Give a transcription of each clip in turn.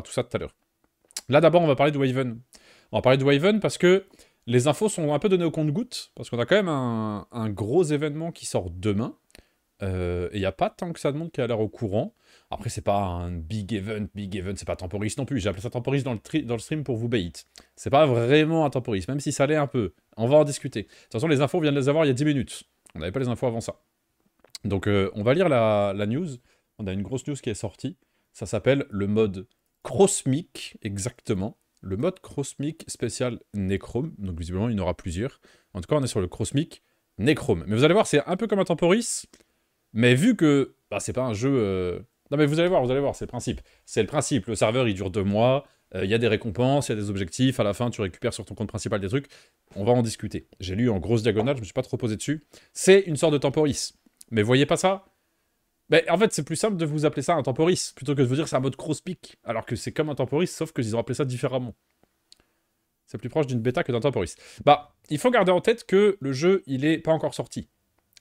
tout ça tout à l'heure. Là, d'abord, on va parler de Waven. On va parler de Waven parce que les infos sont un peu données au compte-goutte, parce qu'on a quand même un, gros événement qui sort demain. Euh, et il n'y a pas tant que ça de monde qui a l'air au courant. Après, c'est pas un big event, big event, c'est pas temporiste non plus. J'ai appelé ça temporiste dans le, dans le stream pour vous bait. C'est pas vraiment un temporiste, même si ça allait un peu. On va en discuter. De toute façon, les infos, on vient de les avoir il y a 10 minutes. On n'avait pas les infos avant ça. Donc, euh, on va lire la, la, news. On a une grosse news qui est sortie. Ça s'appelle le mode Crosmic, exactement. Le mode Crosmic spécial Necrom. Donc visiblement, il y en aura plusieurs. En tout cas, on est sur le Crosmic Necrom. Mais vous allez voir, c'est un peu comme un Temporis. Mais vu que bah, c'est pas un jeu... Euh, non mais vous allez voir, vous allez voir, c'est le principe. C'est le principe. Le serveur, il dure deux mois. Euh, il y a des récompenses, il y a des objectifs. À la fin, tu récupères sur ton compte principal des trucs. On va en discuter. J'ai lu en grosse diagonale, je me suis pas trop posé dessus. C'est une sorte de Temporis. Mais voyez pas ça mais bah, en fait, c'est plus simple de vous appeler ça un temporis, plutôt que de vous dire c'est un mode cross-pick, alors que c'est comme un temporis, sauf qu'ils ont appelé ça différemment. C'est plus proche d'une bêta que d'un temporis. Bah, il faut garder en tête que le jeu, il est pas encore sorti.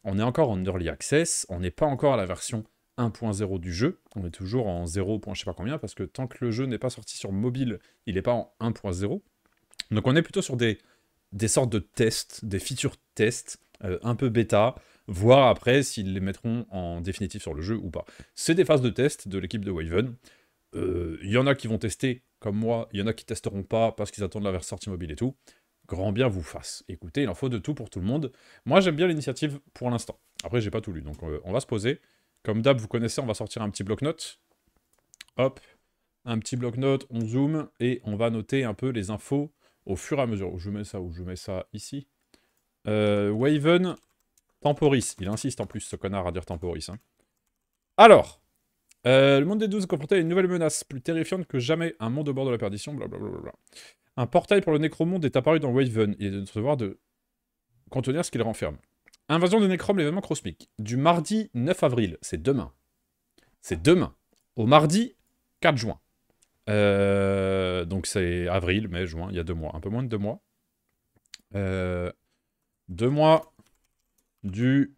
On est encore en early access, on n'est pas encore à la version 1.0 du jeu, on est toujours en 0. je sais pas combien, parce que tant que le jeu n'est pas sorti sur mobile, il n'est pas en 1.0. Donc on est plutôt sur des, des sortes de tests, des features tests, euh, un peu bêta, voir après s'ils les mettront en définitive sur le jeu ou pas. C'est des phases de test de l'équipe de Waven. Il euh, y en a qui vont tester comme moi, il y en a qui testeront pas parce qu'ils attendent la sortie mobile et tout. Grand bien vous fasse. Écoutez, il en faut de tout pour tout le monde. Moi, j'aime bien l'initiative pour l'instant. Après, j'ai pas tout lu, donc euh, on va se poser. Comme d'hab, vous connaissez, on va sortir un petit bloc-notes. Hop, un petit bloc-notes, on zoom. et on va noter un peu les infos au fur et à mesure. Je mets ça ou je mets ça ici. Euh, Waven, Temporis. Il insiste en plus, ce connard, à dire Temporis. Hein. Alors, euh, le monde des 12 est confronté à une nouvelle menace, plus terrifiante que jamais. Un monde au bord de la perdition, blablabla. Un portail pour le Nécromonde est apparu dans Waven. Il est de notre devoir de contenir ce qu'il renferme. Invasion de Necrom, l'événement cosmique. Du mardi 9 avril, c'est demain. C'est demain. Au mardi 4 juin. Euh, donc c'est avril, mai, juin, il y a deux mois. Un peu moins de deux mois. Euh, deux mois du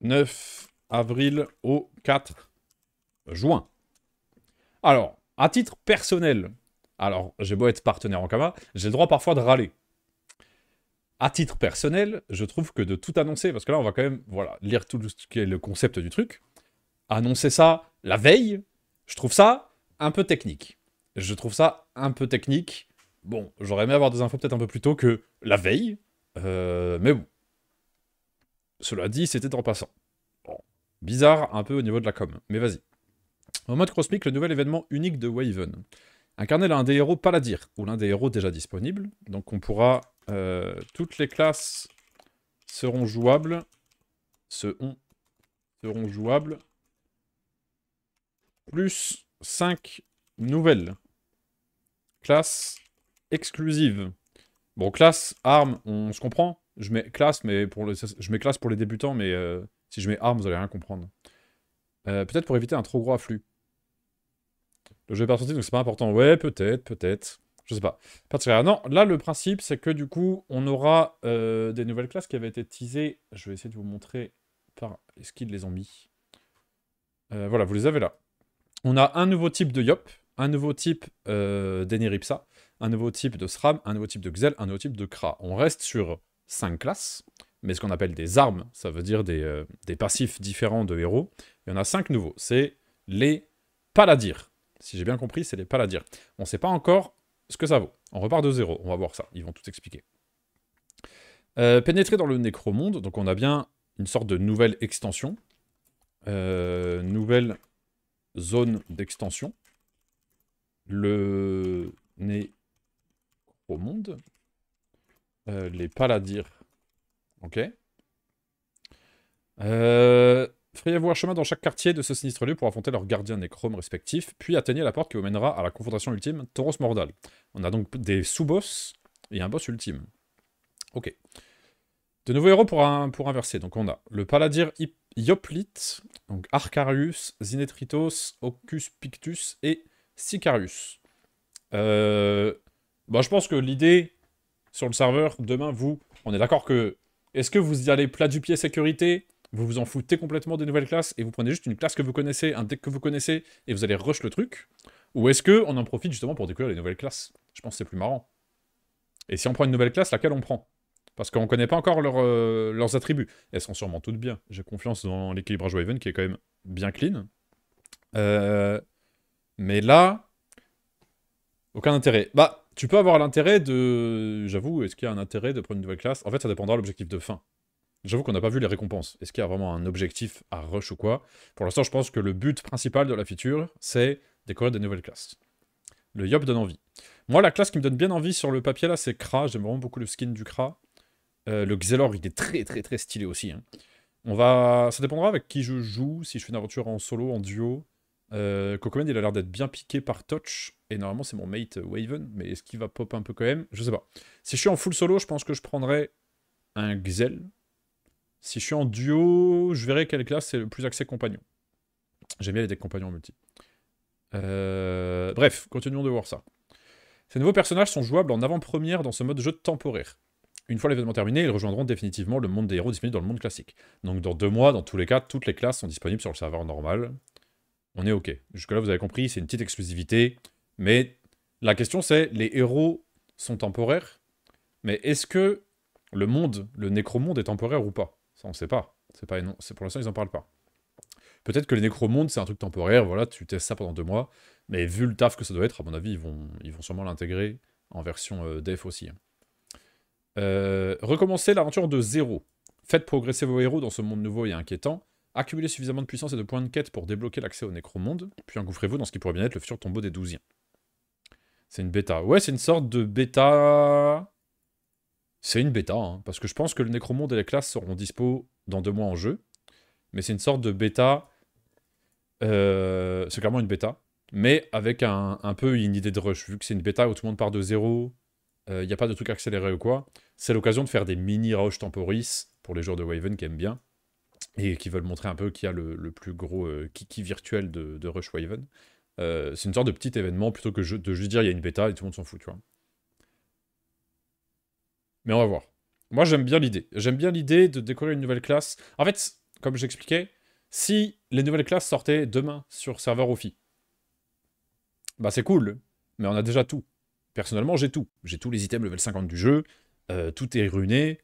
9 avril au 4 juin. Alors, à titre personnel, alors j'ai beau être partenaire en Kama, j'ai le droit parfois de râler. À titre personnel, je trouve que de tout annoncer, parce que là on va quand même voilà, lire tout ce qui est le concept du truc, annoncer ça la veille, je trouve ça un peu technique. Je trouve ça un peu technique. Bon, j'aurais aimé avoir des infos peut-être un peu plus tôt que la veille, euh, mais bon, cela dit, c'était en passant. Bizarre un peu au niveau de la com, mais vas-y. En mode Crossmic, le nouvel événement unique de Waven. Incarner l'un des héros Paladir, ou l'un des héros déjà disponibles. Donc on pourra... Euh, toutes les classes seront jouables. Ce seront jouables. Plus 5 nouvelles classes exclusives. Bon, classe, armes, on se comprend. Je mets classe, mais pour je mets pour les débutants, mais euh, si je mets armes, vous allez rien comprendre. Euh, peut-être pour éviter un trop gros afflux. Le jeu est sortir donc c'est pas important. Ouais, peut-être, peut-être. Je sais pas. Particulièrement. Non, là, le principe, c'est que du coup, on aura euh, des nouvelles classes qui avaient été teasées. Je vais essayer de vous montrer par... Est-ce qu'ils les ont mis Voilà, vous les avez là. On a un nouveau type de Yop, un nouveau type d'Eniripsa, un nouveau type de SRAM, un nouveau type de XEL, un nouveau type de KRA. On reste sur cinq classes, mais ce qu'on appelle des armes, ça veut dire euh, des, passifs différents de héros. Il y en a cinq nouveaux. C'est les paladirs. Si j'ai bien compris, c'est les paladirs. On ne sait pas encore ce que ça vaut. On repart de zéro. On va voir ça. Ils vont tout expliquer. Euh, pénétrer dans le nécromonde. Donc on a bien une sorte de nouvelle extension. Euh, nouvelle zone d'extension. Le nécromonde. Euh, les paladirs. Ok. Euh, vous un chemin dans chaque quartier de ce sinistre lieu pour affronter leurs gardiens nécromes respectifs, puis atteignez la porte qui vous mènera à la confrontation ultime, Tauros Mordal. On a donc des sous-boss et un boss ultime. Ok. De nouveaux héros pour, un, pour inverser. Donc on a le Paladir Ioplite, donc Arcarius, Zinetritos, Ocus Pictus et Sicarius. Euh, bah, je pense que l'idée, sur le serveur, demain, vous, on est d'accord que... Est-ce que vous allez plat du pied sécurité Vous vous en foutez complètement des nouvelles classes et vous prenez juste une classe que vous connaissez, un deck que vous connaissez, et vous allez rush le truc Ou est-ce que on en profite justement pour découvrir les nouvelles classes Je pense que c'est plus marrant. Et si on prend une nouvelle classe, laquelle on prend Parce qu'on ne connaît pas encore euh, leurs attributs. Elles sont sûrement toutes bien. J'ai confiance dans l'équilibrage Waven qui est quand même bien clean. Euh, mais là, aucun intérêt. Bah, tu peux avoir l'intérêt de... J'avoue, est-ce qu'il y a un intérêt de prendre une nouvelle classe En fait, ça dépendra de l'objectif de fin. J'avoue qu'on n'a pas vu les récompenses. Est-ce qu'il y a vraiment un objectif à rush ou quoi Pour l'instant, je pense que le but principal de la feature, c'est décorer des nouvelles classes. Le Yop donne envie. Moi, la classe qui me donne bien envie sur le papier, là, c'est Kra. J'aime vraiment beaucoup le skin du Kra. Euh, le Xelor, il est très, très, très stylé aussi. Hein. On va... Ça dépendra avec qui je joue, si je fais une aventure en solo, en duo. Euh, il a l'air d'être bien piqué par Touch. Et normalement, c'est mon mate euh, Waven. Mais est-ce qu'il va pop un peu quand même Je sais pas. Si je suis en full solo, je pense que je prendrai un Gzel Si je suis en duo, je verrai quelle classe c'est le plus axé compagnon. J'aime bien les decks compagnons en multi. Euh, bref, continuons de voir ça. Ces nouveaux personnages sont jouables en avant-première dans ce mode jeu temporaire. Une fois l'événement terminé, ils rejoindront définitivement le monde des héros disponible dans le monde classique. Donc dans deux mois, dans tous les cas, toutes les classes sont disponibles sur le serveur normal on est OK. Jusque-là, vous avez compris, c'est une petite exclusivité. Mais la question, c'est les héros sont temporaires, mais est-ce que le monde, le nécromonde est temporaire ou pas Ça, on ne sait pas. C'est pas c'est pour l'instant, ils n'en parlent pas. Peut-être que les nécromonde, c'est un truc temporaire, voilà, tu testes ça pendant deux mois, mais vu le taf que ça doit être, à mon avis, ils vont, ils vont sûrement l'intégrer en version euh, def aussi. Hein. Euh, l'aventure de zéro. Faites progresser vos héros dans ce monde nouveau et inquiétant, Accumulez suffisamment de puissance et de points de quête pour débloquer l'accès au Nécromonde, puis engouffrez-vous dans ce qui pourrait bien être le futur tombeau des Douziens. C'est une bêta. Ouais, c'est une sorte de bêta... C'est une bêta, hein, parce que je pense que le Nécromonde et les classes seront dispo dans deux mois en jeu, mais c'est une sorte de bêta... Euh, c'est clairement une bêta, mais avec un, peu une idée de rush. Vu que c'est une bêta où tout le monde part de zéro, il euh, n'y a pas de truc accéléré ou quoi, c'est l'occasion de faire des mini rush temporis pour les joueurs de Waven qui aiment bien et qui veulent montrer un peu qui a le, plus gros kiki euh, virtuel de, de Rushwaven. Euh, c'est une sorte de petit événement plutôt que de juste dire il y a une bêta et tout le monde s'en fout, tu vois. Mais on va voir. Moi, j'aime bien l'idée. J'aime bien l'idée de découvrir une nouvelle classe. En fait, comme j'expliquais, si les nouvelles classes sortaient demain sur serveur OFI, bah c'est cool, mais on a déjà tout. Personnellement, j'ai tout. J'ai tous les items level 50 du jeu, euh, tout est ruiné,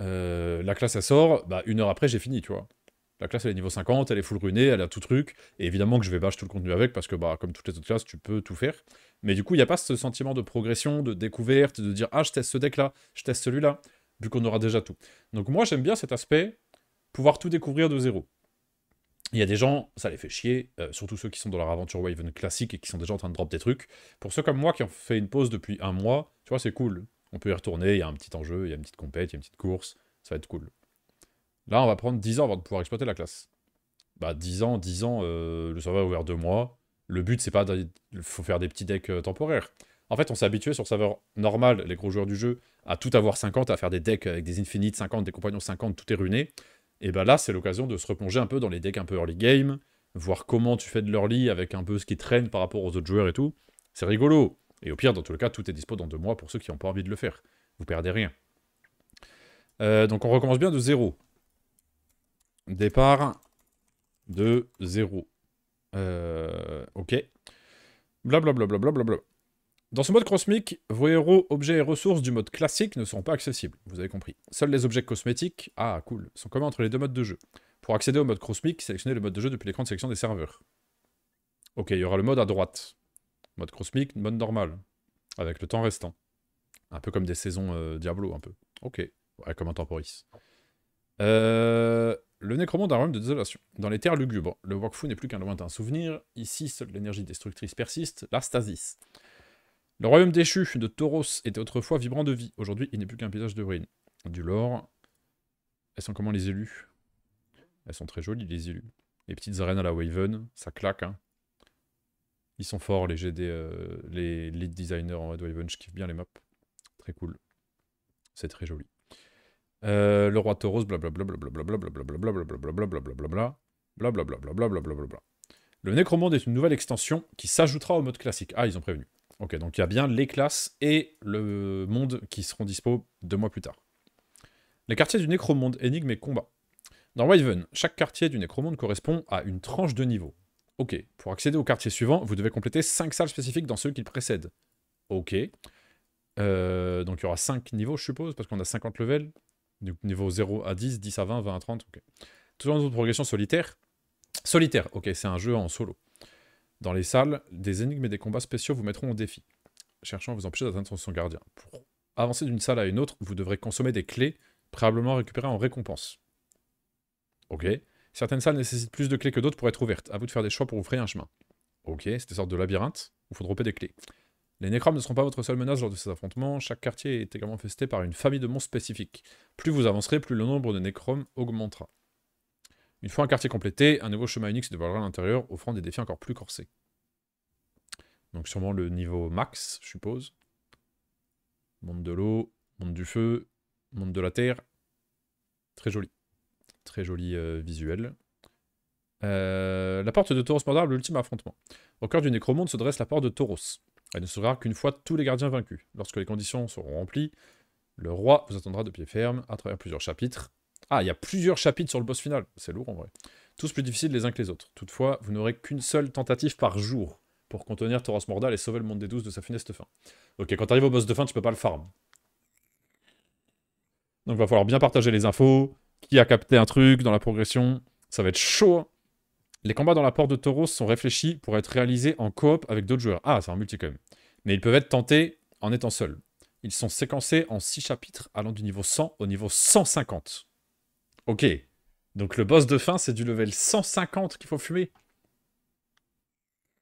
la classe elle sort, bah une heure après j'ai fini, tu vois. La classe, elle est niveau 50, elle est full runée, elle a tout truc. Et évidemment que je vais bâcher tout le contenu avec parce que, bah, comme toutes les autres classes, tu peux tout faire. Mais du coup, il n'y a pas ce sentiment de progression, de découverte, de dire Ah, je teste ce deck-là, je teste celui-là, vu qu'on aura déjà tout. Donc, moi, j'aime bien cet aspect, pouvoir tout découvrir de zéro. Il y a des gens, ça les fait chier, euh, surtout ceux qui sont dans leur aventure Waven classique et qui sont déjà en train de drop des trucs. Pour ceux comme moi qui ont fait une pause depuis un mois, tu vois, c'est cool. On peut y retourner, il y a un petit enjeu, il y a une petite compète, il y a une petite course, ça va être cool. Là, on va prendre 10 ans avant de pouvoir exploiter la classe. Bah, 10 ans, 10 ans, euh, le serveur est ouvert 2 mois. Le but, c'est pas... de faut faire des petits decks euh, temporaires. En fait, on s'est habitué sur serveur normal, les gros joueurs du jeu, à tout avoir 50, à faire des decks avec des infinites 50, des compagnons 50, tout est ruiné. Et bah là, c'est l'occasion de se replonger un peu dans les decks un peu early game, voir comment tu fais de l'early avec un peu ce qui traîne par rapport aux autres joueurs et tout. C'est rigolo. Et au pire, dans tous les cas, tout est dispo dans deux mois pour ceux qui n'ont pas envie de le faire. Vous perdez rien. Euh, donc on recommence bien de zéro. Départ de 0. Euh, ok. Blablabla. Bla bla bla Dans ce mode cosmique, vos héros, objets et ressources du mode classique ne sont pas accessibles, vous avez compris. Seuls les objets cosmétiques, ah cool, sont communs entre les deux modes de jeu. Pour accéder au mode cosmique, sélectionnez le mode de jeu depuis l'écran de sélection des serveurs. Ok, il y aura le mode à droite. Mode cosmique, mode normal. Avec le temps restant. Un peu comme comme des saisons euh, Diablo, un un peu. Ok. Temporis. Euh, le nécromant d'un royaume de désolation. Dans les terres lugubres, le Wakfu n'est plus qu'un lointain souvenir. Ici, seule l'énergie destructrice persiste, la stasis. Le royaume déchu de Tauros était autrefois vibrant de vie. Aujourd'hui, il n'est plus qu'un paysage de ruines. Du lore. Elles sont comment les élus Elles sont très jolies, les élus. Les petites arènes à la Waven, ça claque. Hein. Ils sont forts, les GD, euh, les lead designers en Red Waven. Je kiffe bien les maps. Très cool. C'est très joli le roi taureau, blablabla, blablabla, blablabla, Le nécromonde est une nouvelle extension qui s'ajoutera au mode classique. Ah, ils ont prévenu. Ok, donc il y a bien les classes et le monde qui seront dispo deux mois plus tard. Les quartiers du nécromonde, énigmes et combats. Dans Wyvern, chaque quartier du nécromonde correspond à une tranche de niveau. Ok, pour accéder au quartier suivant, vous devez compléter 5 salles spécifiques dans ceux qui le précèdent. Ok. donc il y aura 5 niveaux, je suppose, parce qu'on a 50 levels. Donc niveau 0 à 10, 10 à 20, 20 à 30, ok. Toujours dans une progression solitaire. Solitaire, ok, c'est un jeu en solo. Dans les salles, des énigmes et des combats spéciaux vous mettront au défi, cherchant à vous empêcher d'atteindre son gardien. Pour avancer d'une salle à une autre, vous devrez consommer des clés, préalablement récupérées en récompense. Ok. Certaines salles nécessitent plus de clés que d'autres pour être ouvertes. À vous de faire des choix pour ouvrir un chemin. Ok, c'est une sorte de labyrinthe il faut dropper des clés. Les nécromes ne seront pas votre seule menace lors de ces affrontements, chaque quartier est également festé par une famille de monstres spécifiques. Plus vous avancerez, plus le nombre de nécromes augmentera. Une fois un quartier complété, un nouveau chemin unique se dévoilera à l'intérieur, offrant des défis encore plus corsés. Donc sûrement le niveau max, je suppose. Monde de l'eau, monde du feu, monde de la terre. Très joli. Très joli euh, visuel. Euh, la porte de Tauros Mordor, l'ultime affrontement. Au cœur du Nécromonde se dresse la porte de Tauros. Elle ne sera qu'une fois tous les gardiens vaincus. Lorsque les conditions seront remplies, le roi vous attendra de pied ferme à travers plusieurs chapitres. Ah, il y a plusieurs chapitres sur le boss final. C'est lourd en vrai. Tous plus difficiles les uns que les autres. Toutefois, vous n'aurez qu'une seule tentative par jour pour contenir Tauros Mordal et sauver le monde des douze de sa funeste fin. Ok, quand arrives au boss de fin, tu peux pas le farm. Donc va falloir bien partager les infos, qui a capté un truc dans la progression. Ça va être chaud. Hein les combats dans la porte de Tauros sont réfléchis pour être réalisés en coop avec d'autres joueurs. Ah, c'est en multi Mais ils peuvent être tentés en étant seuls. Ils sont séquencés en 6 chapitres allant du niveau 100 au niveau 150. Ok. Donc le boss de fin, c'est du level 150 qu'il faut fumer.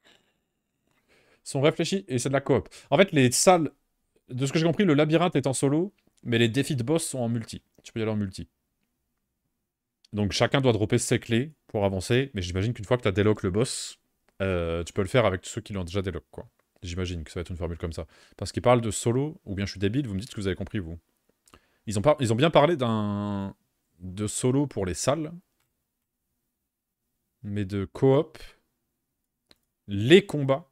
Ils sont réfléchis et c'est de la coop. En fait, les salles... De ce que j'ai compris, le labyrinthe est en solo, mais les défis de boss sont en multi. Tu peux y aller en multi. Donc chacun doit dropper ses clés pour avancer, mais j'imagine qu'une fois que tu as déloc le boss, euh, tu peux le faire avec ceux qui l'ont déjà délock, quoi. J'imagine que ça va être une formule comme ça. Parce qu'ils parlent de solo, ou bien je suis débile, vous me dites ce que vous avez compris, vous. Ils ont, Ils ont bien parlé d'un... de solo pour les salles, mais de coop, les combats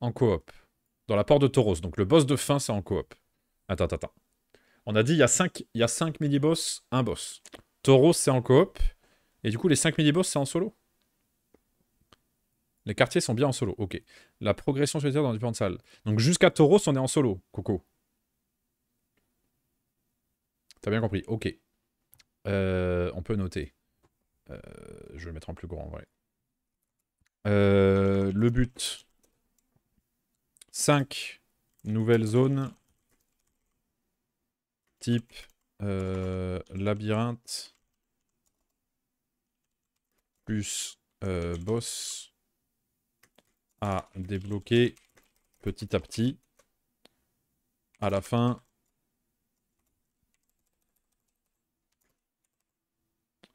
en coop, dans la porte de Tauros. Donc le boss de fin, c'est en coop. Attends, attends, attends. On a dit, il y a 5 cinq... mini-boss, un boss. Tauros, c'est en coop. Et du coup, les 5 mini-boss, c'est en solo. Les quartiers sont bien en solo, ok. La progression fait dans différentes salles. Donc jusqu'à Tauros, on est en solo, Coco. T'as bien compris, ok. Euh, on peut noter. Euh, je vais le mettre en plus grand, en vrai. Euh, le but. 5 nouvelles zones. Type euh, labyrinthe plus euh, boss à débloquer petit à petit. À la fin,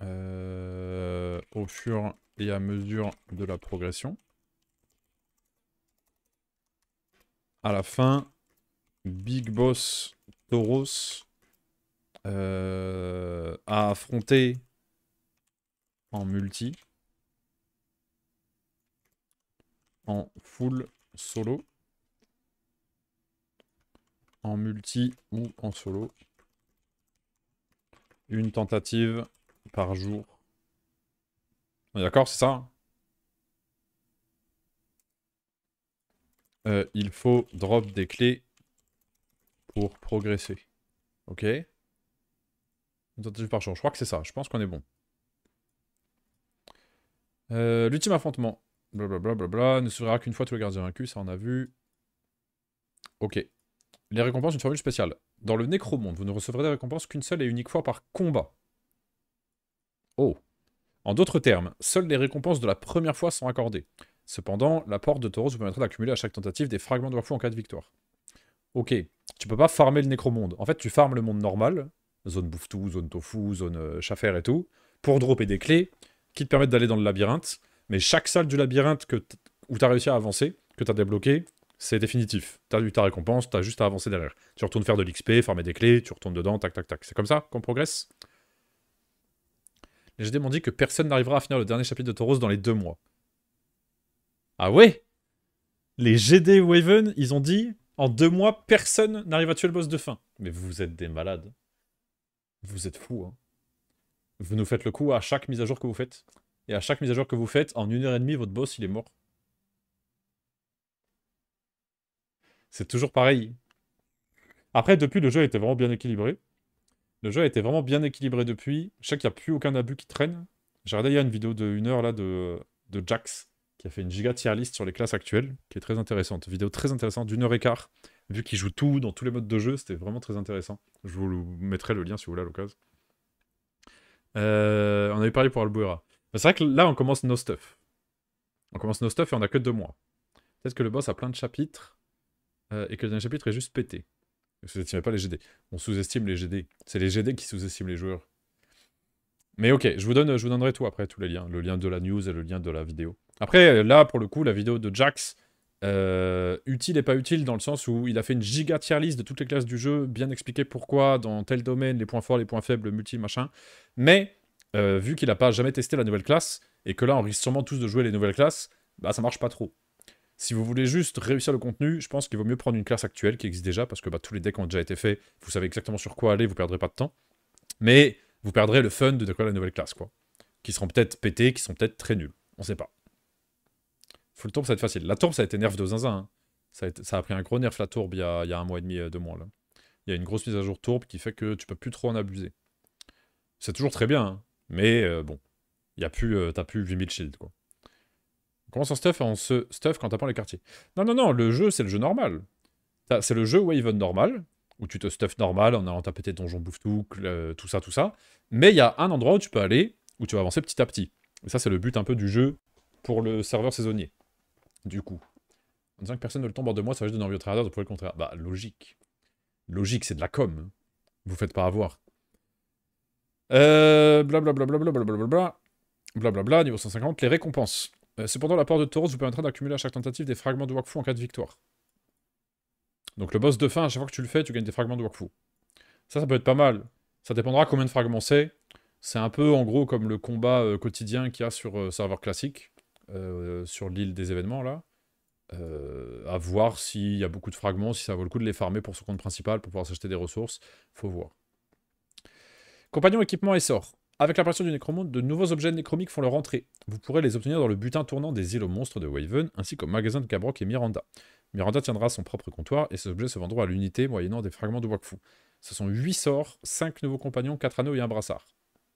euh, au fur et à mesure de la progression. À la fin, Big Boss Tauros euh, à affronter en multi, en full solo, en multi ou en solo. Une tentative par jour. D'accord, c'est ça hein euh, il faut drop des clés pour progresser. Ok une tentative par jour. Je crois que c'est ça. Je pense qu'on est bon. Euh, l'ultime affrontement. Blablabla. Bla, bla, bla, ne sera qu'une fois tous les gardiens vaincus. Ça, on a vu. Ok. Les récompenses, une formule spéciale. Dans le Nécromonde, vous ne recevrez des récompenses qu'une seule et unique fois par combat. Oh. En d'autres termes, seules les récompenses de la première fois sont accordées. Cependant, la porte de Tauros vous permettra d'accumuler à chaque tentative des fragments de Warfou en cas de victoire. Ok, tu peux pas farmer le Nécromonde. En fait, tu farmes le monde normal, zone bouffe-tout, zone tofu, zone euh, chafer et tout, pour dropper des clés qui te permettent d'aller dans le labyrinthe. Mais chaque salle du labyrinthe que où tu as réussi à avancer, que tu as débloqué, c'est définitif. Tu as eu ta récompense, tu as juste à avancer derrière. Tu retournes faire de l'XP, former des clés, tu retournes dedans, tac, tac, tac. C'est comme ça qu'on progresse. Les GD m'ont dit que personne n'arrivera à finir le dernier chapitre de Tauros dans les deux mois. Ah ouais Les GD Waven, ils ont dit en deux mois, personne n'arrive à tuer le boss de fin. Mais vous êtes des malades. Vous êtes fou. Hein. Vous nous faites le coup à chaque mise à jour que vous faites. Et à chaque mise à jour que vous faites, en une heure et demie, votre boss, il est mort. C'est toujours pareil. Après, depuis, le jeu était vraiment bien équilibré. Le jeu a été vraiment bien équilibré depuis. Je sais qu'il n'y a plus aucun abus qui traîne. J'ai regardé il y a une vidéo de une heure là de, de Jax qui a fait une giga tier list sur les classes actuelles, qui est très intéressante. Vidéo très intéressante d'une heure et quart vu qu'il joue tout dans tous les modes de jeu, c'était vraiment très intéressant. Je vous mettrai le lien si vous voulez à l'occasion. Euh, on avait parlé pour Albuera. C'est vrai que là, on commence nos stuff. On commence nos stuff et on a que deux mois. Peut-être que le boss a plein de chapitres euh, et que le dernier chapitre est juste pété. Vous sous-estimez pas les GD. On sous-estime les GD. C'est les GD qui sous-estiment les joueurs. Mais ok, je vous, donne, je vous donnerai tout après, tous les liens. Le lien de la news et le lien de la vidéo. Après, là, pour le coup, la vidéo de Jax, euh, utile et pas utile dans le sens où il a fait une giga tier de toutes les classes du jeu, bien expliqué pourquoi, dans tel domaine, les points forts, les points faibles, multi, machin. Mais euh, vu qu'il n'a pas jamais testé la nouvelle classe, et que là on risque sûrement tous de jouer les nouvelles classes, bah ça marche pas trop. Si vous voulez juste réussir le contenu, je pense qu'il vaut mieux prendre une classe actuelle qui existe déjà, parce que bah, tous les decks ont déjà été faits, vous savez exactement sur quoi aller, vous perdrez pas de temps. Mais vous perdrez le fun de découvrir la nouvelle classe, quoi. Qui seront peut-être pétés, qui sont peut-être très nuls. On sait pas le tourbe, ça va être facile. La tourbe, ça a été nerf de zinzin. Hein. Ça, a pris un gros nerf, la tourbe, il y a, un mois et demi, euh, deux mois. Là. Il y a une grosse mise à jour tourbe qui fait que tu peux plus trop en abuser. C'est toujours très bien, hein, mais euh, bon. Il y a plus, euh, t'as plus 8000 shields, quoi. On commence en stuff quand on se stuff quand pas les quartiers. Non, non, non, le jeu, c'est le jeu normal. C'est le jeu Waven normal, où tu te stuff normal en allant taper tes donjons bouffetouk, tout ça, tout ça. Mais il y a un endroit où tu peux aller, où tu vas avancer petit à petit. Et ça, c'est le but un peu du jeu pour le serveur saisonnier du coup. En disant que personne ne le tombe hors de moi, ça va juste donner envie aux trader de prouver le contraire. Bah, logique. Logique, c'est de la com. Hein. Vous faites pas avoir. Euh, blablabla, blablabla, niveau 150, les récompenses. Euh, cependant, la porte de Tauros vous permettra d'accumuler à chaque tentative des fragments de Wakfu en cas de victoire. Donc le boss de fin, à chaque fois que tu le fais, tu gagnes des fragments de Wakfu. Ça, ça peut être pas mal. Ça dépendra combien de fragments c'est. C'est un peu, en gros, comme le combat euh, quotidien qu'il y a sur euh, serveur classique. Euh, sur l'île des événements, là. Euh, à voir s'il y a beaucoup de fragments, si ça vaut le coup de les farmer pour son compte principal, pour pouvoir s'acheter des ressources. Faut voir. Compagnon, équipement et sorts Avec l'apparition du Nécromonde, de nouveaux objets nécromiques font leur entrée. Vous pourrez les obtenir dans le butin tournant des îles aux monstres de Waven, ainsi qu'au magasin de Cabroc et Miranda. Miranda tiendra son propre comptoir et ces objets se vendront à l'unité moyennant des fragments de Wakfu. Ce sont 8 sorts, 5 nouveaux compagnons, 4 anneaux et un brassard.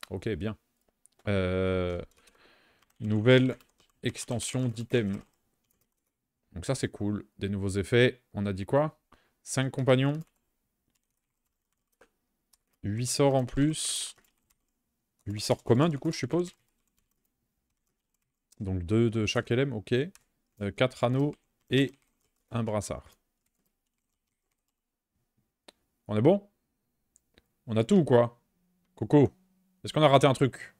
Ok, bien. Euh, nouvelle extension d'item Donc ça, c'est cool. Des nouveaux effets. On a dit quoi 5 compagnons. 8 sorts en plus. 8 sorts communs, du coup, je suppose. Donc 2 de chaque LM, ok. 4 euh, anneaux et un brassard. On est bon On a tout ou quoi Coco, est-ce qu'on a raté un truc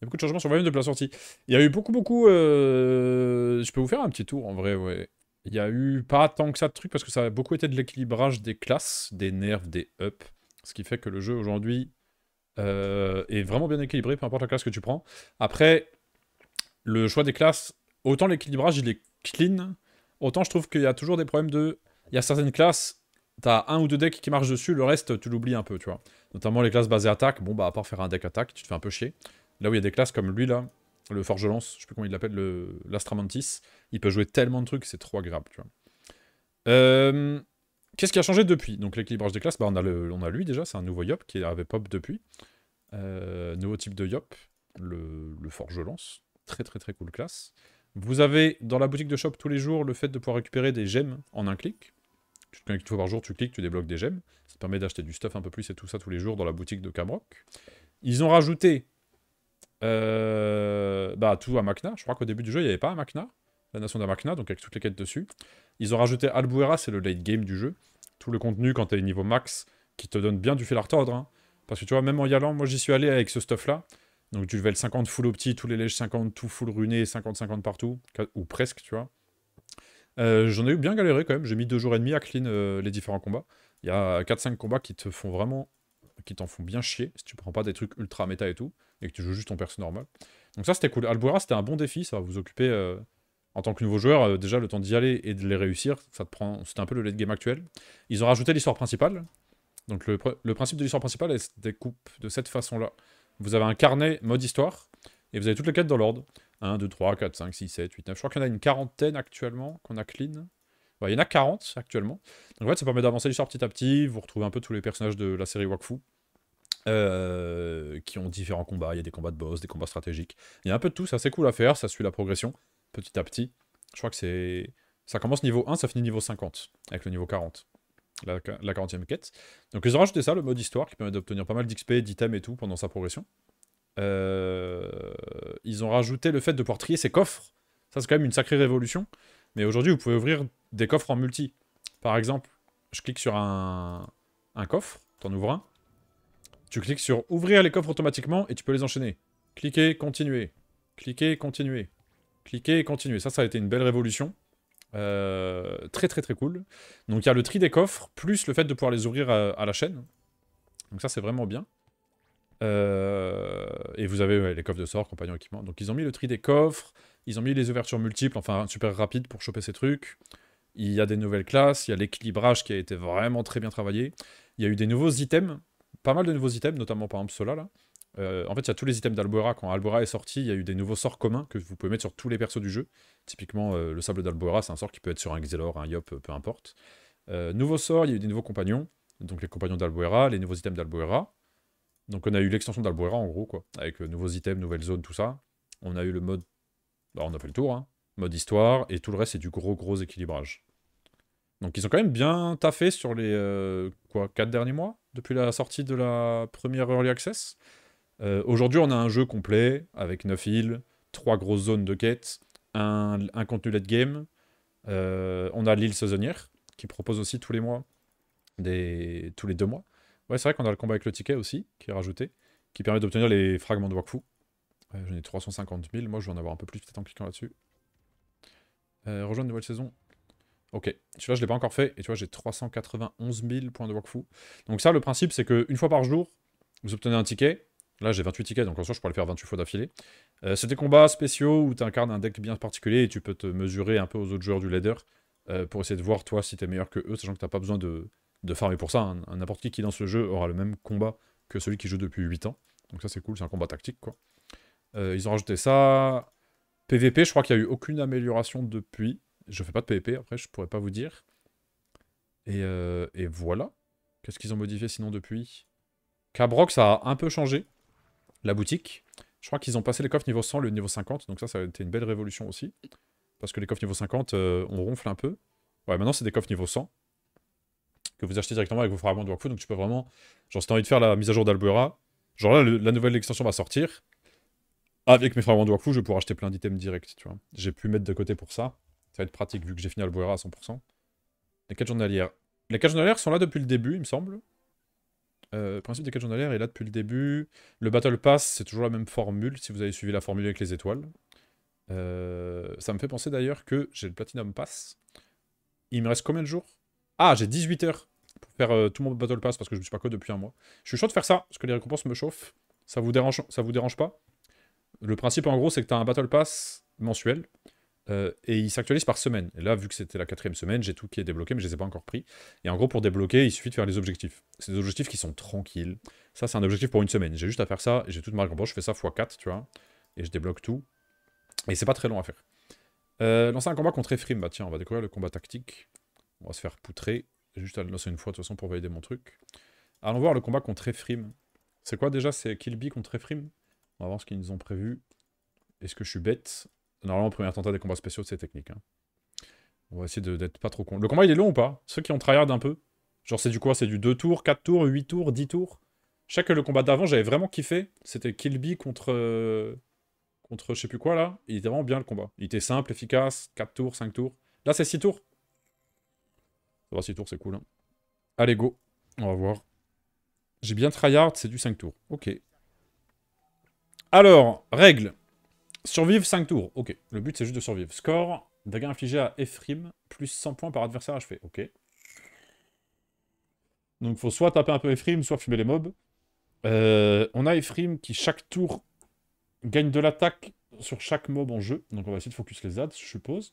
il y a beaucoup de changements sur le volume depuis la sortie. Il y a eu beaucoup, beaucoup... Euh, je peux vous faire un petit tour, en vrai, ouais. Il y a eu pas tant que ça de trucs, parce que ça a beaucoup été de l'équilibrage des classes, des nerfs, des up, Ce qui fait que le jeu, aujourd'hui, euh, est vraiment bien équilibré, peu importe la classe que tu prends. Après, le choix des classes, autant l'équilibrage, il est clean, autant je trouve qu'il y a toujours des problèmes de... Il y a certaines classes, t'as un ou deux decks qui marchent dessus, le reste, tu l'oublies un peu, tu vois. Notamment les classes basées attaque, bon bah à part faire un deck attaque, tu te fais un peu chier. Là où il y a des classes comme lui, là, le Forgelance, je ne sais plus comment il l'appelle, l'Astramantis, il peut jouer tellement de trucs, c'est trop agréable, tu vois. Euh, qu'est-ce qui a changé depuis Donc l'équilibrage des classes, bah, on, a lui déjà, c'est un nouveau Yop qui avait pop depuis. Euh, nouveau type de Yop, le, le Forgelance, très très très cool classe. Vous avez dans la boutique de shop tous les jours le fait de pouvoir récupérer des gemmes en un clic. Tu te connectes une fois par jour, tu cliques, tu débloques des gemmes. Ça te permet d'acheter du stuff un peu plus et tout ça tous les jours dans la boutique de Camrock. Ils ont rajouté euh, bah, tout à Makna Je crois qu'au début du jeu, il n'y avait pas à macna La nation d'Amakna, donc avec toutes les quêtes dessus. Ils ont rajouté Albuera, c'est le late game du jeu. Tout le contenu, quand t'es niveau max, qui te donne bien du fil à retordre. Hein. Parce que tu vois, même en y allant, moi j'y suis allé avec ce stuff-là. Donc du level 50 full opti tous les lèches 50, tout full runé, 50-50 partout. Ou presque, tu vois. Euh, j'en ai eu bien galéré quand même. J'ai mis deux jours et demi à clean euh, les différents combats. Il y a 4-5 combats qui te font vraiment qui t'en font bien chier, si tu prends pas des trucs ultra méta et tout, et que tu joues juste ton perso normal. Donc ça, c'était cool. Albuera, c'était un bon défi, ça va vous occuper... Euh, en tant que nouveau joueur, euh, déjà le temps d'y aller et de les réussir, ça te prend... C'était un peu le late game actuel. Ils ont rajouté l'histoire principale. Donc le, principe de l'histoire principale, est découpe de cette façon-là. Vous avez un carnet mode histoire, et vous avez toutes les quêtes dans l'ordre. 1, 2, 3, 4, 5, 6, 7, 8, 9. Je crois qu'il y en a une quarantaine actuellement qu'on a clean. Bah, il y en a 40 actuellement. Donc en fait, ça permet d'avancer l'histoire petit à petit. Vous retrouvez un peu tous les personnages de la série Wakfu. Euh, qui ont différents combats. Il y a des combats de boss, des combats stratégiques. Il y a un peu de tout, c'est assez cool à faire. Ça suit la progression petit à petit. Je crois que c'est. Ça commence niveau 1, ça finit niveau 50, avec le niveau 40. La, la 40e quête. Donc ils ont rajouté ça, le mode histoire, qui permet d'obtenir pas mal d'XP, d'items et tout pendant sa progression. Euh, ils ont rajouté le fait de pouvoir trier ses coffres. Ça, c'est quand même une sacrée révolution. Mais aujourd'hui, vous pouvez ouvrir des coffres en multi. Par exemple, je clique sur un, un coffre, en ouvres un. Tu cliques sur ouvrir les coffres automatiquement et tu peux les enchaîner. Cliquez, continuer Cliquez, continuer Cliquez, continuer Ça, ça a été une belle révolution. Euh, très très très cool. Donc il y a le tri des coffres, plus le fait de pouvoir les ouvrir à, la chaîne. Donc ça c'est vraiment bien. Euh, et vous avez les coffres de sort, compagnons équipement. Donc ils ont mis le tri des coffres, ils ont mis les ouvertures multiples, enfin super rapides pour choper ces trucs. Il y a des nouvelles classes, il y a l'équilibrage qui a été vraiment très bien travaillé. Il y a eu des nouveaux items, pas mal de nouveaux items, notamment par exemple ceux-là. Euh, en fait, il y a tous les items d'Albora. Quand Albuera est sorti, il y a eu des nouveaux sorts communs que vous pouvez mettre sur tous les persos du jeu. Typiquement, euh, le sable d'Albuera, c'est un sort qui peut être sur un Xelor, un Yop, euh, peu importe. Nouveau nouveaux sorts, il y a eu des nouveaux compagnons. Donc les compagnons d'Alboera, les nouveaux items d'Alboera. Donc on a eu l'extension d'Alboera en gros, quoi. Avec nouveaux items, nouvelles zones, tout ça. On a eu le mode bah, on a fait le tour, hein. mode histoire, et tout le reste, c'est du gros, gros équilibrage. Donc ils ont quand même bien taffé sur les euh, quoi, 4 derniers mois, depuis la sortie de la première Early Access. Euh, aujourd'hui, on a un jeu complet, avec 9 îles, 3 grosses zones de quête, un, contenu late game. Euh, on a l'île saisonnière, qui propose aussi tous les mois, tous les deux mois. Ouais, c'est vrai qu'on a le combat avec le ticket aussi, qui est rajouté, qui permet d'obtenir les fragments de Wakfu, J'en ai 350 000. Moi, je vais en avoir un peu plus peut-être en cliquant là-dessus. Euh, rejoindre une nouvelle saison. Ok, tu vois, je l'ai pas encore fait, et tu vois, j'ai 391 000 points de Wakfu. Donc ça, le principe, c'est qu'une fois par jour, vous obtenez un ticket. Là, j'ai 28 tickets, donc en soi, je pourrais le faire 28 fois d'affilée. Euh, c'est des combats spéciaux où tu incarnes un deck bien particulier et tu peux te mesurer un peu aux autres joueurs du ladder euh, pour essayer de voir, toi, si tu es meilleur que eux, sachant que tu t'as pas besoin de, de farmer pour ça. N'importe qui qui dans ce jeu aura le même combat que celui qui joue depuis 8 ans. Donc ça, c'est cool, c'est un combat tactique, quoi. Euh, ils ont rajouté ça. PVP, je crois qu'il n'y a eu aucune amélioration depuis. Je fais pas de PVP, après, je pourrais pas vous dire. Euh, et, voilà. Qu'est-ce qu'ils ont modifié sinon depuis Cabrox ça a un peu changé. La boutique. Je crois qu'ils ont passé les coffres niveau 100, le niveau 50. Donc ça, ça a été une belle révolution aussi. Parce que les coffres niveau 50, euh, on ronfle un peu. Ouais, maintenant, c'est des coffres niveau 100. Que vous achetez directement avec vos fragments de workflow. Donc tu peux vraiment... Genre, si envie de faire la mise à jour d'Albuera, genre là, la nouvelle extension va sortir. Avec mes frères de je vais acheter plein d'items directs, tu vois. J'ai pu mettre de côté pour ça. Ça va être pratique vu que j'ai fini Boira à 100%. Les 4 journalières. Les 4 journalières sont là depuis le début, il me semble. Euh, principe des 4 journalières est là depuis le début. Le Battle Pass, c'est toujours la même formule, si vous avez suivi la formule avec les étoiles. Euh, ça me fait penser d'ailleurs que j'ai le Platinum Pass. Il me reste combien de jours Ah, j'ai 18 heures pour faire euh, tout mon Battle Pass parce que je me suis pas code depuis un mois. Je suis chaud de faire ça, parce que les récompenses me chauffent. Ça vous dérange, ça vous dérange pas le principe, en gros, c'est que tu as un Battle Pass mensuel euh, et il s'actualise par semaine. Et là, vu que c'était la quatrième semaine, j'ai tout qui est débloqué, mais je ne les ai pas encore pris. Et en gros, pour débloquer, il suffit de faire les objectifs. C'est des objectifs qui sont tranquilles. Ça, c'est un objectif pour une semaine. J'ai juste à faire ça, j'ai toute ma récompense, je fais ça x4, tu vois. Et je débloque tout. Et c'est pas très long à faire. Euh, lancer un combat contre Efrim, bah tiens, on va découvrir le combat tactique. On va se faire poutrer. juste à lancer une fois de toute façon pour valider mon truc. Allons voir le combat contre Efrim. C'est quoi déjà C'est Kilby contre Efrim on va voir ce qu'ils nous ont prévu. Est-ce que je suis bête Normalement, première tentative des combats spéciaux, c'est ces techniques. Hein. On va essayer d'être pas trop con. Le combat, il est long ou pas Ceux qui ont tryhard un peu Genre, c'est du quoi C'est du 2 tours, 4 tours, 8 tours, 10 tours Je sais que le combat d'avant, j'avais vraiment kiffé. C'était Kilby contre... Euh, contre je sais plus quoi, là. Il était vraiment bien, le combat. Il était simple, efficace, 4 tours, 5 tours. Là, c'est 6 tours. Ça va, 6 tours, c'est cool. Hein. Allez, go. On va voir. J'ai bien tryhard, c'est du 5 tours. Ok. Alors, règle. Survivre 5 tours. Ok, le but c'est juste de survivre. Score, dégâts infligés à Ephrim, plus 100 points par adversaire achevé. Ok. Donc faut soit taper un peu Ephrim, soit fumer les mobs. Euh, on a Ephrim qui chaque tour gagne de l'attaque sur chaque mob en jeu. Donc on va essayer de focus les adds, je suppose.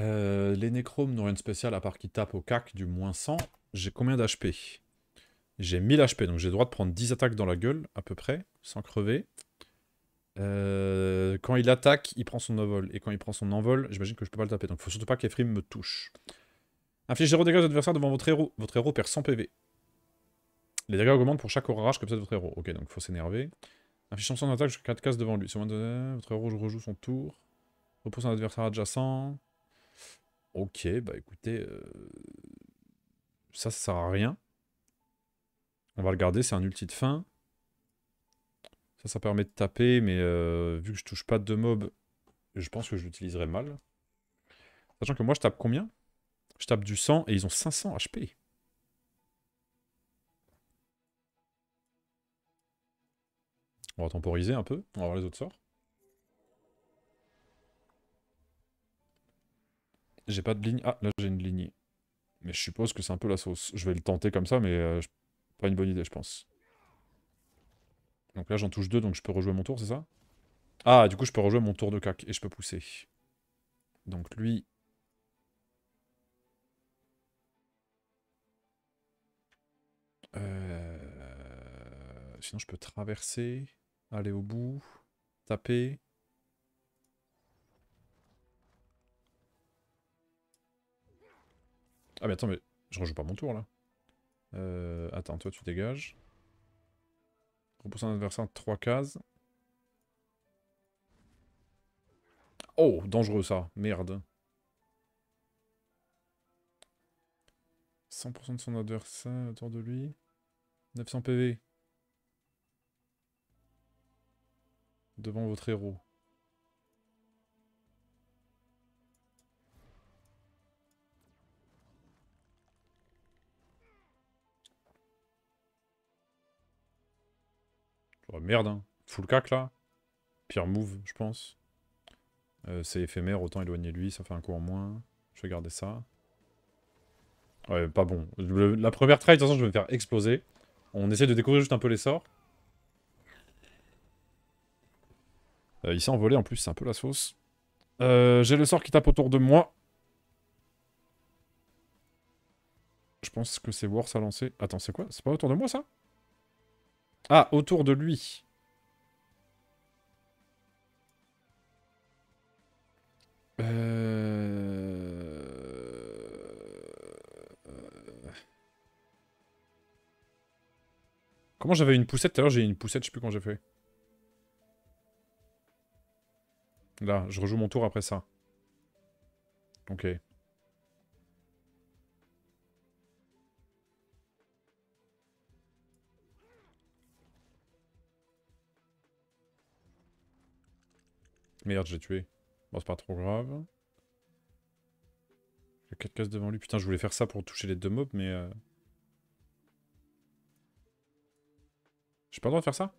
Euh, les nécromes n'ont rien de spécial à part qu'ils tapent au cac du moins 100. J'ai combien d'HP j'ai 1000 HP, donc j'ai le droit de prendre 10 attaques dans la gueule, à peu près, sans crever. Euh, quand il attaque, il prend son envol. Et quand il prend son envol, j'imagine que je peux pas le taper. Donc faut surtout pas qu'Efrim me touche. Inflige 0 dégâts aux adversaires devant votre héros. Votre héros perd 100 PV. Les dégâts augmentent pour chaque orage que possède votre héros. Ok, donc faut s'énerver. Affichant son attaque jusqu'à 4 cases devant lui. De... Votre héros rejoue son tour. Repousse un adversaire adjacent. Ok, bah écoutez... Euh, ça, ça sert à rien. On va garder, c'est un ulti de fin. Ça, ça permet de taper, mais euh, vu que je touche pas de mob, je pense que je l'utiliserai mal. Sachant que moi, je tape combien Je tape du 100 et ils ont 500 HP. On va temporiser un peu, on va voir les autres sorts. J'ai pas de ligne. Ah, là j'ai une lignée. Mais je suppose que c'est un peu la sauce. Je vais le tenter comme ça, mais euh, une bonne idée, je pense. Donc là, j'en touche deux, donc je peux rejouer mon tour, c'est ça Ah, du coup, je peux rejouer mon tour de cac et je peux pousser. Donc lui... Euh, sinon, je peux traverser, aller au bout, taper... Ah mais attends, mais je rejoue pas mon tour, là. Euh, attends, toi tu dégages. Repousse un adversaire 3 cases. Oh, dangereux ça, merde. 100% de son adversaire autour de lui. 900 PV. Devant votre héros. Oh, merde, hein. Full cac là. Pire move, je pense. Euh, c'est éphémère, autant éloigner lui, ça fait un coup en moins. Je vais garder ça. Ouais, pas bon. la première try, de toute façon, je vais me faire exploser. On essaie de découvrir juste un peu les sorts. Euh, il s'est envolé en plus, c'est un peu la sauce. Euh, j'ai le sort qui tape autour de moi. Je pense que c'est Wars à lancer. Attends, c'est quoi C'est pas autour de moi ça ah, autour de lui. Euh, comment j'avais une poussette Tout l'heure j'ai une poussette, je sais plus quand j'ai fait. Là, je rejoue mon tour après ça. Ok. Merde, j'ai tué. Bon, c'est pas trop grave. J'ai 4 cases devant lui. Putain, je voulais faire ça pour toucher les deux mobs, mais... Euh, j'ai pas le droit de faire ça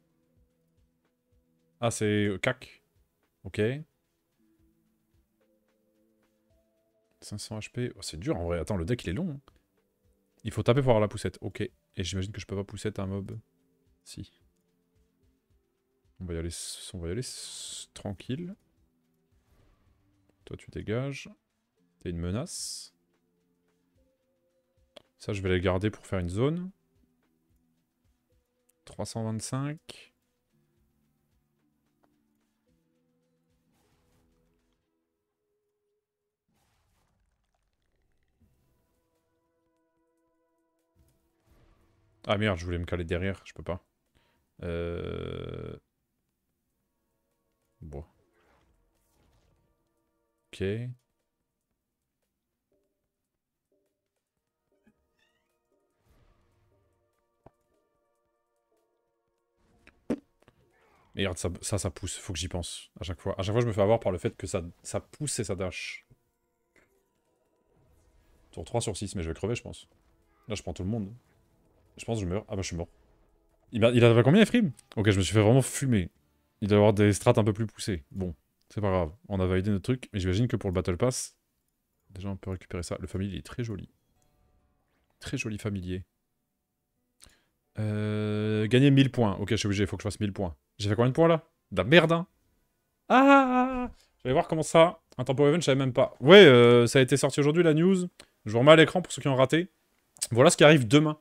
Ah, c'est cac. Ok. 500 HP. c'est dur en vrai. Attends, le deck il est long. Hein. Il faut taper pour avoir la poussette. Ok. Et j'imagine que je peux pas pousser un mob. Si. On va y aller, tranquille. Toi, tu dégages. T'es une menace. Ça, je vais les garder pour faire une zone. 325. Ah merde, je voulais me caler derrière, je peux pas. Euh... Bois. Ok. Mais regarde, ça, ça, pousse. Faut que j'y pense à chaque fois. À chaque fois, je me fais avoir par le fait que ça, ça pousse et ça dash. Tour 3 sur 6, mais je vais crever, je pense. Là, je prends tout le monde. Je pense que je meurs. Ah bah, je suis mort. Il, avait combien, Efrim Ok, je me suis fait vraiment fumer il doit y avoir des strates un peu plus poussées. Bon, c'est pas grave. On a validé notre truc, mais j'imagine que pour le Battle Pass, déjà on peut récupérer ça. Le familier est très joli. Très joli familier. Euh, gagner 1000 points. Ok, je suis obligé, il faut que je fasse 1000 points. J'ai fait combien de points là De la merde, hein ah, ah, ah, ah Je vais voir comment ça... Un tempo event, je savais même pas. Ouais, euh, ça a été sorti aujourd'hui la news. Je vous remets à l'écran pour ceux qui ont raté. Voilà ce qui arrive demain.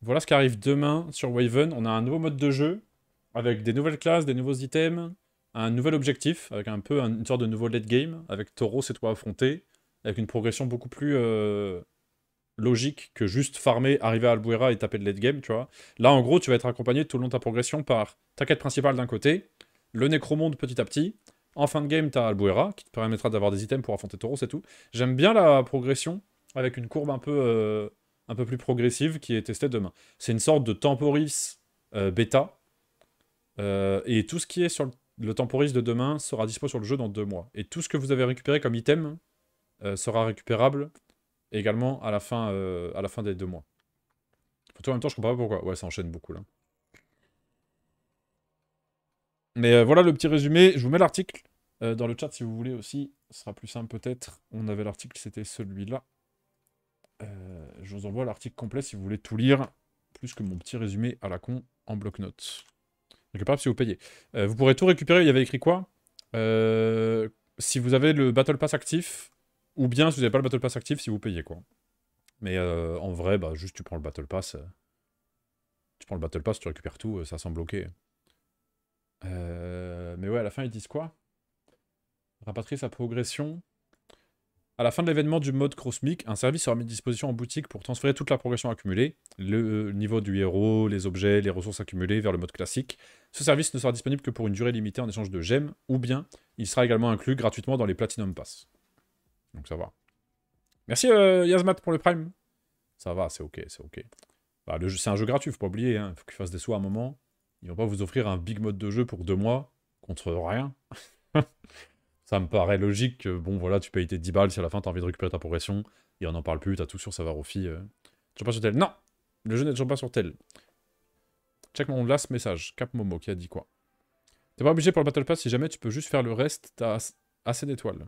Voilà ce qui arrive demain sur Waven. On a un nouveau mode de jeu avec des nouvelles classes, des nouveaux items, un nouvel objectif, avec un peu une sorte de nouveau late game, avec Tauros c'est toi affronté, avec une progression beaucoup plus euh, logique que juste farmer, arriver à Albuera et taper de late game, tu vois. Là, en gros, tu vas être accompagné tout le long de ta progression par ta quête principale d'un côté, le Nécromonde petit à petit, en fin de game, t'as Albuera, qui te permettra d'avoir des items pour affronter Taureau, c'est tout. J'aime bien la progression, avec une courbe un peu, euh, un peu plus progressive qui est testée demain. C'est une sorte de temporis euh, bêta, euh, et tout ce qui est sur le, temporis de demain sera dispo sur le jeu dans deux mois. Et tout ce que vous avez récupéré comme item euh, sera récupérable également à la fin, euh, à la fin des deux mois. Pour tout en même temps, je comprends pas pourquoi. Ouais, ça enchaîne beaucoup là. Mais voilà le petit résumé. Je vous mets l'article dans le chat si vous voulez aussi. Ce sera plus simple peut-être. On avait l'article, c'était celui-là. je vous envoie l'article complet si vous voulez tout lire, plus que mon petit résumé à la con en bloc-notes. Récupérable si vous payez. Euh, vous pourrez tout récupérer. Il y avait écrit quoi euh, Si vous avez le Battle Pass actif, ou bien si vous n'avez pas le Battle Pass actif, si vous payez, quoi. Mais euh, en vrai, bah, juste tu prends le Battle Pass. tu prends le Battle Pass, tu récupères tout, ça sent ok. mais ouais, à la fin, ils disent quoi Rapatrie sa progression à la fin de l'événement du mode Crossmic, un service sera mis à disposition en boutique pour transférer toute la progression accumulée, le euh, niveau du héros, les objets, les ressources accumulées vers le mode classique. Ce service ne sera disponible que pour une durée limitée en échange de gemmes, ou bien il sera également inclus gratuitement dans les Platinum Pass. Donc ça va. Merci euh, Yasmat Yazmat pour le Prime. Ça va, c'est ok, c'est ok. Bah, c'est un jeu gratuit, faut pas oublier, il hein. faut qu'ils fasse des sous à un moment. Ils vont pas vous offrir un big mode de jeu pour deux mois contre rien. ça me paraît logique que, bon, voilà, tu payes tes 10 balles si à la fin t'as envie de récupérer ta progression, et on n'en parle plus, t'as tout sur aux filles euh. Toujours pas sur tel. Non Le jeu n'est toujours pas sur tel. Check mon last message. Cap Momo qui a dit quoi T'es pas obligé pour le Battle Pass, si jamais tu peux juste faire le reste, t'as assez d'étoiles.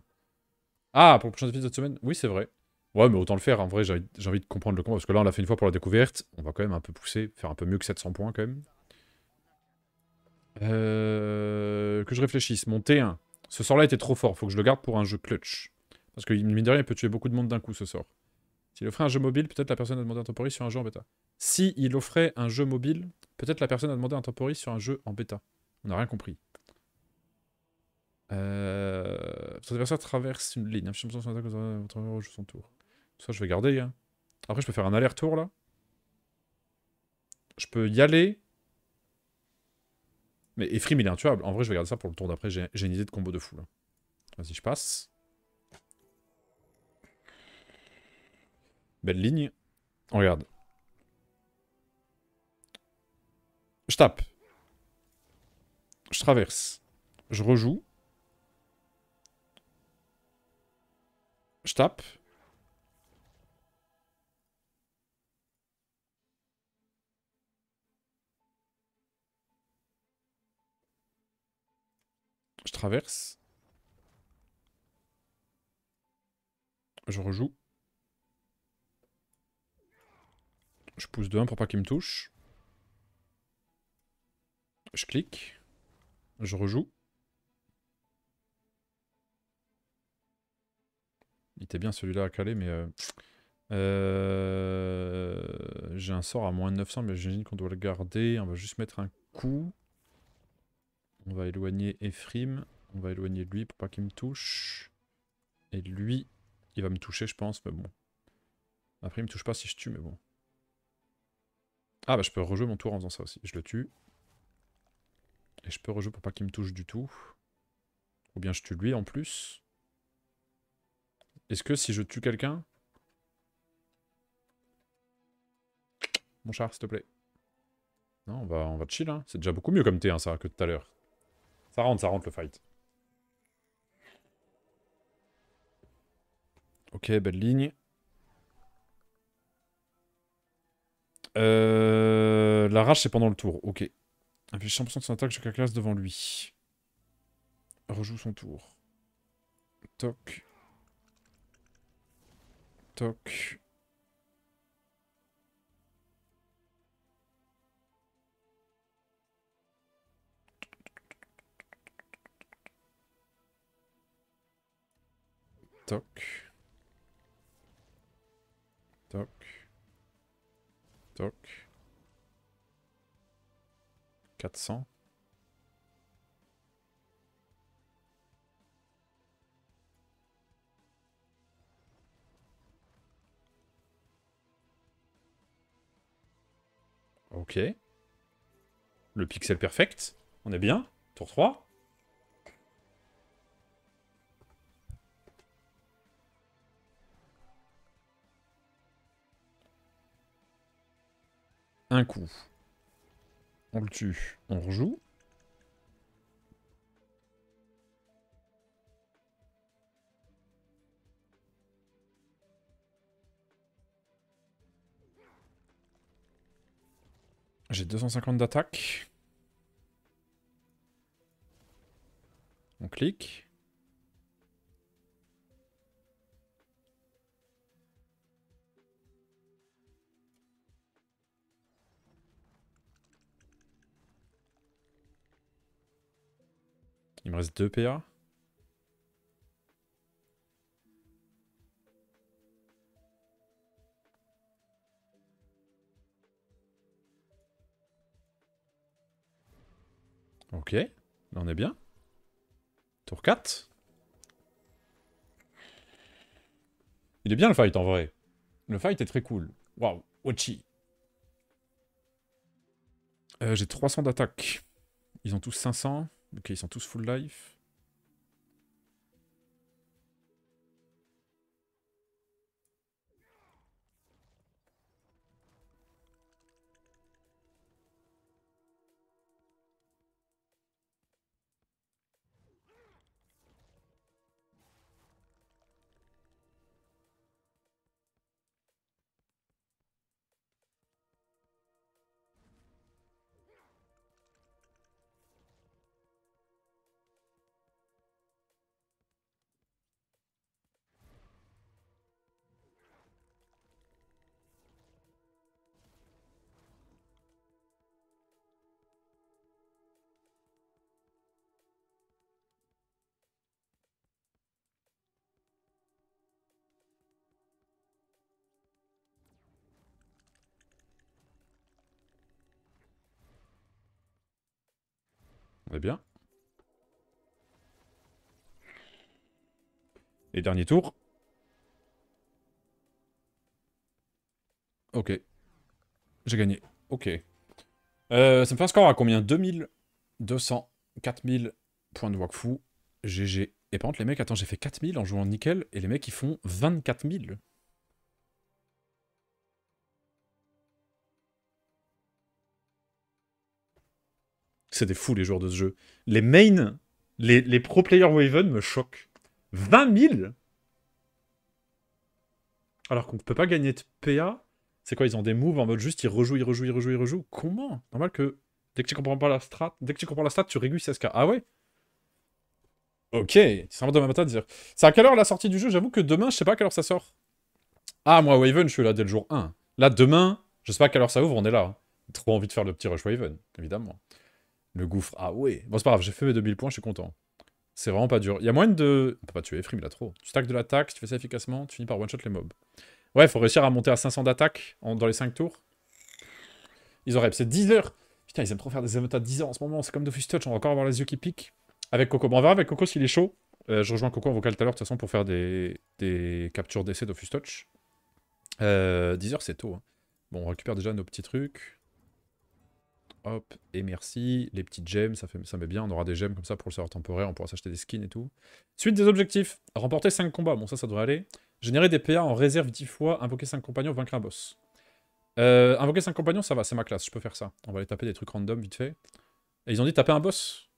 Ah, pour le prochain épisode de cette semaine Oui, c'est vrai. Ouais, mais autant le faire, en vrai, j'ai envie de comprendre le con parce que là, on l'a fait une fois pour la découverte, on va quand même un peu pousser, faire un peu mieux que 700 points, quand même. Euh, que je réfléchisse, mon T1. Ce sort-là était trop fort, faut que je le garde pour un jeu clutch. Parce que, mine de rien, il peut tuer beaucoup de monde d'un coup, ce sort. S'il offrait un jeu mobile, peut-être la personne a demandé un temporis sur un jeu en bêta. Si il offrait un jeu mobile, peut-être la personne a demandé un temporis sur un jeu en bêta. On n'a rien compris. Euh... adversaire traverse une ligne. Je son tour. ça, je vais garder. Hein. Après, je peux faire un aller-retour, là. Je peux y aller, mais Efrim, il est intuable. En vrai, je vais garder ça pour le tour d'après. J'ai une idée de combo de fou, là. Vas-y, je passe. Belle ligne. On regarde. Je tape. Je traverse. Je rejoue. Je tape. traverse. Je rejoue. Je pousse de 1 pour pas qu'il me touche. Je clique. Je rejoue. Il était bien celui-là à caler, mais... Euh, euh, j'ai un sort à moins de 900, mais j'imagine qu'on doit le garder. On va juste mettre un coup. On va éloigner Ephrim. On va éloigner lui pour pas qu'il me touche. Et lui, il va me toucher, je pense, mais bon. Après, il me touche pas si je tue, mais bon. Ah bah je peux rejouer mon tour en faisant ça aussi. Je le tue. Et je peux rejouer pour pas qu'il me touche du tout. Ou bien je tue lui en plus. Est-ce que si je tue quelqu'un... Mon char, s'il te plaît. Non, on va, on va chill, hein. C'est déjà beaucoup mieux comme thé, hein, ça, que tout à l'heure. Ça rentre, ça rentre le fight. Ok, belle ligne. Euh, la rage, c'est pendant le tour. Ok. J'ai 100% de son attaque je classe devant lui. Rejoue son tour. Toc. Toc. Toc. Toc. Toc. 400. Ok. Le pixel perfect. On est bien. Tour 3. un coup. On le tue, on rejoue. J'ai 250 d'attaque. On clique. Il me reste 2 PA. Ok, on est bien. Tour 4. Il est bien le fight en vrai. Le fight est très cool. Waouh, Ochi. Euh, j'ai 300 d'attaque. Ils ont tous 500. Ok, ils sont tous full life. Eh bien. Et dernier tour. Ok. J'ai gagné. Ok. Euh, ça me fait un score à combien 2200, 4000 points de Wakfu. GG. Et par contre, les mecs, attends, j'ai fait 4000 en jouant nickel, et les mecs, ils font 24000 C'est des fous les joueurs de ce jeu. Les mains, les, pro players Waven me choquent. 20 000 Alors qu'on ne peut pas gagner de PA. C'est quoi Ils ont des moves en mode juste ils rejouent, ils rejouent, ils rejouent, ils rejouent. Comment Normal que dès que tu comprends pas la strat, dès que tu comprends la strat, tu CSK. Ah ouais Ok, c'est un demain matin de dire. C'est à quelle heure la sortie du jeu J'avoue que demain, je sais pas à quelle heure ça sort. Ah, moi, Waven, je suis là dès le jour 1. Là, demain, je sais pas à quelle heure ça ouvre, on est là. Trop envie de faire le petit rush Waven, évidemment. Le gouffre, ah ouais. Bon, c'est pas grave, j'ai fait mes 2000 points, je suis content. C'est vraiment pas dur. Il y a moins de... On peut pas tuer Efrim, il a trop. Tu stacks de l'attaque, tu fais ça efficacement, tu finis par one-shot les mobs. Ouais, faut réussir à monter à 500 d'attaque dans les 5 tours. Ils auraient... C'est 10 heures Putain, ils aiment trop faire des émeutes 10 heures en ce moment, c'est comme Dofus Touch, on va encore avoir les yeux qui piquent. Avec Coco, bon, on verra avec Coco s'il est chaud. Euh, je rejoins Coco en vocal tout à l'heure, de toute façon, pour faire des, captures d'essai Dofus Touch. 10 euh, heures, c'est tôt. Hein. Bon, on récupère déjà nos petits trucs. Hop, et merci. Les petites gemmes, ça, fait, ça met bien. On aura des gemmes comme ça pour le serveur temporaire. On pourra s'acheter des skins et tout. Suite des objectifs. Remporter 5 combats. Bon, ça, ça devrait aller. Générer des PA en réserve 10 fois. Invoquer 5 compagnons. Vaincre un boss. Euh, invoquer 5 compagnons, ça va. C'est ma classe. Je peux faire ça. On va aller taper des trucs random vite fait. Et ils ont dit taper un boss.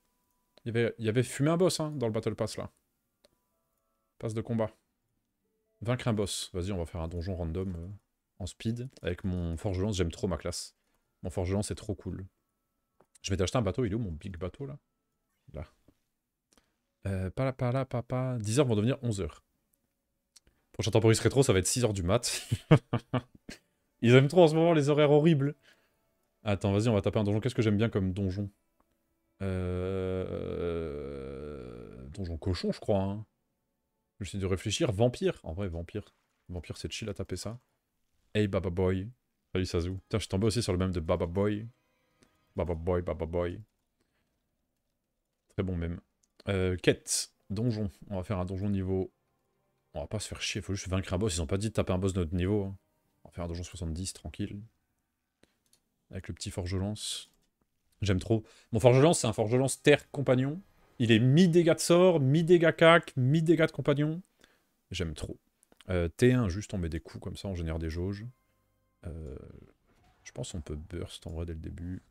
Il y avait, il y avait fumé un boss hein, dans le Battle Pass là. Passe de combat. Vaincre un boss. Vas-y, on va faire un donjon random euh, en speed. Avec mon lance, j'aime trop ma classe. Mon lance c'est trop cool. Je vais t'acheter un bateau, il est où mon big bateau là Là. pas là, pas là, pas, 10h vont devenir 11h. Prochain temporis rétro, ça va être 6h du mat. Ils aiment trop en ce moment les horaires horribles. Attends, vas-y, on va taper un donjon. Qu'est-ce que j'aime bien comme donjon euh, Donjon cochon, je crois. Hein. J'essaie de réfléchir. Vampire. En vrai, vampire. Vampire, c'est chill à taper ça. Hey, Baba Boy. Salut, Sazou. Putain, je tombé aussi sur le même de Baba Boy. Baba boy, baba boy. Très bon même. Euh, quête, donjon. On va faire un donjon niveau... On va pas se faire chier, faut juste vaincre un boss. Ils ont pas dit de taper un boss de notre niveau. Hein. On va faire un donjon 70, tranquille. Avec le petit forge-lance. J'aime trop. Mon forge-lance, c'est un forge-lance terre compagnon. Il est mi-dégâts de sort, mi-dégâts cac, mi-dégâts de compagnon. J'aime trop. Euh, T1, juste on met des coups comme ça, on génère des jauges. Euh, je pense qu'on peut burst en vrai dès le début.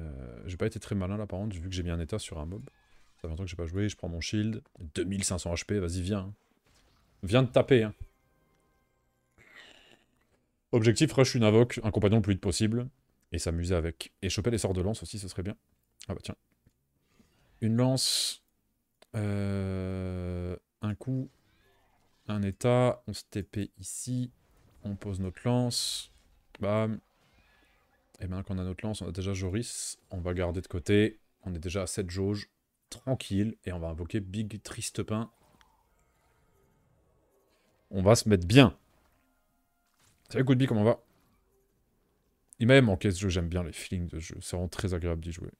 Euh, j'ai pas été très malin là par contre, vu que j'ai mis un état sur un mob. Ça fait longtemps que j'ai pas joué, je prends mon shield. 2500 HP, vas-y viens. Hein. Viens de taper. Hein. Objectif, rush une invoque, un compagnon le plus vite possible. Et s'amuser avec. Et choper les sorts de lance aussi, ce serait bien. Ah bah tiens. Une lance. Euh, un coup. Un état. On se TP ici. On pose notre lance. Bam. Et eh maintenant qu'on a notre lance, on a déjà Joris. On va garder de côté. On est déjà à 7 jauge. Tranquille. Et on va invoquer Big Tristepin. On va se mettre bien. Salut Goodby, comment on va Il m'a manqué ce jeu. J'aime bien les feelings de jeu. C'est vraiment très agréable d'y jouer.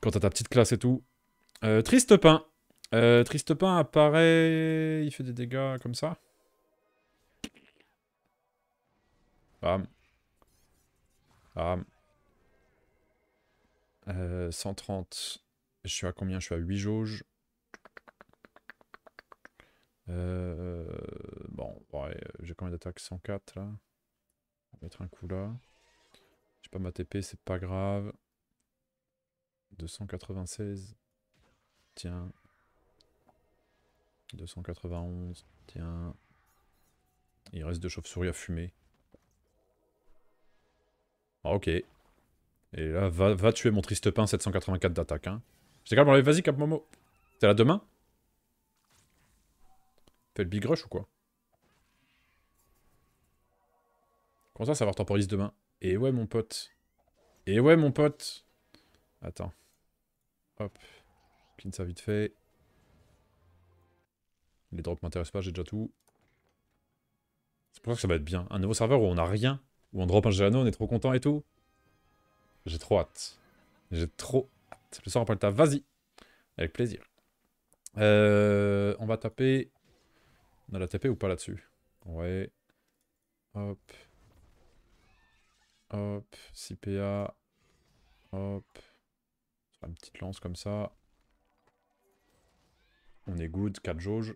Quand à ta petite classe et tout. Euh, Tristepin Pain. Euh, Triste apparaît... Il fait des dégâts comme ça. Bam. 130. Ah. Euh, Je suis à combien Je suis à 8 jauges. Euh, bon, ouais, j'ai combien d'attaques 104 là. On va mettre un coup là. J'ai pas ma TP, c'est pas grave. 296. Tiens. 291. Tiens. Il reste deux chauves-souris à fumer. Ah, ok. Et là, va, tuer mon triste pain 784 d'attaque. Hein. même enlevé. vas-y, Cap Momo. T'es là demain Fais le big rush ou quoi Comment ça, ça va temporise demain Et eh ouais, mon pote. Et eh ouais, mon pote. Attends. Hop. Clean ça vite fait. Les drops m'intéressent pas, j'ai déjà tout. C'est pour ça que ça va être bien. Un nouveau serveur où on n'a rien ou on drop un Géano, on est trop content et tout. J'ai trop hâte. J'ai trop hâte. Je sors en palta, vas-y. Avec plaisir. Euh, on va taper. On a la TP ou pas là-dessus Ouais. Hop. Hop. 6 PA. Hop. Une petite lance comme ça. On est good. 4 jauges.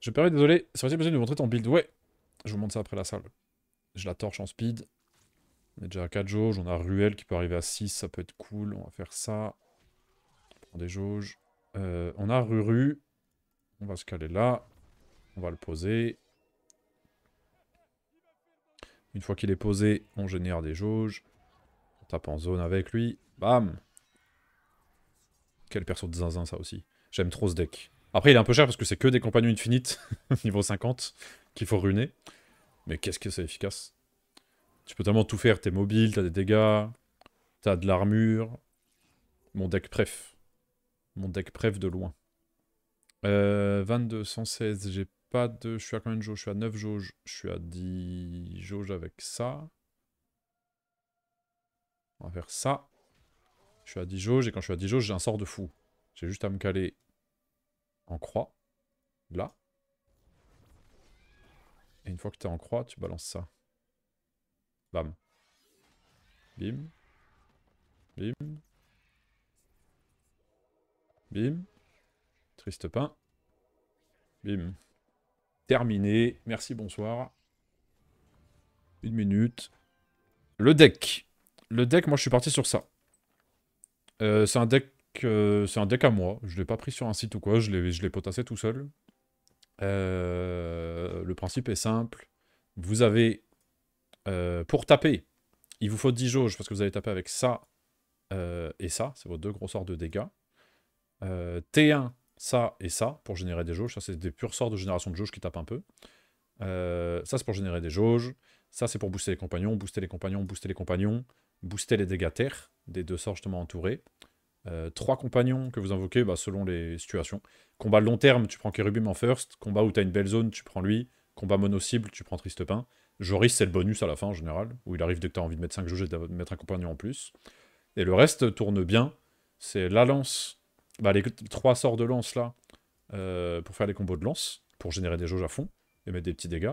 Je permets, désolé. Serait-il possible de montrer ton build Ouais, je vous montre ça après la salle. Je la torche en speed. On est déjà à 4 jauges. On a Ruel qui peut arriver à 6. Ça peut être cool. On va faire ça. On prend des jauges. Euh, on a Ruru. On va se caler là. On va le poser. Une fois qu'il est posé, on génère des jauges. On tape en zone avec lui. Bam Quel perso de zinzin ça aussi. J'aime trop ce deck. Après, il est un peu cher parce que c'est que des compagnons infinites, niveau 50 qu'il faut ruiner. Mais qu'est-ce que c'est efficace Tu peux tellement tout faire, t'es mobile, t'as des dégâts, t'as de l'armure. Mon deck pref, Mon deck pref de loin. 22, euh, 116, j'ai pas de... Je suis à combien de jauges Je suis à 9 jauges. Je suis à 10 jauges avec ça. On va faire ça. Je suis à 10 jauges, et quand je suis à 10 jauges, j'ai un sort de fou. J'ai juste à me caler en croix, là. Et une fois que tu es en croix, tu balances ça. Bam. Bim. Bim. Bim. Triste pain. Bim. Terminé. Merci, bonsoir. Une minute. Le deck. Le deck, moi, je suis parti sur ça. Euh, c'est un deck... Euh, c'est un deck à moi. Je l'ai pas pris sur un site ou quoi. Je l'ai potassé tout seul. Euh, le principe est simple. Vous avez, euh, pour taper, il vous faut 10 jauges parce que vous allez taper avec ça euh, et ça. C'est vos deux gros sorts de dégâts. T1, ça et ça pour générer des jauges. Ça, c'est des purs sorts de génération de jauges qui tapent un peu. ça, c'est pour générer des jauges. Ça, c'est pour booster les compagnons, booster les compagnons, booster les compagnons, booster les dégâts terre des deux sorts justement entourés. 3 euh, trois compagnons que vous invoquez bah, selon les situations. Combat long terme, tu prends Kerubim en first. Combat où tu as une belle zone, tu prends lui. Combat mono-cible, tu prends Tristepin. Joris, c'est le bonus à la fin en général, où il arrive dès que tu as envie de mettre 5 jauges et de mettre un compagnon en plus. Et le reste tourne bien. C'est la lance, bah, les trois sorts de lance là, euh, pour faire les combos de lance, pour générer des jauges à fond et mettre des petits dégâts.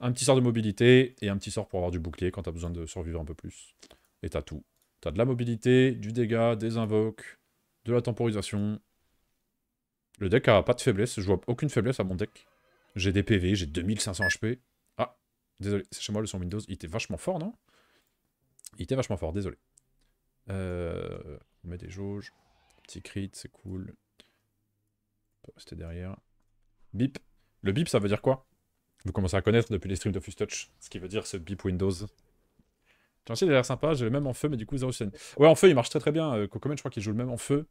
Un petit sort de mobilité et un petit sort pour avoir du bouclier quand tu as besoin de survivre un peu plus. Et t'as tout. T'as de la mobilité, du dégât, des invoques, de la temporisation. Le deck n'a pas de faiblesse, je vois aucune faiblesse à mon deck. J'ai des PV, j'ai 2500 HP. Ah, désolé, c'est chez moi le son Windows, il était vachement fort, non Il était vachement fort, désolé. Euh, on met des jauges. Petit crit, c'est cool. C'était derrière. Bip. Le bip, ça veut dire quoi Vous commencez à connaître depuis les streams de Touch, ce qui veut dire ce bip Windows il a l'air sympa. J'ai le même en feu, mais du coup, Zero aussi Ouais, en feu, il marche très très bien. Euh, Kokomen, je crois qu'il joue le même en feu.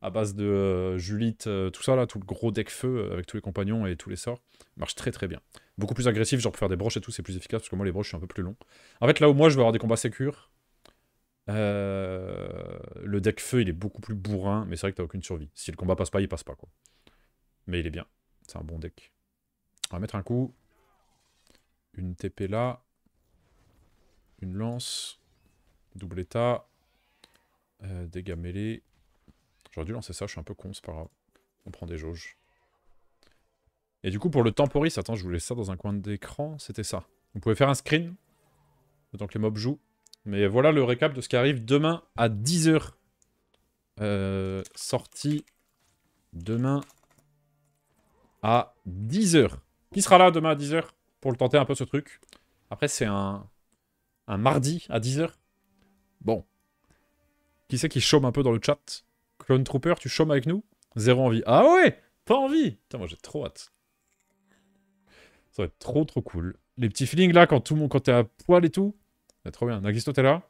À base de juliette euh, Julite, euh, tout ça là, tout le gros deck feu avec tous les compagnons et tous les sorts. marche très très bien. Beaucoup plus agressif, genre pour faire des broches et tout, c'est plus efficace parce que moi, les broches, je suis un peu plus long. En fait, là où moi, je vais avoir des combats sécures. le deck feu, il est beaucoup plus bourrin, mais c'est vrai que t'as aucune survie. Si le combat passe pas, il passe pas, quoi. Mais il est bien. C'est un bon deck. On va mettre un coup. Une TP là une lance, double état, euh, dégâts mêlés. J'aurais dû lancer ça, je suis un peu con, c'est pas grave. On prend des jauges. Et du coup, pour le temporis, attends, je vous laisse ça dans un coin d'écran, c'était ça. Vous pouvez faire un screen, le que les mobs jouent. Mais voilà le récap de ce qui arrive demain à 10h. Euh, sortie demain à 10h. Qui sera là demain à 10h pour le tenter un peu ce truc Après, c'est un un mardi à 10h. Bon. Qui c'est qui chôme un peu dans le chat Clone Trooper, tu chômes avec nous Zéro envie. Ah ouais Pas envie Putain, moi j'ai trop hâte. Ça va être trop trop cool. Les petits feelings là, quand tout le monde, quand t'es à poil et tout. C'est eh, trop bien. Nagisto, t'es là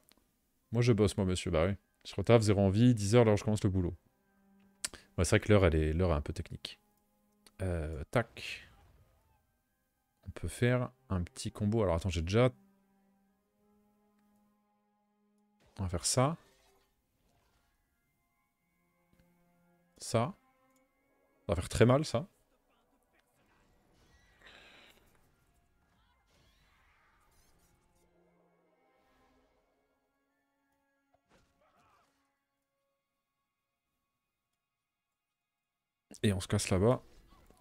Moi je bosse, moi monsieur. Bah oui. Je retave, zéro envie, 10h, alors je commence le boulot. c'est vrai que l'heure, elle est, l'heure un peu technique. Euh, tac. On peut faire un petit combo. Alors attends, j'ai déjà On va faire ça. Ça. Ça va faire très mal, ça. Et on se casse là-bas.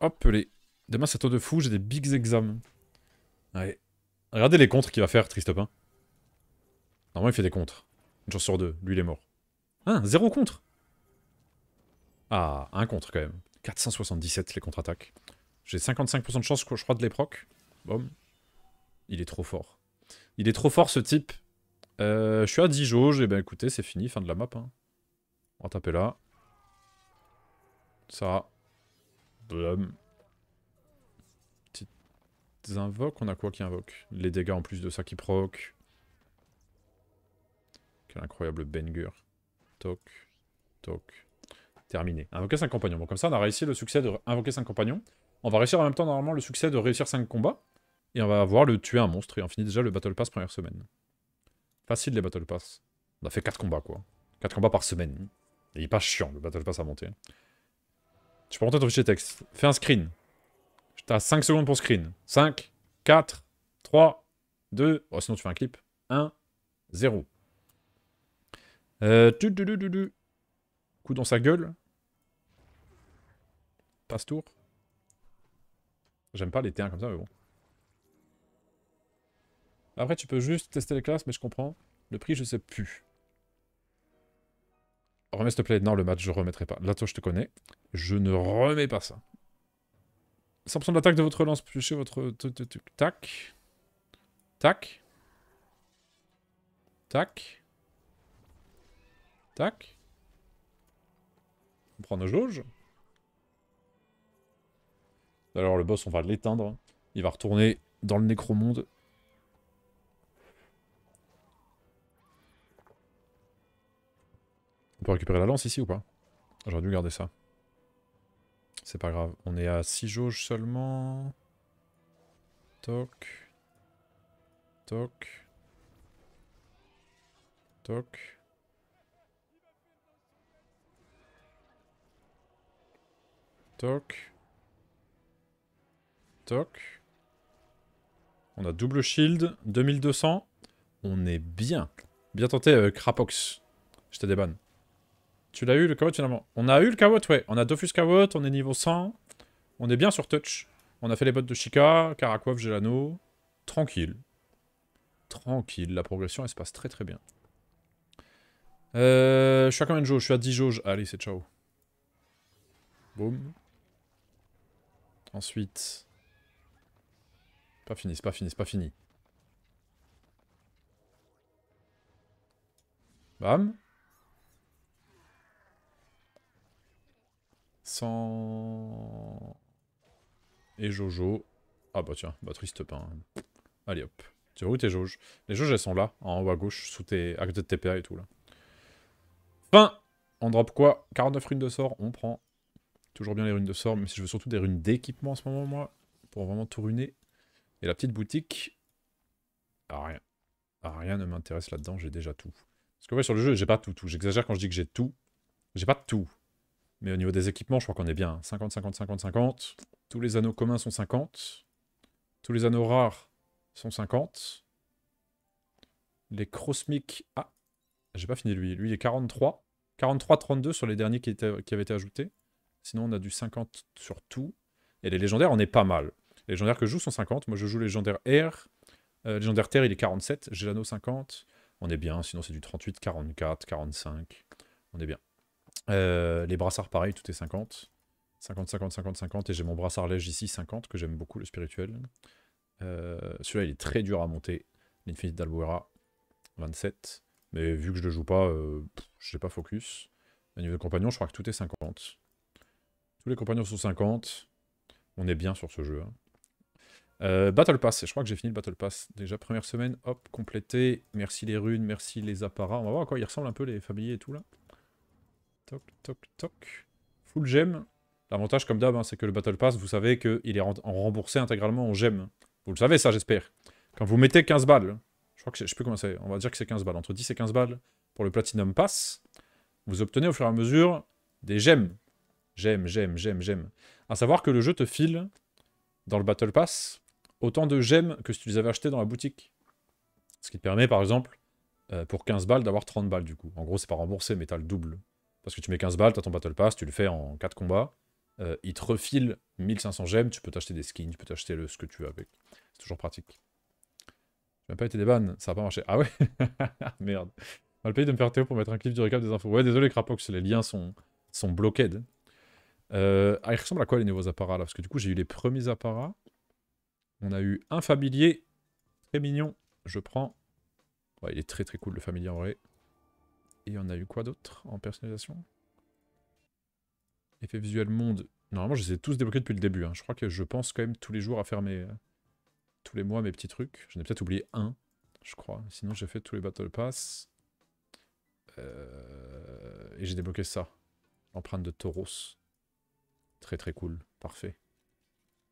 Hop, les. Demain, c'est toi de fou, j'ai des bigs exams. Allez. Regardez les contres qu'il va faire, Tristopin. Hein. Normalement, il fait des contres. Une chance sur deux. Lui, il est mort. Hein, zéro contre Ah, un contre quand même. 477 les contre-attaques. J'ai 55% de chance, je crois, de les proc. Il est trop fort. Il est trop fort, ce type. Euh, je suis à 10 jauges. Et eh ben écoutez, c'est fini. Fin de la map. Hein. On va taper là. Ça. Blum. Petites invoques. On a quoi qui invoque Les dégâts en plus de ça qui proc. Quel incroyable banger. Toc, toc. Terminé. Invoquer 5 compagnons. Bon comme ça, on a réussi le succès de invoquer 5 compagnons. On va réussir en même temps, normalement, le succès de réussir 5 combats. Et on va avoir le tuer un monstre. Et on finit déjà le Battle Pass première semaine. Facile les Battle Pass. On a fait 4 combats, quoi. 4 combats par semaine. Et il est pas chiant, le Battle Pass à monter. Tu peux ton fichier texte. Fais un screen. T'as 5 secondes pour screen. 5, 4, 3, 2. Oh, sinon, tu fais un clip. 1, 0. Euh, Coup dans sa gueule. Passe tour. J'aime pas les t comme ça, mais bon. Après, tu peux juste tester les classes, mais je comprends. Le prix, je sais plus. Remets s'il te plaît. Non, le match, je remettrai pas. Là, toi, je te connais. Je ne remets pas ça. 100% de de votre lance plus chez votre... Tac. Tac. Tac. Tac. On prend nos jauges. Alors le boss, on va l'éteindre. Il va retourner dans le nécromonde. On peut récupérer la lance ici ou pas J'aurais dû garder ça. C'est pas grave. On est à 6 jauges seulement. Toc. Toc. Toc. Toc. Toc. On a double shield, 2200. On est bien. Bien tenté, euh, Crapox. Je te débanne. Tu l'as eu le Kawot finalement On a eu le Kawot, ouais. On a Dofus Kawot, on est niveau 100. On est bien sur Touch. On a fait les bottes de Chica, Karakov, Gelano. Tranquille. Tranquille, la progression elle se passe très très bien. Euh, je suis à combien de jauges Je suis à 10 jauges. Allez, c'est ciao. Boum. Ensuite... Pas fini, c'est pas fini, c'est pas fini. Bam. 100... Et Jojo. Ah bah tiens, bah triste pain. Hein. Allez hop. Tu vois où tes jauges Les jauges, elles sont là, en haut à gauche, sous tes actes de TPA et tout, là. Fin On drop quoi 49 runes de sort, on prend. Toujours bien les runes de sort, Mais si je veux surtout des runes d'équipement en ce moment, moi, pour vraiment tout runer. Et la petite boutique, ah, rien. Ah, rien ne m'intéresse là-dedans, j'ai déjà tout. Parce que ouais, sur le jeu, j'ai pas tout, tout. J'exagère quand je dis que j'ai tout. J'ai pas tout. Mais au niveau des équipements, je crois qu'on est bien. 50, 50, 50, 50. Tous les anneaux communs sont 50. Tous les anneaux rares sont 50. Les Crosmic... Ah, j'ai pas fini lui. Lui, il est 43. 43, 32 sur les derniers qui avaient été ajoutés. Sinon, on a du 50 sur tout. Et les légendaires, on est pas mal. Les légendaires que je joue sont 50. Moi, je joue légendaire Air. Euh, légendaire Terre, il est 47. J'ai l'anneau 50. On est bien. Sinon, c'est du 38, 44, 45. On est bien. Euh, les brassards, pareil, tout est 50. 50, 50, 50, 50. Et j'ai mon brassard lège ici, 50, que j'aime beaucoup, le spirituel. Euh, celui-là, il est très dur à monter. L'Infinite d'Albuera, 27. Mais vu que je le joue pas, je n'ai pas focus. Au niveau de compagnon, je crois que tout est 50 les compagnons sont 50. On est bien sur ce jeu. Hein. Euh, Battle Pass, je crois que j'ai fini le Battle Pass. Déjà, première semaine, hop, complété. Merci les runes, merci les apparats. On va voir quoi ils ressemblent un peu, les familiers et tout, là. Toc, toc, toc. Full gem L'avantage, comme d'hab, hein, c'est que le Battle Pass, vous savez qu'il est remboursé intégralement en gem Vous le savez, ça, j'espère. Quand vous mettez 15 balles, je crois que je peux commencer. on va dire que c'est 15 balles, entre 10 et 15 balles pour le Platinum Pass, vous obtenez au fur et à mesure des gemmes. J'aime, j'aime, j'aime, j'aime. À savoir que le jeu te file, dans le Battle Pass, autant de gemmes que si tu les avais achetés dans la boutique. Ce qui te permet, par exemple, euh, pour 15 balles, d'avoir 30 balles du coup. En gros, c'est pas remboursé, mais t'as le double. Parce que tu mets 15 balles, t'as ton Battle Pass, tu le fais en 4 combats. Euh, il te refile 1500 gemmes, tu peux t'acheter des skins, tu peux t'acheter le ce que tu veux avec. C'est toujours pratique. J'ai même pas été des ça a pas marché. Ah ouais Merde. Mal payé de me faire Théo pour mettre un clip du récap des infos. Ouais, désolé Crapox, les liens sont, sont bloqués. Euh, ah, il ressemble à quoi les nouveaux apparats là Parce que du coup, j'ai eu les premiers apparats. On a eu un familier. Très mignon. Je prends. Ouais, il est très très cool le familier en vrai. Et on a eu quoi d'autre en personnalisation Effet visuel monde. Normalement, je les ai tous débloqués depuis le début. Hein. Je crois que je pense quand même tous les jours à faire mes... Tous les mois mes petits trucs. Je n'ai peut-être oublié un, je crois. Sinon, j'ai fait tous les Battle Pass. Euh, et j'ai débloqué ça. L'empreinte de Tauros. Très très cool. Parfait.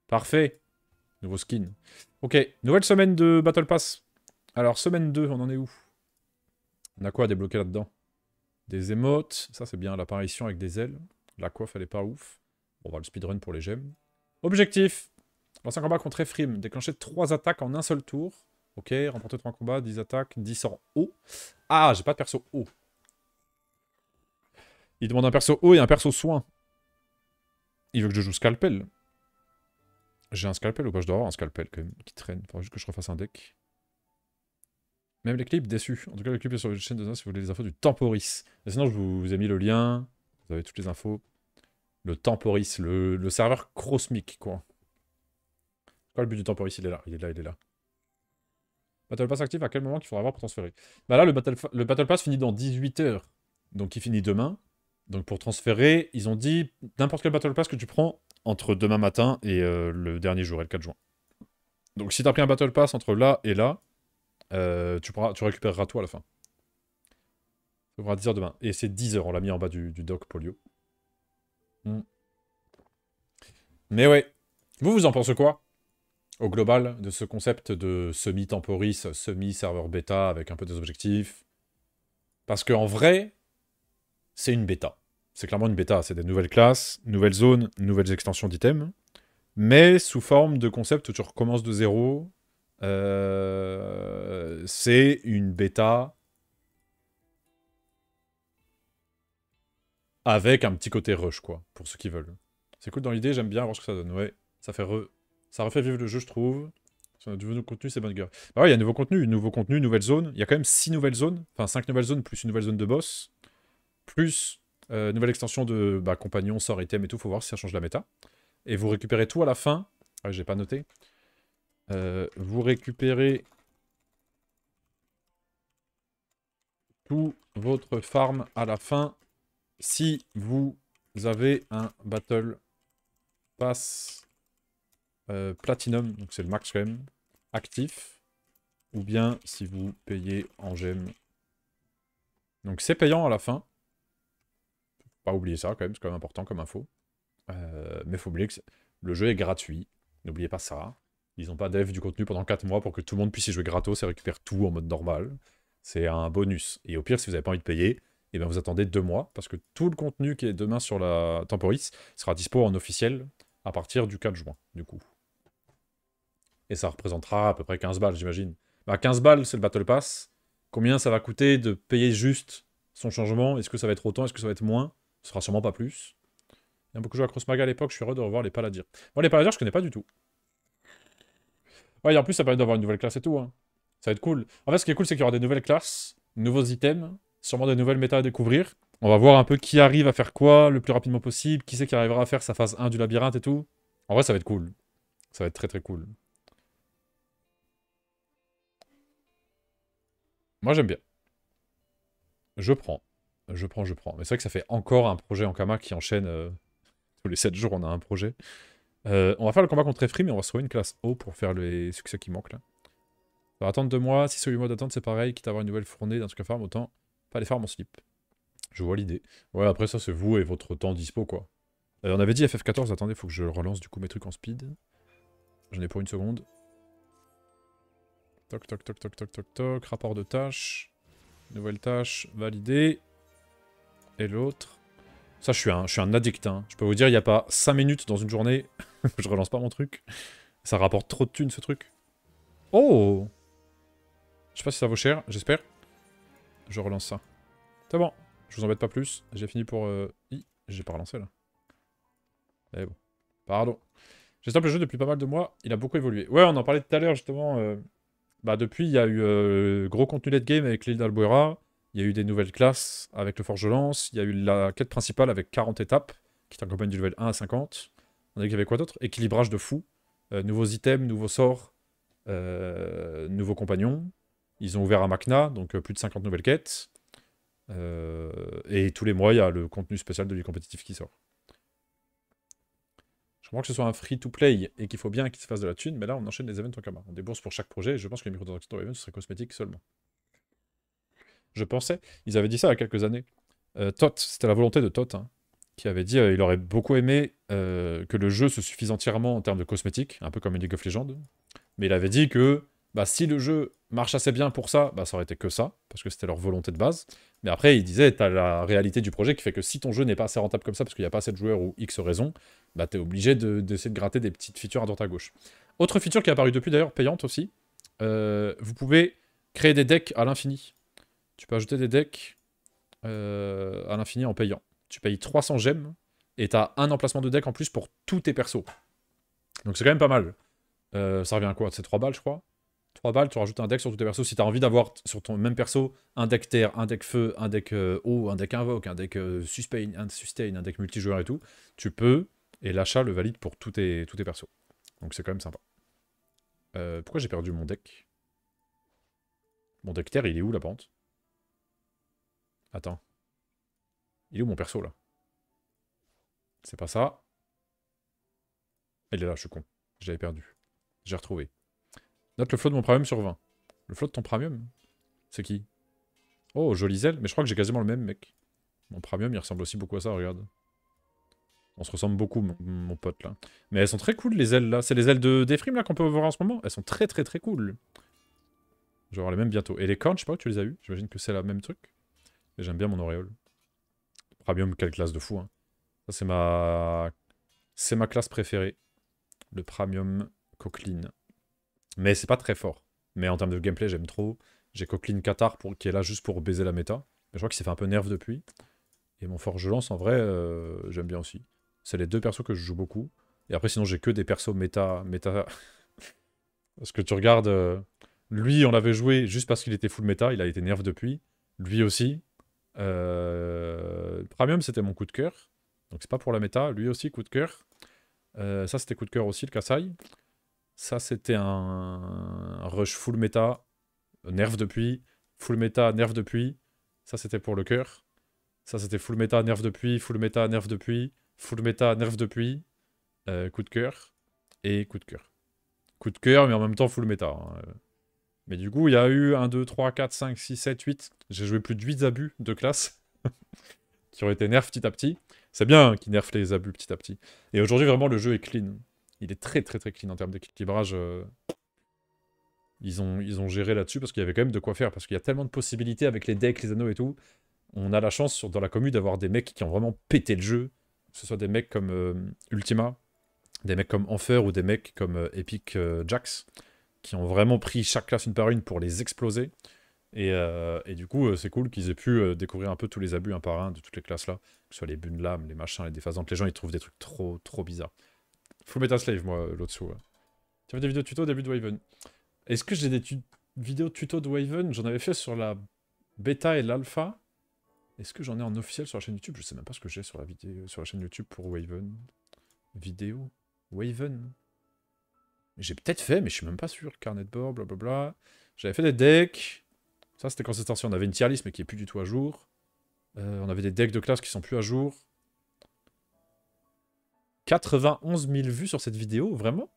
Parfait Nouveau skin. Ok, nouvelle semaine de Battle Pass. Alors, semaine 2, on en est où On a quoi à débloquer là-dedans Des émotes, ça c'est bien, l'apparition avec des ailes. La coiffe, elle est pas ouf. On va le speedrun pour les gemmes. Objectif Lance un combat contre Ephrim. Déclencher 3 attaques en un seul tour. Ok, remporter 3 combats, 10 attaques, 10 en haut. Ah, j'ai pas de perso haut. Il demande un perso haut et un perso soin. Il veut que je joue scalpel. J'ai un scalpel ou pas Je dois avoir un scalpel quand même, qui traîne. Faudra juste que je refasse un deck. Même les clips déçus. En tout cas, le clip est sur la chaîne de ça. si vous voulez les infos du Temporis. sinon, je vous, ai mis le lien. Vous avez toutes les infos. Le Temporis, le, le serveur Crosmic, quoi. Quoi le but du Temporis Il est là, il est là, il est là. Battle Pass actif, à quel moment qu'il faudra avoir pour transférer Bah là, le Battle, le battle Pass finit dans 18h. Donc il finit demain. Donc pour transférer, ils ont dit n'importe quel Battle Pass que tu prends entre demain matin et euh, le dernier jour, et le 4 juin. Donc si tu as pris un Battle Pass entre là et là, euh, tu, tu récupéreras tout à la fin. Tu pourras 10h demain. Et c'est 10h, on l'a mis en bas du, doc polio. Hmm. Mais ouais, vous vous en pensez quoi au global de ce concept de semi-temporis, semi-serveur bêta avec un peu des objectifs Parce qu'en vrai, c'est une bêta. C'est clairement une bêta. C'est des nouvelles classes, nouvelles zones, nouvelles extensions d'items, mais sous forme de concept où tu recommences de zéro. Euh, c'est une bêta avec un petit côté rush, quoi, pour ceux qui veulent. C'est cool dans l'idée, j'aime bien voir ce que ça donne. Ouais, ça fait ça refait vivre le jeu, je trouve. Si a du nouveau contenu, c'est bonne gueule. Bah il y a nouveau contenu, nouveau contenu, nouvelle zone. Il y a quand même 6 nouvelles zones, enfin 5 nouvelles zones plus une nouvelle zone de boss plus euh, nouvelle extension de bah, compagnon, sort, item et tout, faut voir si ça change la méta. Et vous récupérez tout à la fin. Ah, j'ai pas noté. Euh, vous récupérez tout votre farm à la fin si vous avez un battle pass euh, platinum, donc c'est le max quand actif, ou bien si vous payez en gemme. Donc c'est payant à la fin pas oublier ça quand même, c'est quand même important comme info. Euh, mais faut oublier que le jeu est gratuit, n'oubliez pas ça. Ils n'ont pas dev du contenu pendant 4 mois pour que tout le monde puisse y jouer gratos et récupère tout en mode normal. C'est un bonus. Et au pire, si vous n'avez pas envie de payer, eh bien vous attendez 2 mois parce que tout le contenu qui est demain sur la Temporis sera dispo en officiel à partir du 4 juin, du coup. Et ça représentera à peu près 15 balles, j'imagine. Bah 15 balles, c'est le Battle Pass. Combien ça va coûter de payer juste son changement Est-ce que ça va être autant Est-ce que ça va être moins ce sera sûrement pas plus. Il y a beaucoup joué à Crossmaga à l'époque, je suis heureux de revoir les Paladirs. Bon, les Paladirs, je connais pas du tout. Ouais, en plus, ça permet d'avoir une nouvelle classe et tout. Hein. Ça va être cool. En fait, ce qui est cool, c'est qu'il y aura des nouvelles classes, nouveaux items, sûrement des nouvelles méta à découvrir. On va voir un peu qui arrive à faire quoi le plus rapidement possible, qui c'est qui arrivera à faire sa phase 1 du labyrinthe et tout. En vrai, ça va être cool. Ça va être très très cool. Moi, j'aime bien. Je prends. Je prends, je prends. Mais c'est vrai que ça fait encore un projet en Kama qui enchaîne. Euh, tous les 7 jours, on a un projet. Euh, on va faire le combat contre Efrim, mais on va se trouver une classe O pour faire les succès qui manquent là. attendre deux mois. ou celui mois d'attente, c'est pareil. Quitte à avoir une nouvelle fournée d'un truc à farm, autant pas les farm en slip. Je vois l'idée. Ouais, après ça, c'est vous et votre temps dispo quoi. Euh, on avait dit FF14. Attendez, faut que je relance du coup mes trucs en speed. J'en ai pour une seconde. Toc, toc, toc, toc, toc, toc, toc. Rapport de tâche. Nouvelle tâche validée et l'autre. Ça, je suis un, je suis un addict. Hein. Je peux vous dire, il n'y a pas 5 minutes dans une journée. je relance pas mon truc. Ça rapporte trop de thunes, ce truc. Oh Je sais pas si ça vaut cher, j'espère. Je relance ça. C'est bon, je vous embête pas plus. J'ai fini pour... Euh, J'ai pas relancé, là. Mais eh bon. Pardon. J'ai stoppé le jeu depuis pas mal de mois. Il a beaucoup évolué. Ouais, on en parlait tout à l'heure, justement. Euh, bah, depuis, il y a eu euh, gros contenu de game avec l'île d'Albuera. Il y a eu des nouvelles classes avec le Forge Lance. Il y a eu la quête principale avec 40 étapes, qui t'accompagne du level 1 à 50. On a dit qu'il y avait quoi d'autre Équilibrage de fou. Euh, nouveaux items, nouveaux sorts, euh, nouveaux compagnons. Ils ont ouvert à Macna, donc euh, plus de 50 nouvelles quêtes. et tous les mois, il y a le contenu spécial de l'île compétitif qui sort. Je crois que ce soit un free-to-play et qu'il faut bien qu'il se fasse de la thune, mais là, on enchaîne les événements en camarade. On débourse pour chaque projet, et je pense que les microtransactions dans les events, ce serait cosmétique seulement je pensais. Ils avaient dit ça il y a quelques années. Euh, Tot, c'était la volonté de Tot, hein, qui avait dit qu'il euh, il aurait beaucoup aimé euh, que le jeu se suffise entièrement en termes de cosmétiques, un peu comme League of Legends. Mais il avait dit que bah, si le jeu marche assez bien pour ça, bah, ça aurait été que ça, parce que c'était leur volonté de base. Mais après, il disait, t'as la réalité du projet qui fait que si ton jeu n'est pas assez rentable comme ça, parce qu'il n'y a pas assez de joueurs ou X raisons, bah, es obligé d'essayer de, de, gratter des petites features à droite à gauche. Autre feature qui est apparue depuis d'ailleurs, payante aussi, vous pouvez créer des decks à l'infini. Tu peux ajouter des decks euh, à l'infini en payant. Tu payes 300 gemmes et as un emplacement de deck en plus pour tous tes persos. Donc c'est quand même pas mal. Euh, ça revient à quoi C'est 3 balles, je crois. 3 balles, tu rajoutes un deck sur tous tes persos. Si as envie d'avoir sur ton même perso un deck terre, un deck feu, un deck euh, eau, un deck invoque, un deck sustain, un sustain, un deck multijoueur et tout, tu peux. Et l'achat le valide pour tous tes, tous tes persos. Donc c'est quand même sympa. pourquoi j'ai perdu mon deck Mon deck terre, il est où la pente Attends. Il est où mon perso, là C'est pas ça. Il est là, je suis con. J'avais perdu. J'ai retrouvé. Note le flot de mon premium sur 20. Le flot de ton premium C'est qui Oh, joli zèle. Mais je crois que j'ai quasiment le même, mec. Mon premium, il ressemble aussi beaucoup à ça, regarde. On se ressemble beaucoup, mon, pote, là. Mais elles sont très cool, les ailes, là. C'est les ailes de d'Efrim, là, qu'on peut voir en ce moment. Elles sont très, très, très cool. Je vais avoir les mêmes bientôt. Et les cornes, je sais pas où tu les as eues. J'imagine que c'est le même truc j'aime bien mon auréole. Premium, quelle classe de fou. Hein. c'est ma... C'est ma classe préférée. Le Pramium Coqueline. Mais c'est pas très fort. Mais en termes de gameplay, j'aime trop. J'ai Coqueline Qatar pour... qui est là juste pour baiser la méta. Mais je crois qu'il s'est fait un peu nerf depuis. Et mon Forge Lance, en vrai, euh, j'aime bien aussi. C'est les deux persos que je joue beaucoup. Et après, sinon, j'ai que des persos méta... parce que tu regardes... Euh, lui, on l'avait joué juste parce qu'il était full méta. Il a été nerf depuis. Lui aussi. Euh, Premium, c'était mon coup de coeur Donc c'est pas pour la méta. Lui aussi, coup de coeur euh, ça, c'était coup de coeur aussi, le Kasai. Ça, c'était un... rush full méta. Nerf depuis. Full méta, nerf depuis. Ça, c'était pour le cœur. Ça, c'était full méta, nerf depuis. Full méta, nerf depuis. Full méta, nerf depuis. Euh, coup de coeur Et coup de coeur Coup de coeur mais en même temps full méta. Hein. Mais du coup, il y a eu 1, 2, 3, 4, 5, 6, 7, 8. J'ai joué plus de 8 abus de classe qui ont été nerfs petit à petit. C'est bien qu'ils nerfent les abus petit à petit. Et aujourd'hui, vraiment, le jeu est clean. Il est très très très clean en termes d'équilibrage. Euh. Ils, ont, ils ont géré là-dessus parce qu'il y avait quand même de quoi faire. Parce qu'il y a tellement de possibilités avec les decks, les anneaux et tout. On a la chance dans la commune d'avoir des mecs qui ont vraiment pété le jeu. Que ce soit des mecs comme euh, Ultima, des mecs comme Enfer ou des mecs comme euh, Epic Jax qui ont vraiment pris chaque classe une par une pour les exploser. Et, euh, du coup, euh, c'est cool qu'ils aient pu euh, découvrir un peu tous les abus un par un de toutes les classes-là, que ce soit les de lames, les machins, les défasantes. Les gens, ils trouvent des trucs trop, trop bizarres. mettre un Slave, moi, l'autre sous. Tu as fait des vidéos tuto au début de Waven Est-ce que j'ai des vidéos tuto de Waven J'en avais fait sur la bêta et l'alpha. Est-ce que j'en ai en officiel sur la chaîne YouTube Je sais même pas ce que j'ai sur, la vidéo, sur la chaîne YouTube pour Waven. Vidéo Waven j'ai peut-être fait, mais je suis même pas sûr. Carnet de bord, blablabla. J'avais fait des decks. Ça, c'était quand c'était sorti. On avait une tier list, mais qui est plus du tout à jour. Euh, on avait des decks de classe qui sont plus à jour. 91 000 vues sur cette vidéo, vraiment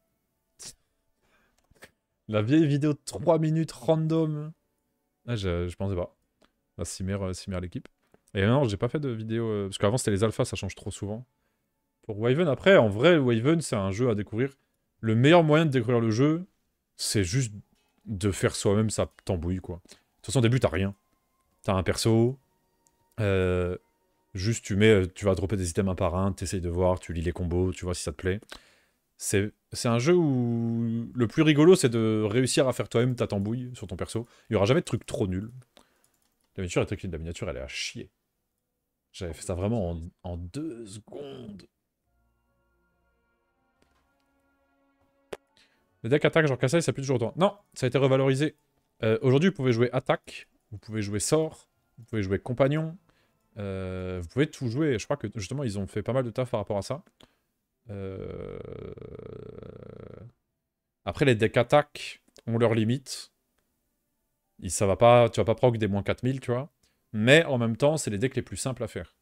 La vieille vidéo de 3 minutes random. Ah, je, pensais pas. La ah, cimère, euh, l'équipe. Et non, j'ai pas fait de vidéo. Euh, parce qu'avant, c'était les alphas, ça change trop souvent. Pour Waven, après, en vrai, Waven, c'est un jeu à découvrir le meilleur moyen de découvrir le jeu, c'est juste de faire soi-même sa tambouille, quoi. De toute façon, au début, t'as rien. T'as un perso, euh, juste tu mets, euh, tu vas dropper des items un par un, t'essayes de voir, tu lis les combos, tu vois si ça te plaît. C'est un jeu où le plus rigolo, c'est de réussir à faire toi-même ta tambouille sur ton perso. Il n'y aura jamais de truc trop nul. La miniature, la miniature, elle est à chier. J'avais fait ça vraiment en deux secondes. Le deck attaque, genre Kassai, ça pue toujours autant. Non, ça a été revalorisé. Euh, aujourd'hui, vous pouvez jouer attaque, vous pouvez jouer sort, vous pouvez jouer compagnon, euh, vous pouvez tout jouer. Je crois que justement, ils ont fait pas mal de taf par rapport à ça. Euh, après, les decks attaque ont leurs limites. ça va pas, tu vas pas proc des moins 4000, tu vois. Mais en même temps, c'est les decks les plus simples à faire.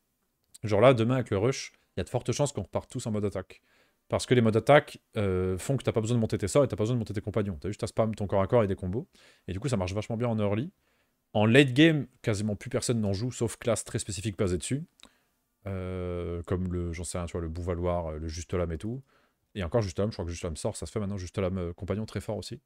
Genre là, demain avec le rush, il y a de fortes chances qu'on reparte tous en mode attaque. Parce que les modes attaque euh, font que t'as pas besoin de monter tes sorts et t'as pas besoin de monter tes compagnons. T'as juste à spam ton corps à corps et des combos. Et du coup, ça marche vachement bien en early. En late game, quasiment plus personne n'en joue, sauf classe très spécifique basée dessus. Euh, comme le, j'en sais rien, tu vois, le Bouvaloir, le Juste Lame et tout. Et encore Juste Lame, je crois que Juste Lame sort, ça se fait maintenant Juste Lame euh, compagnon très fort aussi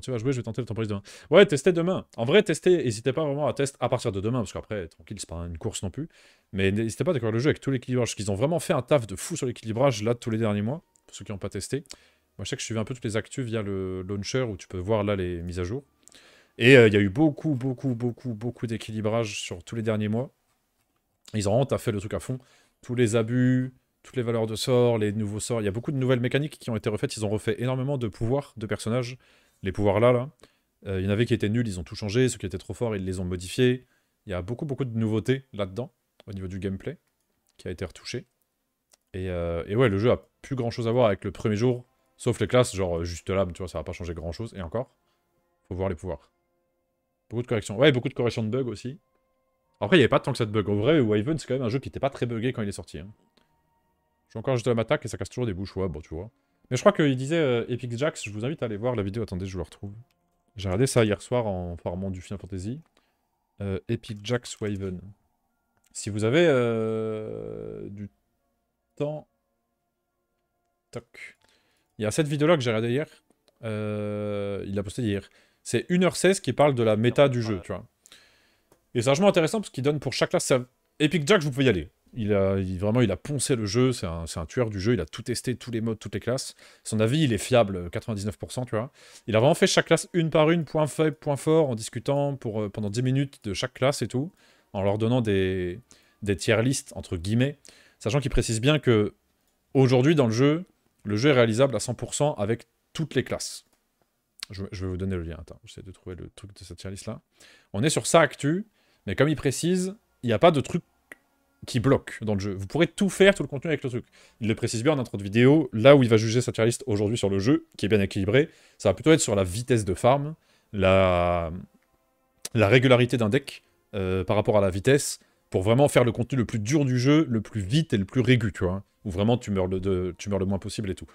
tu vas jouer, je vais tenter le prise demain. Ouais, testez demain. En vrai, testez. N'hésitez pas vraiment à tester à partir de demain, parce qu'après, tranquille, c'est pas une course non plus. Mais n'hésitez pas à découvrir le jeu avec tout l'équilibrage, parce qu'ils ont vraiment fait un taf de fou sur l'équilibrage, là, tous les derniers mois, pour ceux qui n'ont pas testé. Moi, je sais que je suivais un peu toutes les actus via le launcher, où tu peux voir, là, les mises à jour. Et euh, il y a eu beaucoup, beaucoup, beaucoup, beaucoup d'équilibrage sur tous les derniers mois. Ils ont vraiment fait le truc à fond. Tous les abus, toutes les valeurs de sorts, les nouveaux sorts. Il y a beaucoup de nouvelles mécaniques qui ont été refaites. Ils ont refait énormément de pouvoirs de personnages les pouvoirs-là, là, euh, il y en avait qui étaient nuls, ils ont tout changé. Ceux qui étaient trop forts, ils les ont modifiés. Il y a beaucoup, beaucoup de nouveautés là-dedans, au niveau du gameplay, qui a été retouché. Et, euh, ouais, le jeu a plus grand-chose à voir avec le premier jour, sauf les classes, genre euh, juste là, tu vois, ça va pas changer grand-chose. Et encore, faut voir les pouvoirs. Beaucoup de corrections. Ouais, beaucoup de corrections de bugs aussi. Après, il n'y avait pas tant que ça de bugs, En vrai, Wyvern, c'est quand même un jeu qui n'était pas très bugué quand il est sorti. Hein. Je suis encore juste à m'attaque et ça casse toujours des bouches. Ouais, bon, tu vois. Mais je crois qu'il disait euh, Epic Jax, je vous invite à aller voir la vidéo, attendez, je vous la retrouve. J'ai regardé ça hier soir en formant du Final Fantasy. Euh, Epic Jax Waven. Si vous avez euh, du temps... Toc. Il y a cette vidéo-là que j'ai regardée hier. il l'a posté hier. C'est 1h16 qui parle de la méta du jeu, tu vois. Et c'est vachement intéressant parce qu'il donne pour chaque classe... Epic Jax, vous pouvez y aller. Il a, vraiment, il a poncé le jeu, c'est un, tueur du jeu, il a tout testé, tous les modes, toutes les classes. Son avis, il est fiable, 99%, euh, tu vois. Il a vraiment fait chaque classe une par une, point faible, point fort, en discutant pour, euh, pendant 10 minutes de chaque classe et tout, en leur donnant des, des tier listes, entre guillemets. Sachant qu'il précise bien que, aujourd'hui, dans le jeu, le jeu est réalisable à 100% avec toutes les classes. Je, vais vous donner le lien, attends, j'essaie de trouver le truc de cette tier list là. On est sur ça actu, mais comme il précise, il n'y a pas de truc qui bloque dans le jeu. Vous pourrez tout faire, tout le contenu avec le truc. Il le précise bien en intro de vidéo, là où il va juger sa tier aujourd'hui sur le jeu, qui est bien équilibré, ça va plutôt être sur la vitesse de farm, la, la régularité d'un deck euh, par rapport à la vitesse, pour vraiment faire le contenu le plus dur du jeu, le plus vite et le plus régu, tu vois. Hein, où vraiment tu meurs le, tu meurs le moins possible et tout.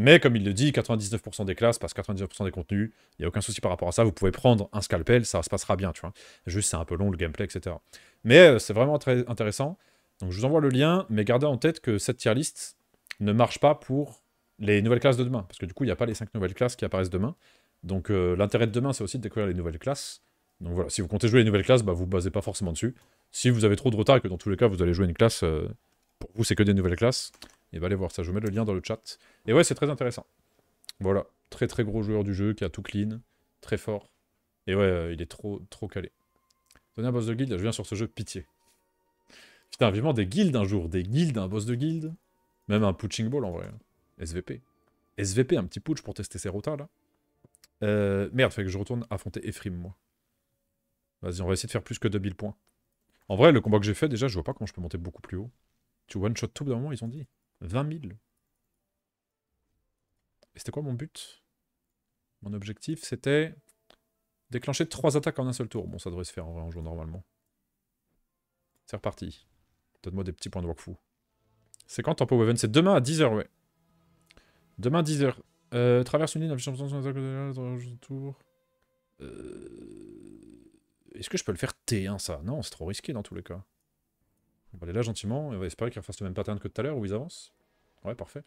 Mais comme il le dit, 99% des classes passent 99% des contenus. Il n'y a aucun souci par rapport à ça. Vous pouvez prendre un scalpel, ça se passera bien, tu vois. Juste, c'est un peu long le gameplay, etc. Mais euh, c'est vraiment très intéressant. Donc, je vous envoie le lien, mais gardez en tête que cette tier list ne marche pas pour les nouvelles classes de demain. Parce que du coup, il n'y a pas les 5 nouvelles classes qui apparaissent demain. Donc, euh, l'intérêt de demain, c'est aussi de découvrir les nouvelles classes. Donc voilà, si vous comptez jouer les nouvelles classes, bah, vous ne basez pas forcément dessus. Si vous avez trop de retard et que dans tous les cas, vous allez jouer une classe, euh, pour vous, c'est que des nouvelles classes, et bah allez voir ça, je vous mets le lien dans le chat. Et ouais, c'est très intéressant. Voilà, très très gros joueur du jeu qui a tout clean, très fort. Et ouais, euh, il est trop trop calé. Donnez un boss de guilde, je viens sur ce jeu, pitié. Putain, vivement des guilds un jour, des guilds un boss de guilde. Même un punching ball en vrai. SVP. SVP, un petit pooch pour tester ses rotas là. Euh, merde, fait que je retourne affronter Ephrim moi. Vas-y, on va essayer de faire plus que 2000 points. En vrai, le combat que j'ai fait, déjà, je vois pas comment je peux monter beaucoup plus haut. Tu one-shot tout d'un moment, ils ont dit. 20 000. Et c'était quoi mon but Mon objectif, c'était déclencher 3 attaques en un seul tour. Bon, ça devrait se faire en vrai en jouant normalement. C'est reparti. Donne-moi des petits points de wakfou. C'est quand Tempo Weaven C'est demain à 10h, ouais. Demain à 10h. Euh, traverse une ligne, affiche son attaque de tour. Euh, est-ce que je peux le faire T1 ça Non, c'est trop risqué dans tous les cas. On va aller là gentiment et on va espérer qu'ils refassent le même pattern que tout à l'heure où ils avancent. Ouais, parfait.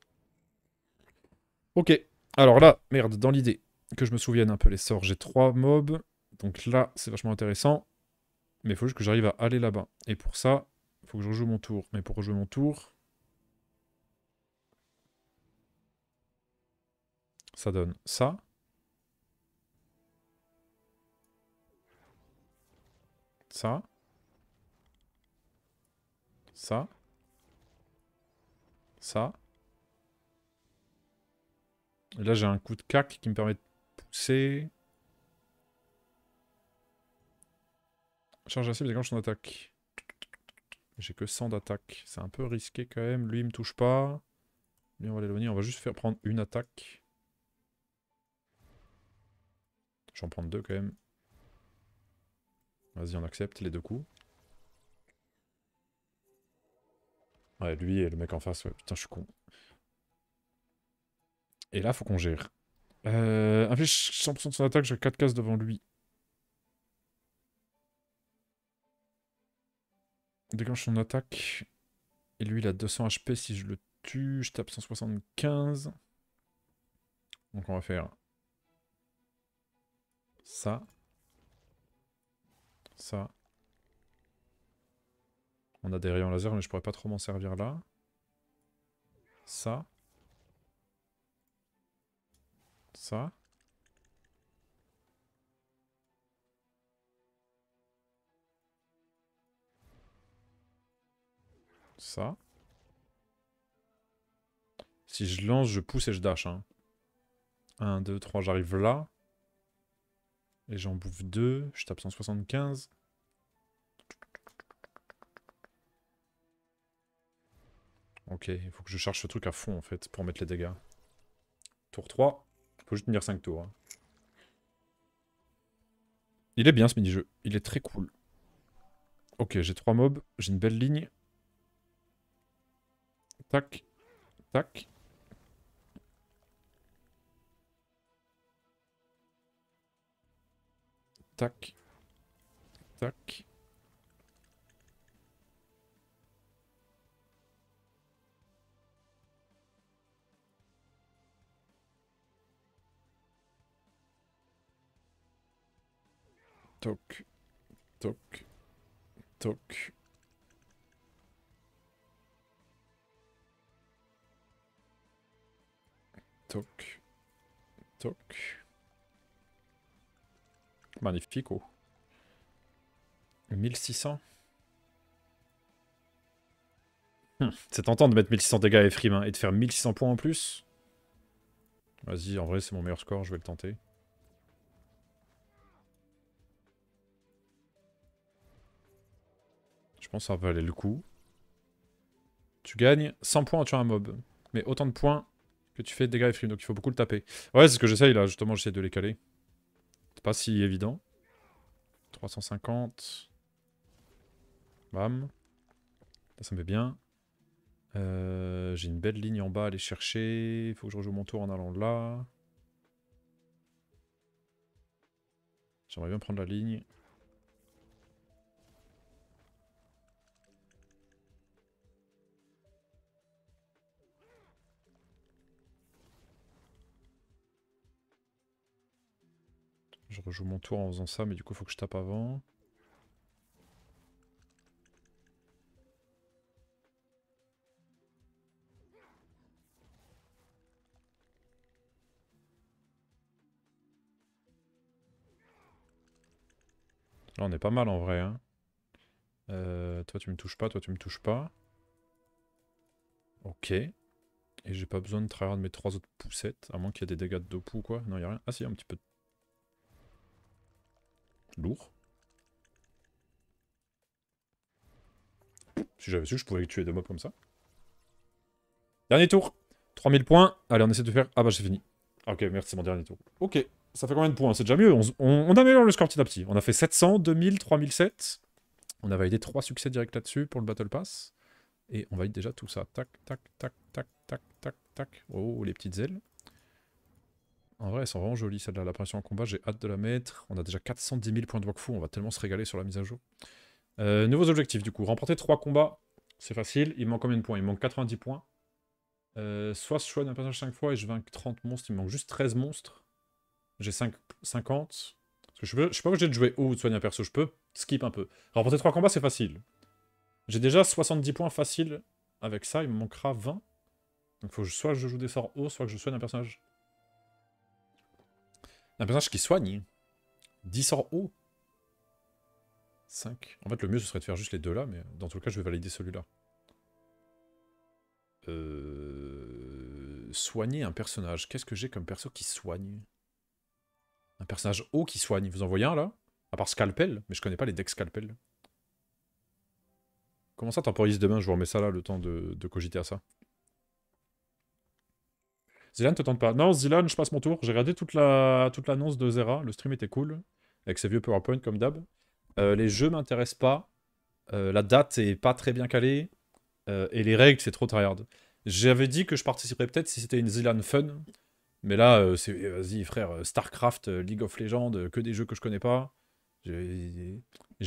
Ok. Alors là, merde, dans l'idée que je me souvienne un peu les sorts, j'ai trois mobs. Donc là, c'est vachement intéressant. Mais il faut juste que j'arrive à aller là-bas. Et pour ça, il faut que je rejoue mon tour. Mais pour rejouer mon tour... Ça donne ça. Ça. Ça. Ça. Et là, j'ai un coup de cac qui me permet de pousser. Charge la cible déclenche son attaque. J'ai que 100 d'attaque. C'est un peu risqué quand même. Lui, il me touche pas. Lui, on va l'éloigner. On va juste faire prendre une attaque. J'en prends deux quand même. Vas-y, on accepte les deux coups. Ouais, lui et le mec en face, ouais. Putain, je suis con. Et là, faut qu'on gère. Euh, 100% de son attaque, j'ai 4 cases devant lui. Déclenche son attaque. Et lui, il a 200 HP si je le tue. Je tape 175. Donc on va faire ça. Ça. On a des rayons laser, mais je pourrais pas trop m'en servir là. Ça. Ça. Ça. Si je lance, je pousse et je dash. 1, 2, 3, j'arrive là. Et j'en bouffe 2. Je tape 175. Ok, il faut que je charge ce truc à fond en fait pour mettre les dégâts. Tour 3. Faut juste tenir 5 tours. Hein. Il est bien ce mini-jeu. Il est très cool. Ok, j'ai 3 mobs. J'ai une belle ligne. Tac. Tac. Tac. Tac. Toc. Toc. Toc. Toc. Toc. Magnifique. Oh. 1600. Hum, c'est tentant de mettre 1600 dégâts à Efrim hein, et de faire 1600 points en plus. Vas-y, en vrai, c'est mon meilleur score, je vais le tenter. pense que ça valait le coup. Tu gagnes 100 points en tuant un mob. Mais autant de points que tu fais de dégâts donc il faut beaucoup le taper. Ouais, c'est ce que j'essaye là, justement, j'essaie de les caler. C'est pas si évident. 350. Bam. ça me fait bien. Euh, j'ai une belle ligne en bas à aller chercher. Il faut que je rejoue mon tour en allant là. J'aimerais bien prendre la ligne. je rejoue mon tour en faisant ça, mais du coup, faut que je tape avant. Là, on est pas mal en vrai. Hein. Euh, toi, tu me touches pas, toi, tu me touches pas. Ok. Et j'ai pas besoin de travailler de mes trois autres poussettes, à moins qu'il y ait des dégâts de dopu ou quoi. Non, il y a rien. Ah si, un petit peu de Lourd. Si j'avais su, je pouvais tuer deux mobs comme ça. Dernier tour. 3000 points. Allez, on essaie de faire... Ah bah, c'est fini. Ok, merci, c'est mon dernier tour. Ok, ça fait combien de points C'est déjà mieux. On, améliore le score petit à petit. On a fait 700, 2000, 3007. On a validé 3 succès directs là-dessus pour le Battle Pass. Et on valide déjà tout ça. Tac, tac, tac, tac, tac, tac, tac. Oh, les petites ailes. En vrai, elles sont vraiment jolies, celle-là. L'apparition en combat, j'ai hâte de la mettre. On a déjà 410 000 points de Wakfu, on va tellement se régaler sur la mise à jour. Euh, nouveaux objectifs, du coup. Remporter 3 combats, c'est facile. Il manque combien de points Il manque 90 points. Euh, soit je soigne un personnage 5 fois et je vainque 30 monstres, il me manque juste 13 monstres. J'ai 50. je, ne je suis pas obligé de jouer haut ou de soigner un perso, je peux skip un peu. Remporter 3 combats, c'est facile. J'ai déjà 70 points faciles avec ça, il me manquera 20. Donc faut soit je joue des sorts haut, soit que je soigne un personnage un personnage qui soigne. 10 en haut. 5. En fait, le mieux, ce serait de faire juste les deux là, mais dans tout le cas, je vais valider celui-là. Euh, soigner un personnage. Qu'est-ce que j'ai comme perso qui soigne Un personnage haut qui soigne. Vous en voyez un, là À part Scalpel, mais je connais pas les decks Scalpel. Comment ça temporise demain Je vous remets ça là, le temps de cogiter à ça. Zilan, te tente pas. Non, Zilan, je passe mon tour. J'ai regardé toute l'annonce la... toute de Zera. Le stream était cool. Avec ses vieux PowerPoint comme d'hab. Euh, les jeux m'intéressent pas. Euh, la date est pas très bien calée. Euh, et les règles, c'est trop tryhard. J'avais dit que je participerais peut-être si c'était une Zilan fun. Mais là, c'est vas-y, frère, StarCraft, League of Legends, que des jeux que je connais pas. Je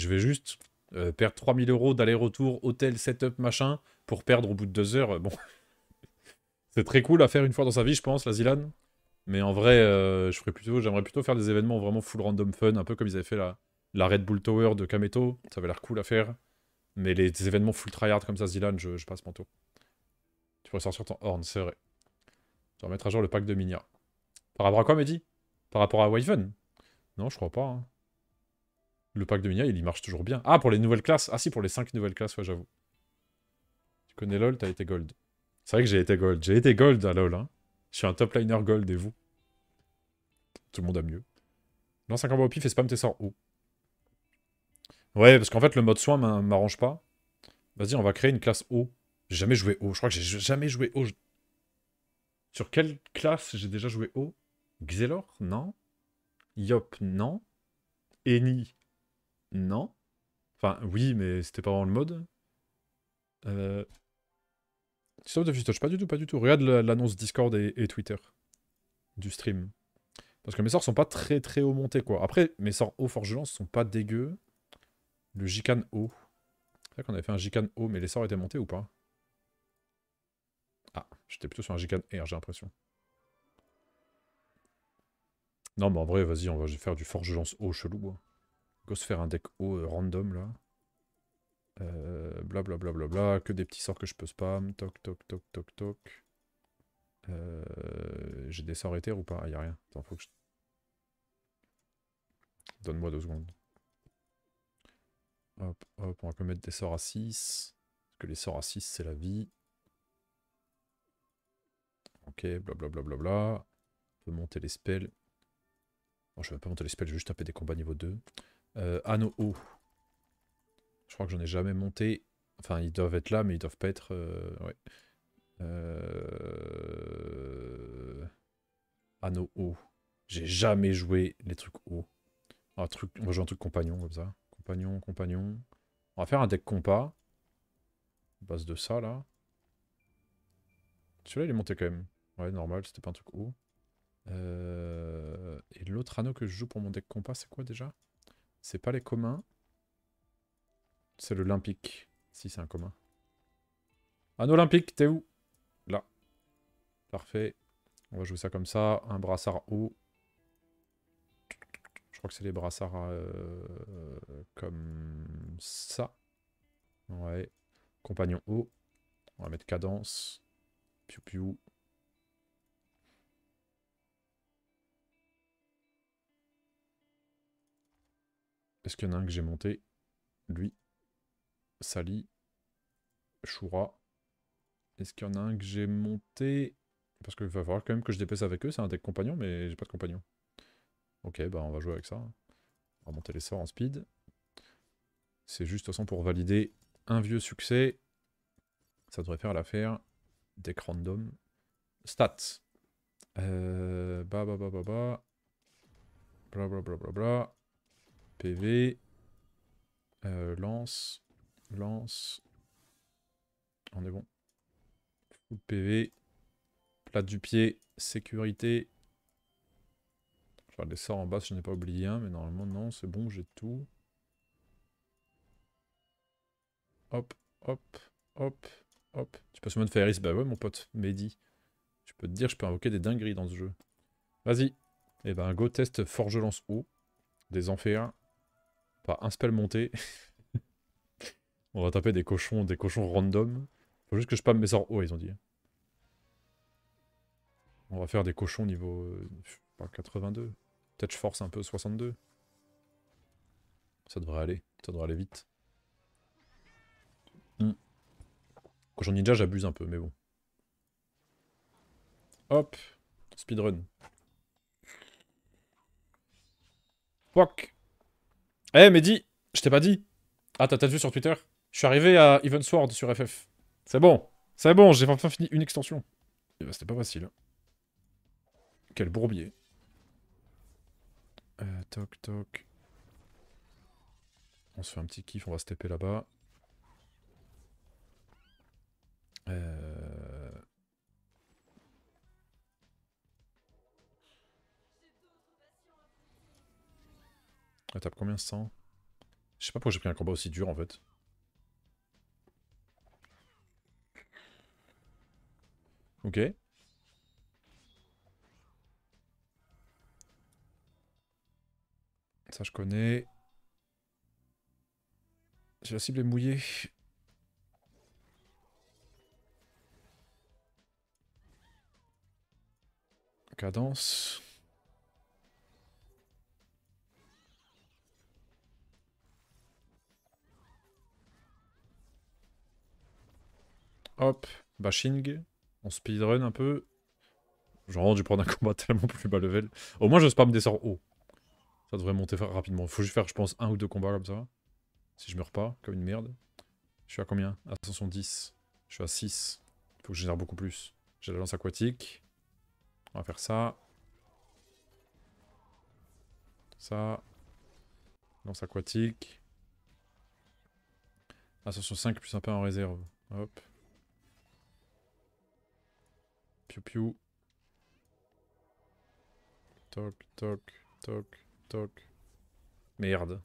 vais juste perdre 3000 euros d'aller-retour, hôtel, setup, machin, pour perdre au bout de deux heures. Bon. C'est très cool à faire une fois dans sa vie, je pense, la Zilan. Mais en vrai, euh, je plutôt, j'aimerais plutôt faire des événements vraiment full random fun, un peu comme ils avaient fait la, la Red Bull Tower de Kameto. Ça avait l'air cool à faire. Mais les, événements full tryhard comme ça, Zilan, je, passe mon Tu pourrais sortir ton horn, c'est vrai. Tu vas remettre à jour le pack de Minia. Par rapport à quoi, Mehdi Par rapport à Wyvern Non, je crois pas. Hein. Le pack de Minia, il y marche toujours bien. Ah, pour les nouvelles classes Ah si, pour les 5 nouvelles classes, j'avoue. Tu connais LoL, t'as été gold. C'est vrai que j'ai été gold. J'ai été gold à LoL. Hein. Je suis un top liner gold et vous Tout le monde a mieux. Lance un combat au pif et spam tes sorts haut. Ouais, parce qu'en fait, le mode soin m'arrange pas. Vas-y, on va créer une classe haut. J'ai jamais joué haut. Je crois que j'ai jamais joué haut. Sur quelle classe j'ai déjà joué haut Xelor Non. Yop Non. Eni Non. Enfin, oui, mais c'était pas vraiment le mode. Euh, Stop de fistoche, pas du tout, pas du tout. Regarde l'annonce Discord et, Twitter du stream. Parce que mes sorts sont pas très très haut montés quoi. Après, mes sorts haut forgelance sont pas dégueux. Le Jikan haut. C'est vrai qu'on avait fait un Jikan haut, mais les sorts étaient montés ou pas Ah, j'étais plutôt sur un Jikan R, j'ai l'impression. Non, mais en vrai, vas-y, on va faire du lance haut chelou. Hein. Go se faire un deck haut euh, random là. Euh, bla bla bla, bla, bla, que des petits sorts que je peux spam. Toc, toc, toc, toc, toc. Euh, j'ai des sorts éthers ou pas Il ah, a rien. Donne-moi deux secondes. Hop, hop, on va commettre mettre des sorts à 6. Parce que les sorts à 6, c'est la vie. Ok, blablabla. On peut monter les spells. Bon, je vais pas monter les spells, je vais juste taper des combats niveau 2. Euh, anneau haut. Je crois que j'en ai jamais monté. Enfin, ils doivent être là, mais ils doivent pas être... Euh, ouais. Euh... Anneau haut. J'ai jamais joué les trucs hauts. Un truc... On va jouer un truc compagnon, comme ça. Compagnon, compagnon. On va faire un deck compas. Base de ça, là. Celui-là, il est monté quand même. Ouais, normal, c'était pas un truc haut. Euh, et l'autre anneau que je joue pour mon deck compas, c'est quoi déjà C'est pas les communs. C'est l'Olympique. Si, c'est un commun. Un Olympique, t'es où Là. Parfait. On va jouer ça comme ça. Un brassard haut. Je crois que c'est les brassards euh, comme ça. Ouais. Compagnon haut. On va mettre cadence. Piu piu. Est-ce qu'il y en a un que j'ai monté Lui. Sally, Shura. Est-ce qu'il y en a un que j'ai monté Parce qu'il va falloir quand même que je dépêche avec eux, c'est un deck compagnon, mais j'ai pas de compagnon. Ok, bah on va jouer avec ça. On va monter les sorts en speed. C'est juste de pour valider un vieux succès. Ça devrait faire l'affaire. Deck random. Stats. Euh, bah bah bah bah bah. Bla bla bla bla bla. PV. Euh, lance lance. On est bon. PV. Plate du pied. Sécurité. Je vais en bas je n'ai pas oublié un, mais normalement non, c'est bon, j'ai tout. Hop, hop, hop, hop. Tu peux au mode Fairies Bah ouais, mon pote, Mehdi. tu peux te dire, je peux invoquer des dingueries dans ce jeu. Vas-y. Et eh ben, go test Forge Lance haut. Des enfers. Pas un spell monté. On va taper des cochons, des cochons random. Faut juste que je passe mes sorts haut, oh, ils ont dit. On va faire des cochons niveau 82. Euh, Peut-être force un peu 62. Ça devrait aller, ça devrait aller vite. Hmm. Cochon ninja, j'abuse un peu, mais bon. Hop, speedrun. Fuck. Eh, mais Mehdi, je t'ai pas dit. Ah, t'as vu sur Twitter je suis arrivé à Even Sword sur FF. C'est bon. C'est bon, j'ai enfin fini une extension. Eh ben, c'était pas facile. Hein. Quel bourbier. Euh, toc, toc. On se fait un petit kiff, on va se là-bas. Euh... Elle tape combien 100 Je sais pas pourquoi j'ai pris un combat aussi dur en fait. Ok. Ça, je connais. Si la cible est mouillée... Cadence. Hop, bashing. On speedrun un peu. J'aurais dû prendre un combat tellement plus bas level. Au moins, je spam des sorts haut. Ça devrait monter rapidement. Faut juste faire, je pense, un ou deux combats comme ça. Si je meurs pas, comme une merde. Je suis à combien Ascension 10. Je suis à 6. Faut que je génère beaucoup plus. J'ai la lance aquatique. On va faire ça. Ça. Lance aquatique. Ascension 5 plus un peu en réserve. Hop. Piu piu. Toc, toc, toc, toc. Merde.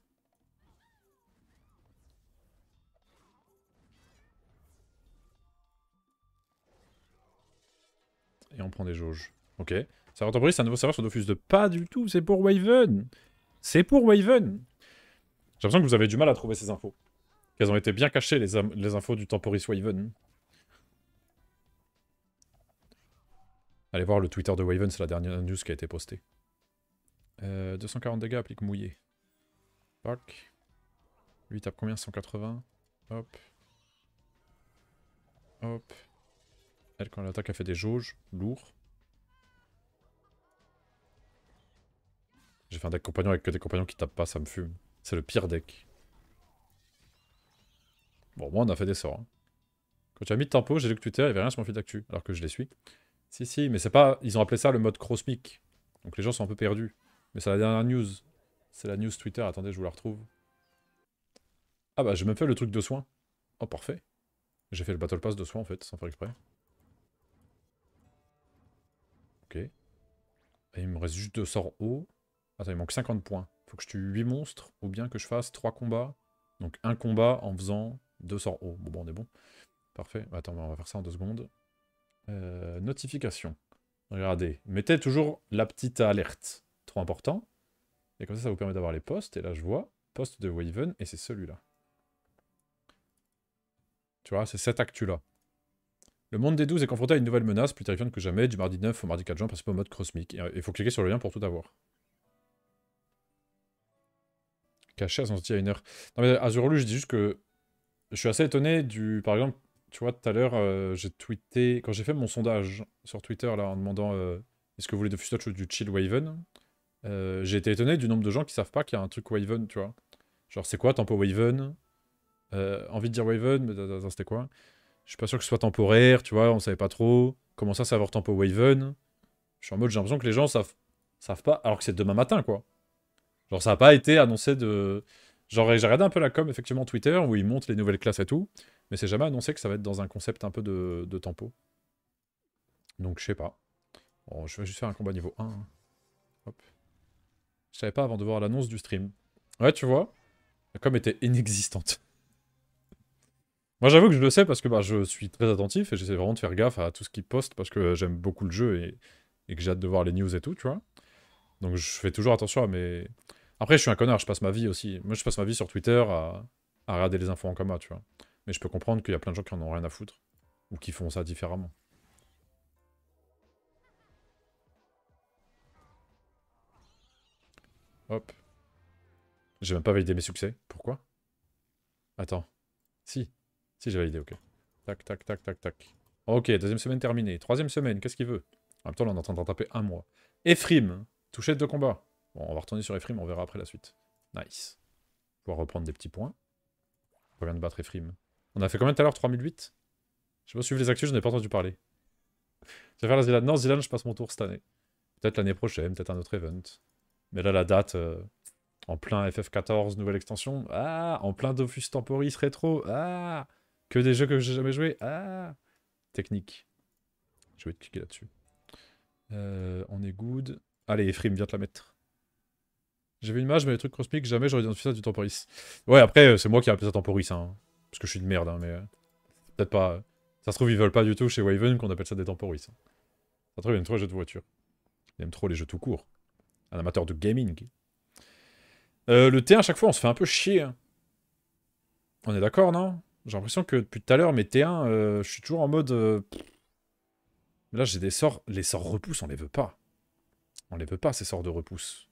Et on prend des jauges. Ok. ça temporis, c'est un nouveau serveur sur Dofus de Pas du tout, c'est pour Waven. C'est pour Waven. J'ai l'impression que vous avez du mal à trouver ces infos. Qu'elles ont été bien cachées, les, les infos du temporis Waven. Allez voir le Twitter de Waven, c'est la dernière news qui a été postée. Euh, 240 dégâts, applique mouillé. Fuck. Lui tape combien 180. Hop. Hop. Elle, quand elle attaque, elle fait des jauges. Lourd. J'ai fait un deck compagnon avec que des compagnons qui tapent pas, ça me fume. C'est le pire deck. Bon, moi, on a fait des sorts. Hein. Quand tu as mis de tempo, j'ai lu que Twitter, il n'y avait rien sur mon fil d'actu, alors que je les suis. Si, si, mais c'est pas. Ils ont appelé ça le mode Crossmic. Donc les gens sont un peu perdus. Mais c'est la dernière news. C'est la news Twitter. Attendez, je vous la retrouve. Ah bah, j'ai même fait le truc de soin. Oh, parfait. J'ai fait le Battle Pass de soin en fait, sans faire exprès. Ok. il me reste juste deux sorts haut. Attends, il manque 50 points. Faut que je tue 8 monstres ou bien que je fasse 3 combats. Donc un combat en faisant deux sorts haut. Bon, bon, on est bon. Parfait. Attends, on va faire ça en 2 secondes. Euh, notification. Regardez, mettez toujours la petite alerte. Trop important. Et comme ça, ça vous permet d'avoir les postes. Et là, je vois poste de Waven et c'est celui-là. Tu vois, c'est cette actu-là. Le monde des 12 est confronté à une nouvelle menace, plus terrifiante que jamais, du mardi 9 au mardi 4 juin, en mode cosmique. Euh, il faut cliquer sur le lien pour tout avoir. Caché à son à une heure. Non mais je dis juste que je suis assez étonné du... Par exemple, tu vois, tout à l'heure, euh, j'ai tweeté, quand j'ai fait mon sondage sur Twitter, là, en demandant euh, est-ce que vous voulez de Fustouch ou du Chill Waven, euh, j'ai été étonné du nombre de gens qui savent pas qu'il y a un truc Waven, tu vois. Genre, c'est quoi Tempo Waven Envie de dire Waven, mais c'était quoi Je suis pas sûr que ce soit temporaire, tu vois, on savait pas trop. Comment ça, savoir Tempo Waven Je suis en mode, j'ai l'impression que les gens savent, savent pas, alors que c'est demain matin, quoi. Genre, ça a pas été annoncé de. Genre, j'ai regardé un peu la com, effectivement, Twitter, où ils montent les nouvelles classes et tout, mais c'est jamais annoncé que ça va être dans un concept un peu de, tempo. Donc, je sais pas. Bon, je vais juste faire un combat niveau 1. Hein. Hop. Je savais pas avant de voir l'annonce du stream. Ouais, tu vois, la com était inexistante. Moi, j'avoue que je le sais parce que bah, je suis très attentif et j'essaie vraiment de faire gaffe à tout ce qu'ils postent parce que j'aime beaucoup le jeu et, et que j'ai hâte de voir les news et tout, tu vois. Donc, je fais toujours attention à mes, après, je suis un connard, je passe ma vie aussi. Moi, je passe ma vie sur Twitter à, regarder les infos en coma, tu vois. Mais je peux comprendre qu'il y a plein de gens qui en ont rien à foutre ou qui font ça différemment. Hop. J'ai même pas validé mes succès. Pourquoi Attends. Si. Si, j'ai validé, ok. Tac, tac, tac, tac, tac. Ok, deuxième semaine terminée. Troisième semaine, qu'est-ce qu'il veut En même temps, là, on est en train d'en taper un mois. Ephrim, touchette de combat. Bon, on va retourner sur Ephrim, on verra après la suite. Nice. Pouvoir reprendre des petits points. On vient de battre Ephrim. On a fait combien tout à l'heure 3008 Je sais pas, suivre les actus, je n'ai pas entendu parler. Je vais faire la Zilane. Non, Zilane, je passe mon tour cette année. Peut-être l'année prochaine, peut-être un autre event. Mais là, la date, euh, en plein FF14, nouvelle extension. Ah En plein Dofus Temporis rétro. Ah Que des jeux que j'ai jamais joué. Ah Technique. Je vais te cliquer là-dessus. Euh, on est good. Allez, Ephrim, viens te la mettre. J'ai vu une image, mais les trucs cosmiques, jamais j'aurais identifié ça du temporis. Ouais, après, euh, c'est moi qui ai appelé ça temporis, hein. Parce que je suis de merde, hein, mais... Euh, peut-être pas... Euh, ça se trouve, ils veulent pas du tout chez Waven qu'on appelle ça des temporis. Hein. Ça se trouve, ils aiment trop les jeux de voiture. Ils aiment trop les jeux tout court. Un amateur de gaming. le T1, à chaque fois, on se fait un peu chier. Hein. On est d'accord, non J'ai l'impression que depuis tout à l'heure, mes T1, je suis toujours en mode... Là, j'ai des sorts... Les sorts repoussent, on les veut pas. On les veut pas, ces sorts de repousse.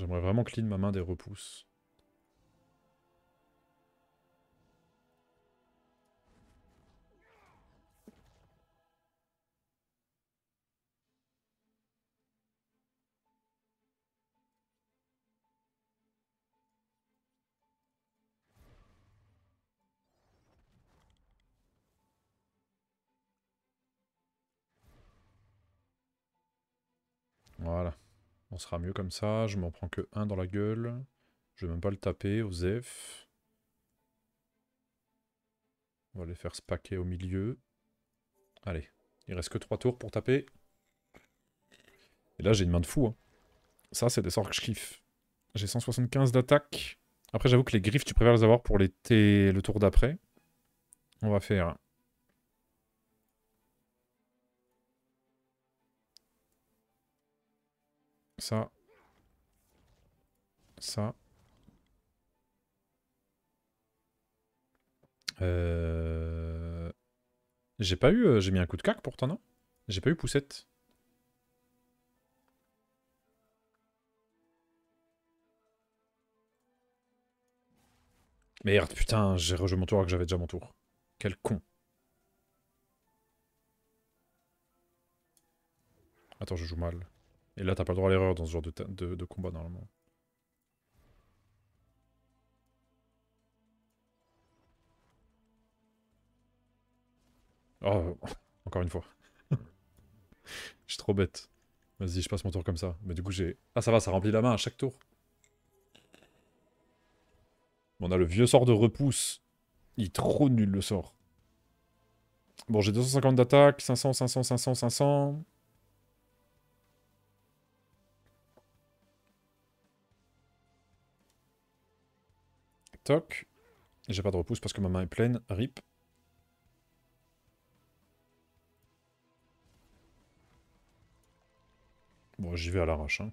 J'aimerais vraiment clean ma main des repousses. Voilà. On sera mieux comme ça. Je m'en prends que un dans la gueule. Je vais même pas le taper, Osef. On va les faire spacker au milieu. Allez, il reste que 3 tours pour taper. Et là, j'ai une main de fou. Hein. Ça, c'est des sorts que je kiffe. J'ai 175 d'attaque. Après, j'avoue que les griffes, tu préfères les avoir pour les le tour d'après. On va faire Ça. Ça. Euh... J'ai pas eu... Euh, j'ai mis un coup de cac pourtant, non J'ai pas eu poussette. Merde, putain, j'ai rejoué mon tour alors que j'avais déjà mon tour. Quel con. Attends, je joue mal. Et là, t'as pas le droit à l'erreur dans ce genre de, combat, normalement. Oh, encore une fois. je suis trop bête. Vas-y, je passe mon tour comme ça. Mais du coup, j'ai... Ah, ça va, ça remplit la main à chaque tour. On a le vieux sort de repousse. Il est trop nul, le sort. Bon, j'ai 250 d'attaque, 500, 500, 500, 500. J'ai pas de repousse parce que ma main est pleine. Rip. Bon, j'y vais à l'arrache. Hein.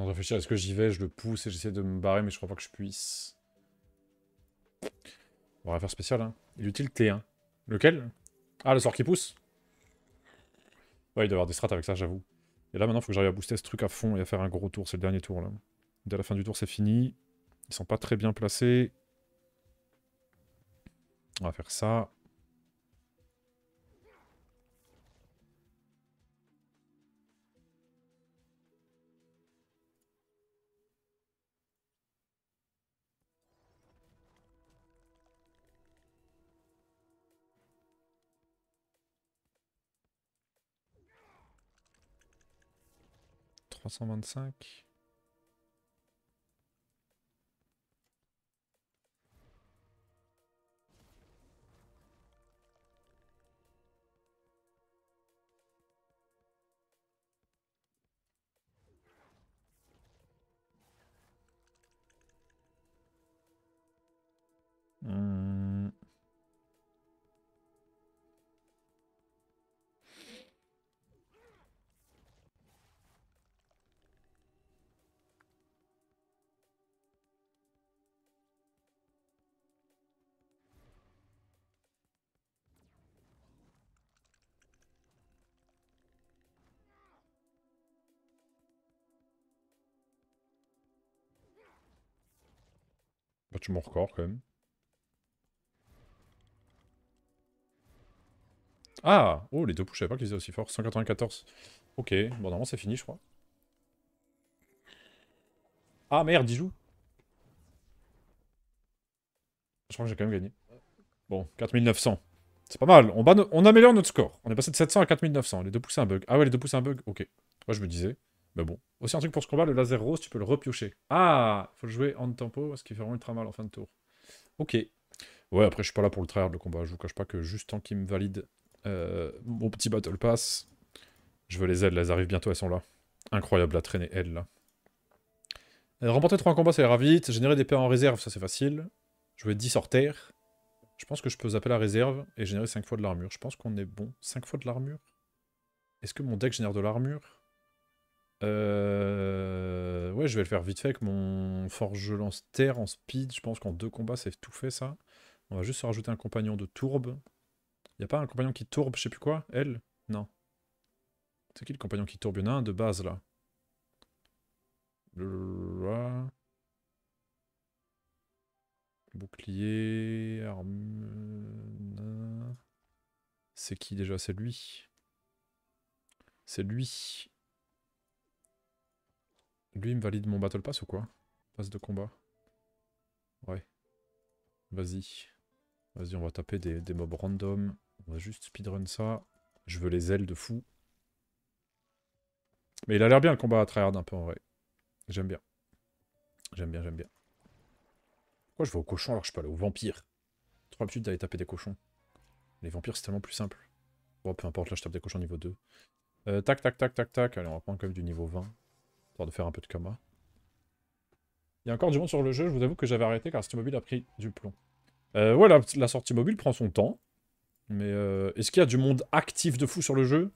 en réfléchir, est-ce que j'y vais, je le pousse et j'essaie de me barrer, mais je crois pas que je puisse. On va faire spécial, hein. Inutile T1. Lequel Ah, le sort qui pousse Ouais, il doit y avoir des strats avec ça, j'avoue. Et là, maintenant, il faut que j'arrive à booster ce truc à fond et à faire un gros tour. C'est le dernier tour, là. Dès la fin du tour, c'est fini. Ils sont pas très bien placés. On va faire ça. 325. Je mon record quand même. Ah Oh, les deux pouces, je savais pas qu'ils étaient aussi forts. 194. Ok, bon, normalement c'est fini, je crois. Ah merde, il Je crois que j'ai quand même gagné. Bon, 4900. C'est pas mal, on, on améliore notre score. On est passé de 700 à 4900. Les deux pouces, un bug. Ah ouais, les deux pouces, un bug Ok. Moi, je me disais. Mais bon. Aussi un truc pour ce combat, le laser rose, tu peux le repiocher. Ah Faut le jouer en tempo, ce qui fait vraiment ultra mal en fin de tour. Ok. Ouais, après, je suis pas là pour le trahir le combat. Je vous cache pas que juste tant qu'il me valide euh, mon petit battle pass, je veux les aides. Elles arrivent bientôt, elles sont là. Incroyable la traîner, elles, là. Euh, remporter 3 combats, ça ira vite. Générer des paires en réserve, ça c'est facile. Jouer 10 hors terre. Je pense que je peux zapper la réserve et générer 5 fois de l'armure. Je pense qu'on est bon. 5 fois de l'armure Est-ce que mon deck génère de l'armure euh... Ouais, je vais le faire vite fait avec mon forge lance terre en speed. Je pense qu'en deux combats, c'est tout fait ça. On va juste rajouter un compagnon de tourbe. Y a pas un compagnon qui tourbe, je sais plus quoi Elle Non. C'est qui le compagnon qui tourbe Il y en a un de base là. Bouclier, armure. C'est qui déjà C'est lui. C'est lui. Lui, il me valide mon battle pass ou quoi Passe de combat. Ouais. Vas-y. Vas-y, on va taper des, mobs random. On va juste speedrun ça. Je veux les ailes de fou. Mais il a l'air bien le combat à tryhard un peu en vrai. J'aime bien. J'aime bien, j'aime bien. Pourquoi je vais au cochon alors que je peux aller au vampire Trop habitude d'aller taper des cochons. Les vampires, c'est tellement plus simple. Bon, peu importe, là, je tape des cochons niveau 2. tac, tac, tac, tac, tac. Allez, on va prendre quand même du niveau 20 de faire un peu de coma. Il y a encore du monde sur le jeu, je vous avoue que j'avais arrêté car sortie mobile a pris du plomb. voilà euh, ouais, la, sortie mobile prend son temps. Mais euh, est-ce qu'il y a du monde actif de fou sur le jeu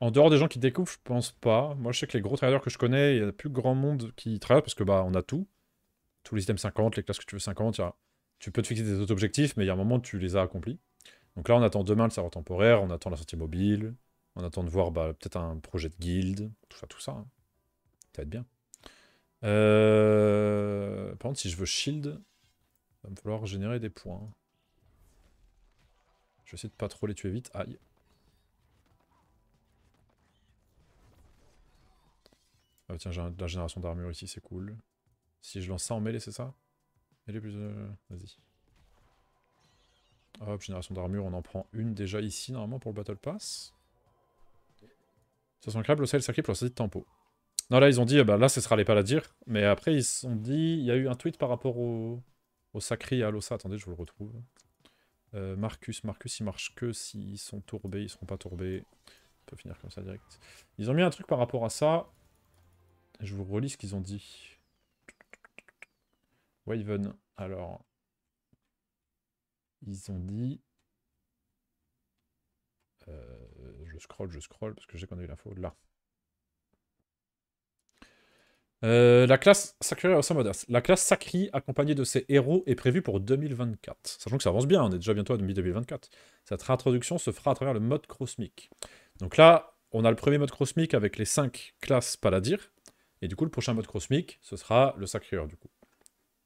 En dehors des gens qui découvrent, je pense pas. Moi, je sais que les gros traders que je connais, il n'y a plus grand monde qui travaille parce que bah on a tout. Tous les items 50, les classes que tu veux 50, tu peux te fixer des autres objectifs, mais il y a un moment, tu les as accomplis. Donc là, on attend demain le serveur temporaire, on attend la sortie mobile, on attend de voir bah, peut-être un projet de guilde, tout ça, tout ça. Hein. Ça va être bien. Euh... Par contre, si je veux shield, va me falloir générer des points. Je vais essayer de pas trop les tuer vite. Aïe. Ah tiens, j'ai la génération d'armure ici, c'est cool. Si je lance ça en mêlée, c'est ça Mêlée plus... Vas-y. Hop, génération d'armure, on en prend une déjà ici, normalement, pour le Battle Pass. Ça sent incroyable, le sale circuit pour la sortie de tempo. Non, là, ils ont dit, euh, bah, là, ce sera les Paladirs. Mais après, ils ont dit, il y a eu un tweet par rapport au, au Sacri à Lossa Attendez, je vous le retrouve. Euh, Marcus, Marcus, il marche que s'ils sont tourbés, ils seront pas tourbés. peut finir comme ça direct. Ils ont mis un truc par rapport à ça. Je vous relis ce qu'ils ont dit. Waven, alors. Ils ont dit. Euh, je scroll, je scroll, parce que j'ai qu'on a eu l'info. Là. Euh, la classe Sakura La classe sacrée accompagnée de ses héros, est prévue pour 2024. Sachant que ça avance bien, on est déjà bientôt à mi-2024. Cette réintroduction se fera à travers le mode cosmique. Donc là, on a le premier mode cosmique avec les 5 classes Paladir. Et du coup, le prochain mode cosmique, ce sera le Sacrieur, du coup.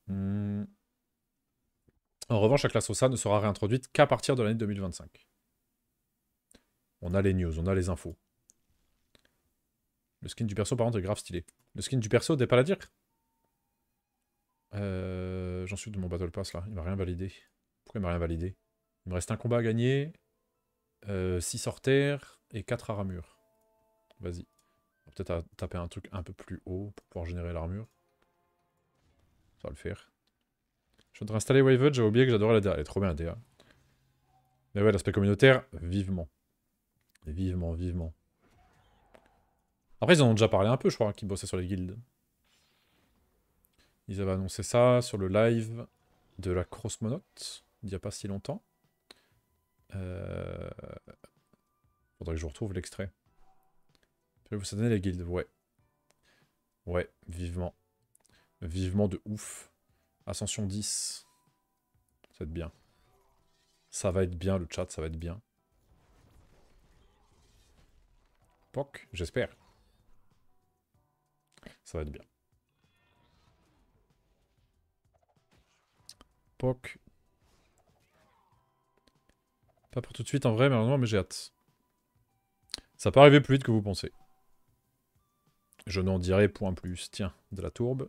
Hmm. En revanche, la classe Osa ne sera réintroduite qu'à partir de l'année 2025. On a les news, on a les infos. Le skin du perso, par contre, est grave stylé. Le skin du perso des la dire euh, J'en suis de mon Battle Pass, là. Il m'a rien validé. Pourquoi il m'a rien validé Il me reste un combat à gagner, 6 euh, terre et 4 à ramure. Vas-y. peut-être taper un truc un peu plus haut pour pouvoir générer l'armure. Ça va le faire. Je voudrais installer wave j'ai oublié que j'adorais la DA. Elle est trop bien la DA. Mais ouais, l'aspect communautaire, vivement. Vivement, vivement. Après, ils en ont déjà parlé un peu, je crois, qu'ils bossaient sur les guildes. Ils avaient annoncé ça sur le live de la Crossmonote, il n'y a pas si longtemps. Euh, faudrait que je retrouve l'extrait. Je vous donner les guildes, ouais. Ouais, vivement. Vivement de ouf. Ascension 10. Ça va être bien. Ça va être bien le chat, ça va être bien. Poc, j'espère. Ça va être bien. Poc. Pas pour tout de suite en vrai, malheureusement, mais j'ai hâte. Ça peut arriver plus vite que vous pensez. Je n'en dirai point plus. Tiens, de la tourbe.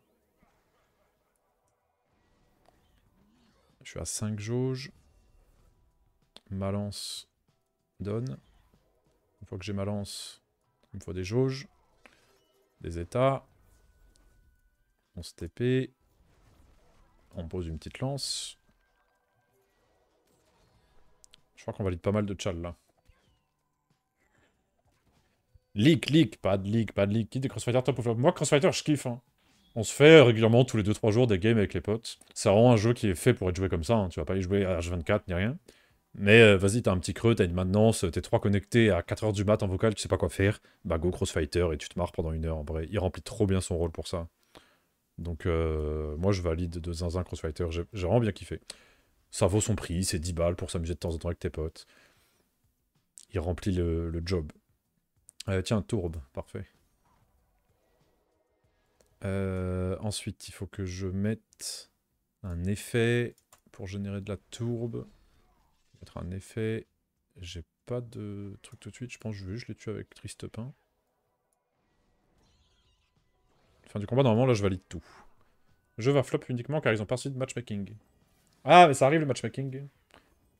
Je suis à 5 jauges. Ma lance donne. Une fois que j'ai ma lance, il me faut des jauges des états. On se TP. On pose une petite lance. Je crois qu'on valide pas mal de tchal là. Leak, leak, pas de leak, pas de leak. Qui des Crossfighter top of Moi, Crossfighter, je kiffe. Hein. On se fait régulièrement, tous les 2-3 jours, des games avec les potes. C'est vraiment un jeu qui est fait pour être joué comme ça. Hein. Tu vas pas y jouer à H24 ni rien. Mais euh, vas-y, t'as un petit creux, t'as une maintenance, t'es trois connectés à 4h du mat en vocal, tu sais pas quoi faire. Bah go Crossfighter et tu te marres pendant une heure en vrai. Il remplit trop bien son rôle pour ça. Donc euh, moi je valide de zinzin Crossfighter, j'ai vraiment bien kiffé. Ça vaut son prix, c'est 10 balles pour s'amuser de temps en temps avec tes potes. Il remplit le, job. Euh, tiens, tourbe, parfait. ensuite, il faut que je mette un effet pour générer de la tourbe. Mettre un effet. J'ai pas de truc tout de suite. Je pense que je vais juste les tuer avec Triste Pain. Fin du combat, normalement, là, je valide tout. Je vais flop uniquement car ils ont parti de matchmaking. Ah, mais ça arrive le matchmaking.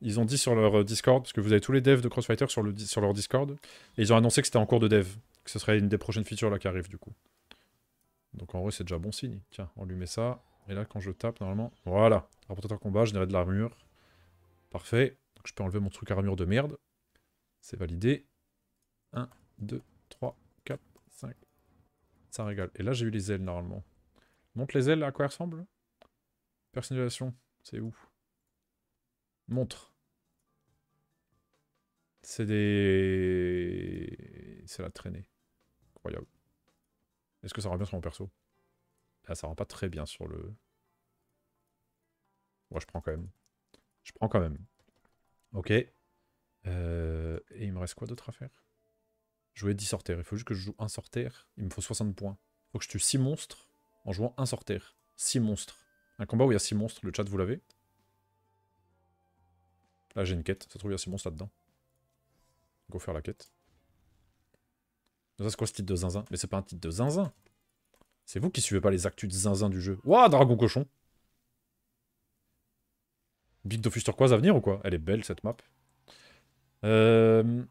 Ils ont dit sur leur euh, Discord, parce que vous avez tous les devs de Crossfighter sur, le, sur leur Discord, et ils ont annoncé que c'était en cours de dev, que ce serait une des prochaines features là qui arrive du coup. Donc en vrai, c'est déjà bon signe. Tiens, on lui met ça, et là, quand je tape, normalement, voilà. Rapporteur combat, générer de l'armure. Parfait je peux enlever mon truc armure de merde. C'est validé. 1, 2, 3, 4, 5. Ça régale. Et là, j'ai eu les ailes, normalement. Montre les ailes, à quoi elles ressemblent Personnalisation, c'est où Montre. C'est des... C'est la traînée. Incroyable. Est-ce que ça rend bien sur mon perso Là, ah, ça rend pas très bien sur le... Moi, je prends quand même. Je prends quand même. Ok. Euh, et il me reste quoi d'autre à faire Jouer 10 sortaires, Il faut juste que je joue un sorteur. Il me faut 60 points. faut que je tue 6 monstres en jouant un sorteur. 6 monstres. Un combat où il y a 6 monstres, le chat vous l'avez. Là j'ai une quête, ça se trouve il y a 6 monstres là-dedans. Go faire la quête. Ça c'est quoi ce titre de zinzin Mais c'est pas un titre de zinzin C'est vous qui suivez pas les actus de zinzin du jeu. Waouh, dragon cochon Big Dofus turquoise à venir ou quoi Elle est belle cette map. Euh...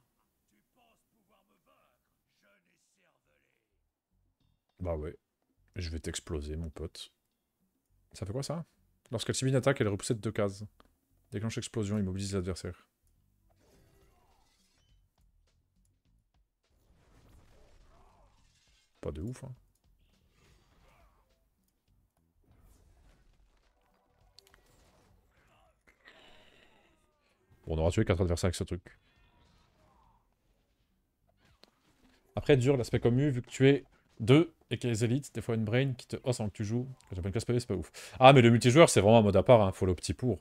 Bah ouais. Je vais t'exploser, mon pote. Ça fait quoi, ça Lorsqu'elle subit une attaque, elle repousse de deux cases. Déclenche explosion, immobilise l'adversaire. Pas de ouf, hein. on aura tué 4 adversaires avec ce truc. Après, dur l'aspect commu, vu que tu es 2 et qu'il y a les élites, des fois une brain qui te hausse en que tu joues. Quand tu pas une c'est pas ouf. Ah, mais le multijoueur, c'est vraiment un mode à part, hein. faut le petit pour.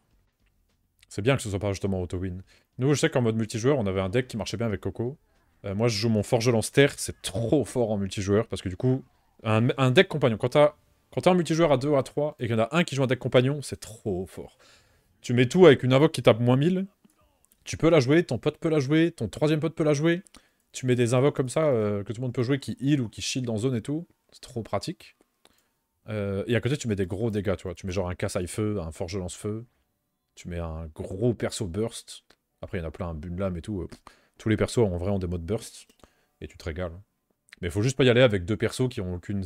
C'est bien que ce soit pas justement auto-win. Nous, je sais qu'en mode multijoueur, on avait un deck qui marchait bien avec Coco. Euh, moi, je joue mon Forge Lance-Terre, c'est trop fort en multijoueur, parce que du coup, un, deck compagnon, quand t'as un multijoueur à 2 à 3 et qu'il y en a un qui joue un deck compagnon, c'est trop fort. Tu mets tout avec une invoque qui tape moins 1000, tu peux la jouer, ton pote peut la jouer, ton troisième pote peut la jouer. Tu mets des invoques comme ça euh, que tout le monde peut jouer qui heal ou qui shield en zone et tout. C'est trop pratique. Euh, et à côté, tu mets des gros dégâts, tu vois. Tu mets genre un casse feu un forge lance-feu. Tu mets un gros perso burst. Après, il y en a plein, un boom et tout. Euh, tous les persos ont vraiment des modes burst. Et tu te régales. Mais il faut juste pas y aller avec deux persos qui ont aucune.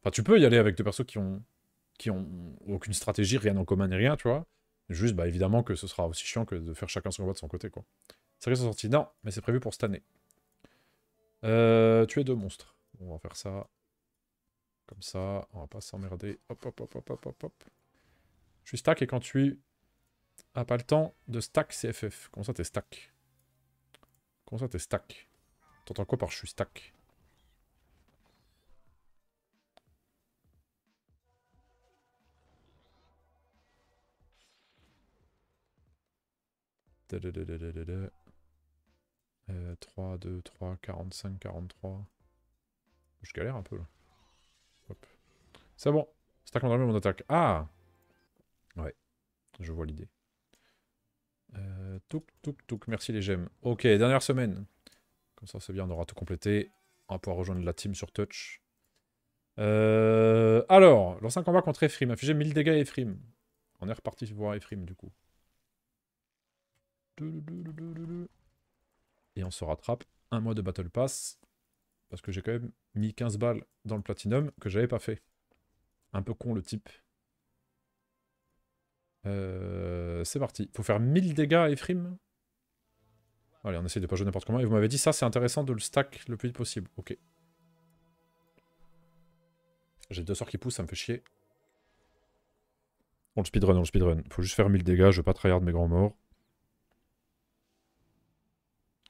Enfin, tu peux y aller avec deux persos qui ont qui ont aucune stratégie, rien en commun et rien, tu vois. Juste, bah, évidemment que ce sera aussi chiant que de faire chacun son combat de son côté, quoi. Ça sorti. Non, mais c'est prévu pour cette année. Euh, tuer deux monstres. On va faire ça. Comme ça, on va pas s'emmerder. Hop, hop, hop, hop, hop, hop, hop. Je suis stack et quand tu as ah, pas le temps de stack CFF. Comment ça t'es stack Comment ça t'es stack T'entends quoi par je suis stack 3, 2, 3, 45, 43. Je galère un peu là. C'est bon. Stack mon mon attaque. Ah Ouais. Je vois l'idée. Euh, touk, touk, Merci les gemmes. Ok, dernière semaine. Comme ça, c'est bien, on aura tout complété. On va pouvoir rejoindre la team sur Touch. Alors, euh, alors, l'ancien combat contre Efrim. Affiché 1000 dégâts à Efrim. On est reparti voir Efrim du coup. Et on se rattrape. Un mois de Battle Pass. Parce que j'ai quand même mis 15 balles dans le Platinum que j'avais pas fait. Un peu con le type. Euh, c'est parti. Faut faire 1000 dégâts à Efrim. Allez, on essaie de pas jouer n'importe comment. Et vous m'avez dit ça, c'est intéressant de le stack le plus vite possible. Ok. J'ai deux sorts qui poussent, ça me fait chier. On le speedrun, on le speedrun. Faut juste faire 1000 dégâts, je veux pas tryhard mes grands morts.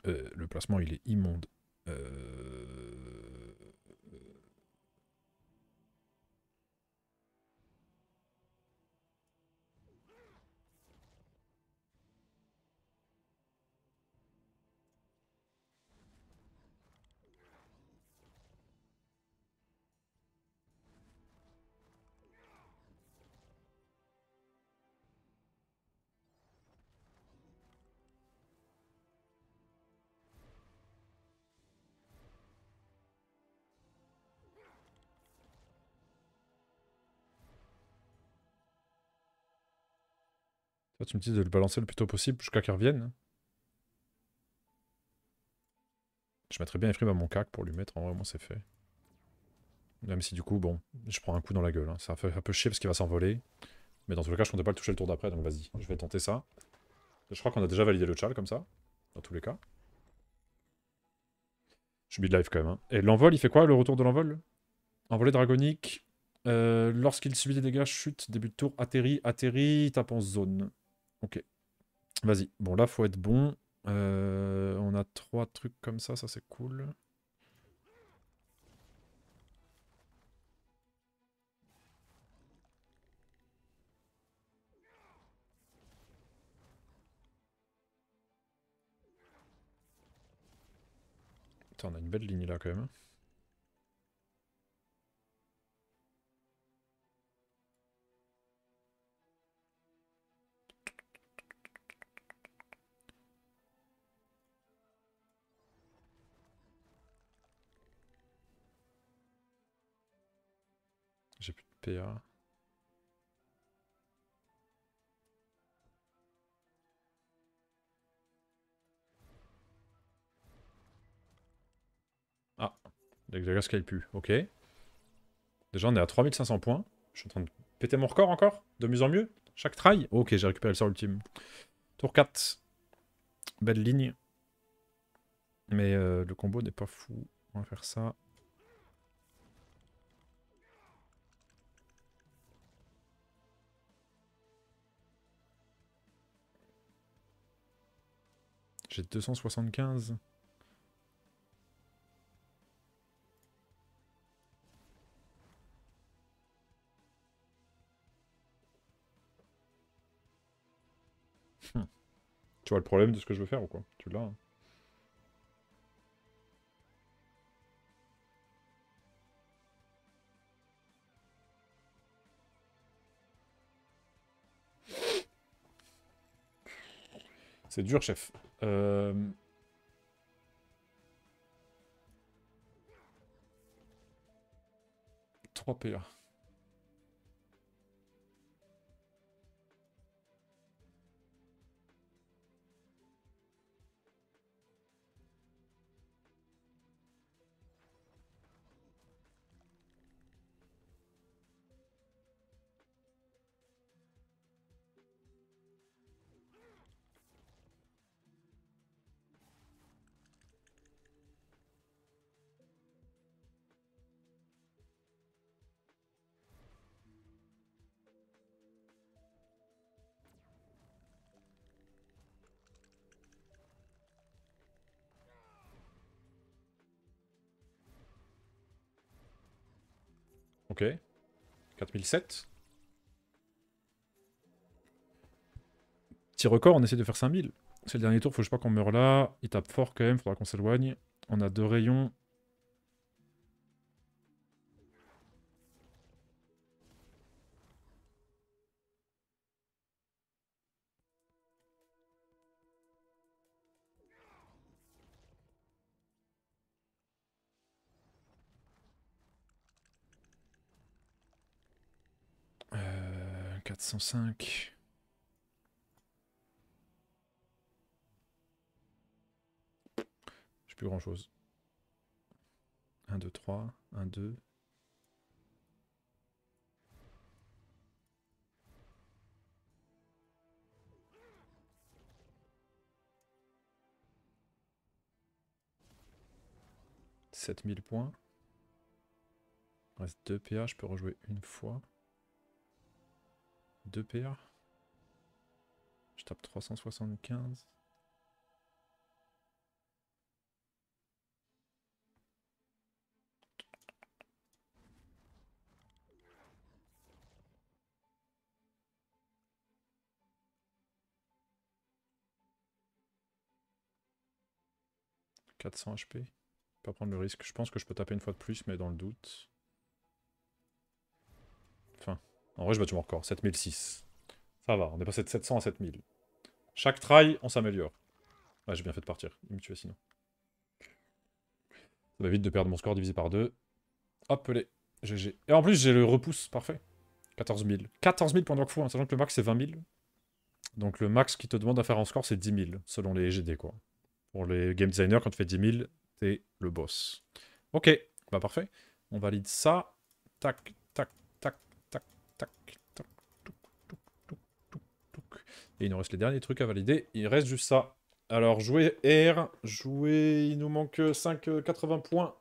Euh, le placement, il est immonde. Euh, tu me dis de le balancer le plus tôt possible jusqu'à qu'il revienne. Hein. Je mettrais bien Ephraim à mon cac pour lui mettre. En vrai, moi, c'est fait. Même si, du coup, bon, je prends un coup dans la gueule. Hein. Ça fait un peu chier parce qu'il va s'envoler. Mais dans tous les cas, je comptais pas le toucher le tour d'après, donc vas-y, je vais tenter ça. Je crois qu'on a déjà validé le chal comme ça, dans tous les cas. Je suis mid quand même. Hein. Et l'envol, il fait quoi, le retour de l'envol Envolé dragonique. Euh, lorsqu'il subit des dégâts, chute, début de tour, atterrit, atterrit, tape en zone. Ok. Vas-y. Bon, là, faut être bon. Euh, on a trois trucs comme ça, ça c'est cool. Putain, on a une belle ligne là quand même. Hein. PA. Ah, ce qu'il pue, ok. Déjà on est à 3500 points. Je suis en train de péter mon record encore, de mieux en mieux. Chaque try Ok, j'ai récupéré le sort ultime. Tour 4. Belle ligne. Mais euh, le combo n'est pas fou. On va faire ça. J'ai 275. Hmm. Tu vois le problème de ce que je veux faire ou quoi Tu l'as. Hein. C'est dur, chef. 3 euh, PA. Ok. 4007. Petit record, on essaie de faire 5000. C'est le dernier tour, faut que je pas qu'on meure là. Il tape fort quand même, faudra qu'on s'éloigne. On a deux rayons. 105 J'ai plus grand chose. 1, 2, 3, 1, 2. 7000 points. reste 2 PA, je peux rejouer une fois. Deux paires. Je tape 375. « 400 HP. Pas prendre le risque. Je pense que je peux taper une fois de plus, mais dans le doute. En vrai, je battu mon record. 7006. Ça va, on est passé de 700 à 7000. Chaque try, on s'améliore. Ouais, j'ai bien fait de partir. Il me tuait sinon. Ça m'évite de perdre mon score divisé par 2. Hop, les GG. Et en plus, j'ai le repousse. Parfait. 14 000. 14 000 points de fou, hein, sachant que le max, c'est 20 000. Donc le max qui te demande à faire en score, c'est 10 000, selon les GD, quoi. Pour les game designers, quand tu fais 10 000, t'es le boss. Ok, bah parfait. On valide ça. Tac, Et il nous reste les derniers trucs à valider. Il reste juste ça. Alors, jouer R, jouer... Il nous manque 5, 80 euh, points.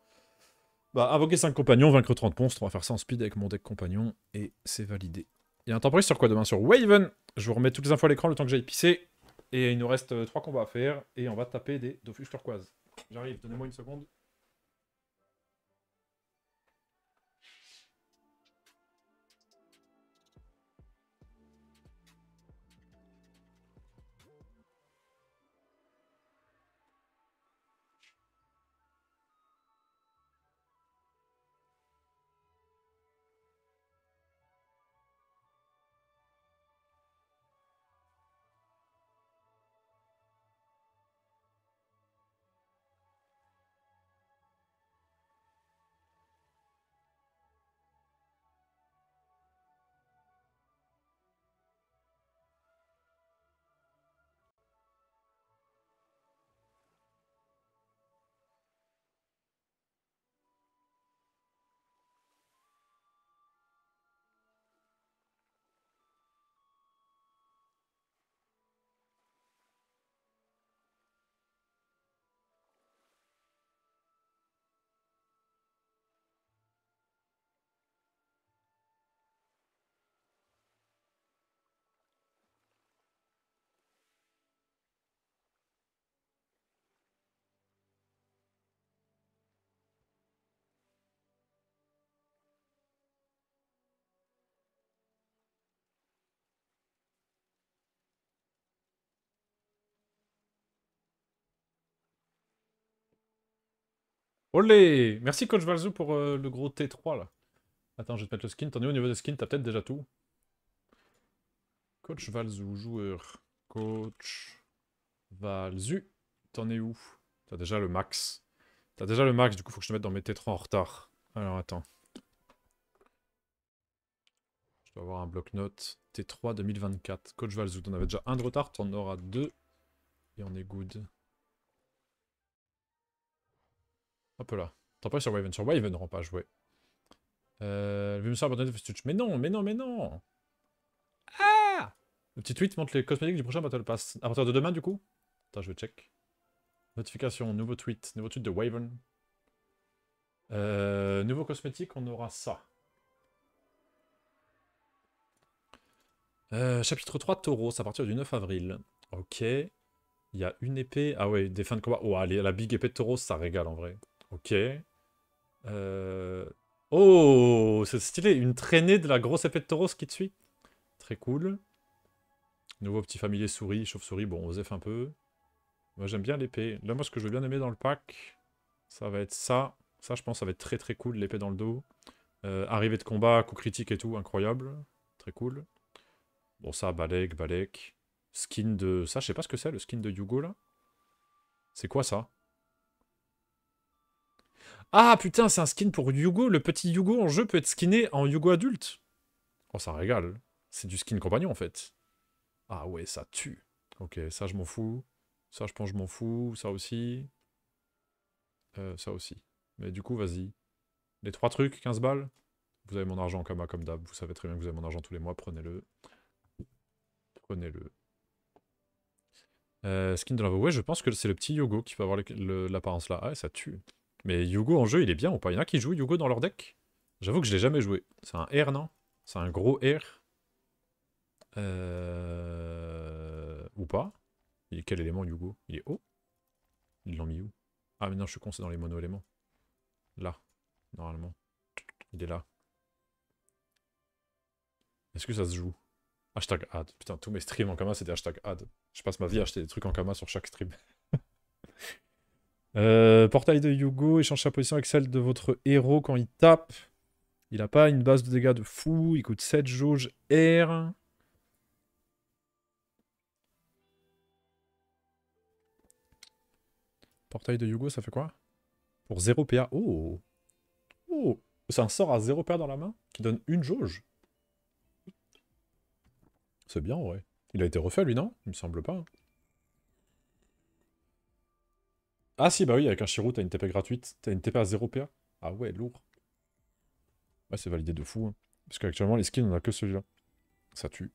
Bah, invoquer 5 compagnons, vaincre 30 points. On va faire ça en speed avec mon deck compagnon. Et c'est validé. Il y a un temporis sur quoi demain Sur Waven Je vous remets toutes les infos à l'écran le temps que j'aille pisser. Et il nous reste 3 euh, combats à faire. Et on va taper des Dofus Turquoise. J'arrive, donnez-moi une seconde. Olé Merci coach Valzu pour euh, le gros T3 là. Attends, je vais te mettre le skin. T'en es au niveau de skin, t'as peut-être déjà tout. Coach Valzu, joueur. Coach Valzu. T'en es où T'as déjà le max. T'as déjà le max, du coup faut que je te mette dans mes T3 en retard. Alors attends. Je dois avoir un bloc note T3 2024. Coach Valzu, t'en avais déjà un de retard, t'en auras deux. Et on est good. Un peu là. T'en pas sur Waven. Sur Waven, on pas joué. Euh, Mais non, mais non, mais non Ah Le petit tweet montre les cosmétiques du prochain Battle Pass. À partir de demain, du coup Attends, je vais check. Notification, nouveau tweet. Nouveau tweet de Waven. Euh, nouveau cosmétique, on aura ça. Euh, chapitre 3, Tauros à partir du 9 avril. Ok. Il y a une épée. Ah ouais, des fins de combat. Oh, allez, la big épée de Tauros, ça régale en vrai. Ok. Euh, oh, c'est stylé. Une traînée de la grosse épée de Tauros qui te suit. Très cool. Nouveau petit familier souris, chauve-souris. Bon, on un peu. Moi, j'aime bien l'épée. Là, moi, ce que je veux bien aimer dans le pack, ça va être ça. Ça, je pense, ça va être très très cool, l'épée dans le dos. Euh, arrivée de combat, coup critique et tout, incroyable. Très cool. Bon, ça, Balek, Balek. Skin de... Ça, je sais pas ce que c'est, le skin de Yugo, là. C'est quoi, ça ah putain, c'est un skin pour Yugo. Le petit Yugo en jeu peut être skinné en Yugo adulte. Oh, ça régale. C'est du skin compagnon, en fait. Ah ouais, ça tue. Ok, ça, je m'en fous. Ça, je pense je m'en fous. Ça aussi. Euh, ça aussi. Mais du coup, vas-y. Les trois trucs, 15 balles. Vous avez mon argent, Kama, comme d'hab. Vous savez très bien que vous avez mon argent tous les mois. Prenez-le. Prenez-le. Euh, skin de la... Ouais, je pense que c'est le petit Yogo qui peut avoir l'apparence là. Ah, ça tue. Mais Yugo en jeu, il est bien ou pas Il y a qui jouent Yugo dans leur deck J'avoue que je l'ai jamais joué. C'est un R, non C'est un gros R euh, Ou pas il est Quel élément Yugo Il est haut Ils l'ont mis où Ah mais non, je suis con, dans les mono-éléments. Là, normalement. Il est là. Est-ce que ça se joue Hashtag ad. Putain, tous mes streams en Kama, c'était hashtag ad. Je passe ma vie à acheter des trucs en Kama sur chaque stream. Euh, portail de Yugo, échange sa position avec celle de votre héros quand il tape. Il n'a pas une base de dégâts de fou, il coûte 7 jauges R. Portail de Yugo, ça fait quoi Pour 0 PA. Oh Oh C'est un sort à 0 PA dans la main qui donne une jauge. C'est bien, ouais. Il a été refait, lui, non Il me semble pas. Ah si, bah oui, avec un Shirou, t'as une TP gratuite. T'as une TP à 0 PA. Ah ouais, lourd. Ouais, c'est validé de fou. Hein. Parce qu'actuellement, les skins, on a que celui-là. Ça tue.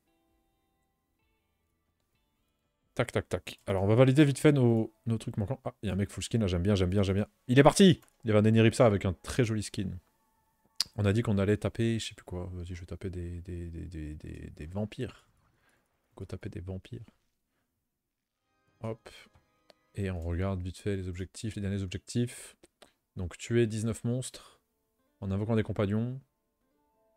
Tac, tac, tac. Alors, on va valider vite fait nos, trucs manquants. Ah, il y a un mec full skin, là, j'aime bien, j'aime bien, j'aime bien. Il est parti Il y avait un Eniripsa avec un très joli skin. On a dit qu'on allait taper, je sais plus quoi. Vas-y, je vais taper des, des, des vampires. Go taper des vampires. Hop, et on regarde vite fait les objectifs, les derniers objectifs. Donc tuer 19 monstres en invoquant des compagnons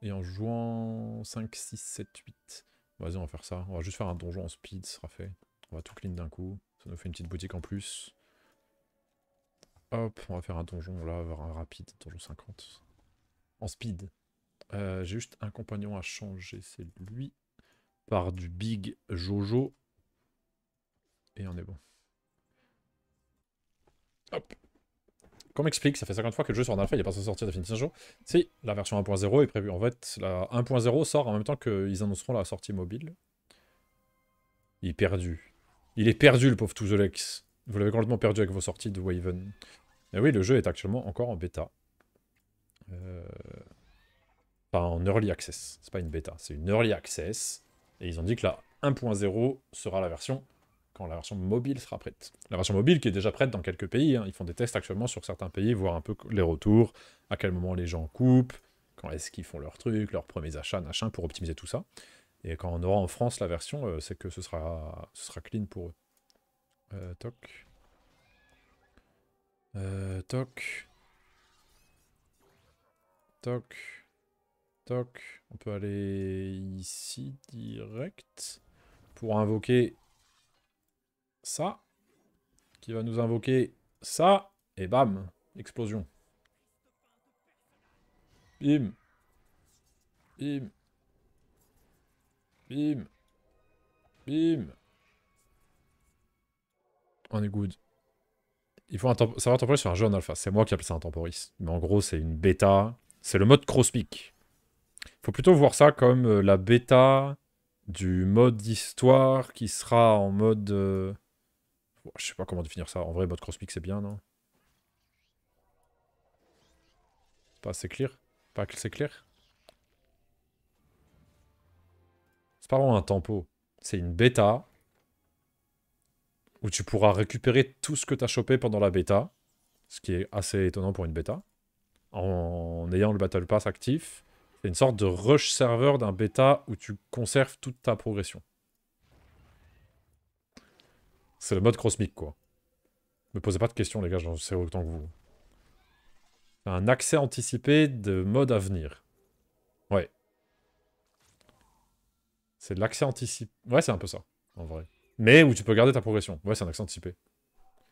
et en jouant 5, 6, 7, 8. Vas-y, on va faire ça. On va juste faire un donjon en speed, ce sera fait. On va tout clean d'un coup. Ça nous fait une petite boutique en plus. Hop, on va faire un donjon là, un rapide, donjon 50. En speed. Euh, j'ai juste un compagnon à changer, c'est lui. Par du big Jojo. Et on est bon. Hop. Comme explique, ça fait 50 fois que le jeu sort en alpha, il a pas sorti sortir définitivement jour. Si, la version 1.0 est prévue. En fait, la 1.0 sort en même temps qu'ils annonceront la sortie mobile. Il est perdu. Il est perdu, le pauvre Touzolex. Vous l'avez complètement perdu avec vos sorties de Waven. Mais oui, le jeu est actuellement encore en bêta. Euh, pas en early access. C'est pas une bêta, c'est une early access. Et ils ont dit que la 1.0 sera la version la version mobile sera prête. La version mobile qui est déjà prête dans quelques pays, hein. ils font des tests actuellement sur certains pays, voir un peu les retours, à quel moment les gens coupent, quand est-ce qu'ils font leurs trucs, leurs premiers achats, machin, pour optimiser tout ça. Et quand on aura en France la version, euh, c'est que ce sera, ce sera clean pour eux. Euh, toc. Euh, toc. Toc. Toc. On peut aller ici direct pour invoquer ça, qui va nous invoquer ça, et bam, explosion. Bim. Bim. Bim. Bim. On est good. Il faut un savoir temporis sur un jeu en alpha. C'est moi qui appelle ça un temporis. Mais en gros, c'est une bêta. C'est le mode crosspic. faut plutôt voir ça comme euh, la bêta du mode histoire qui sera en mode... Euh, je sais pas comment définir ça. En vrai, mode crosspick, c'est bien, non Pas assez clair Pas assez clair C'est pas vraiment un tempo. C'est une bêta où tu pourras récupérer tout ce que tu as chopé pendant la bêta, ce qui est assez étonnant pour une bêta, en ayant le Battle Pass actif. C'est une sorte de rush serveur d'un bêta où tu conserves toute ta progression. C'est le mode crossmic, quoi. Me posez pas de questions, les gars, j'en sais autant que vous. Un accès anticipé de mode à venir. Ouais. C'est de l'accès anticipé. Ouais, c'est un peu ça, en vrai. Mais où tu peux garder ta progression. Ouais, c'est un accès anticipé.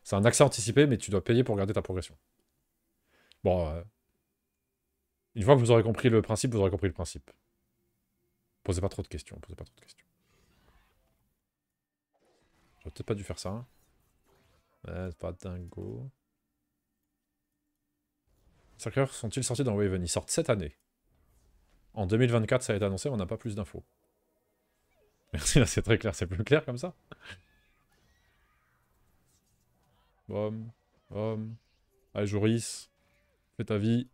C'est un accès anticipé, mais tu dois payer pour garder ta progression. Bon, euh, une fois que vous aurez compris le principe, vous aurez compris le principe. Posez pas trop de questions, posez pas trop de questions. J'aurais peut-être pas dû faire ça. Euh, c'est pas dingo. 5 heures sont-ils sortis dans Waven Ils sortent cette année. En 2024, ça a été annoncé, on n'a pas plus d'infos. Merci, là, c'est très clair, c'est plus clair comme ça. Bom, bom. allez Joris, fais ta vie.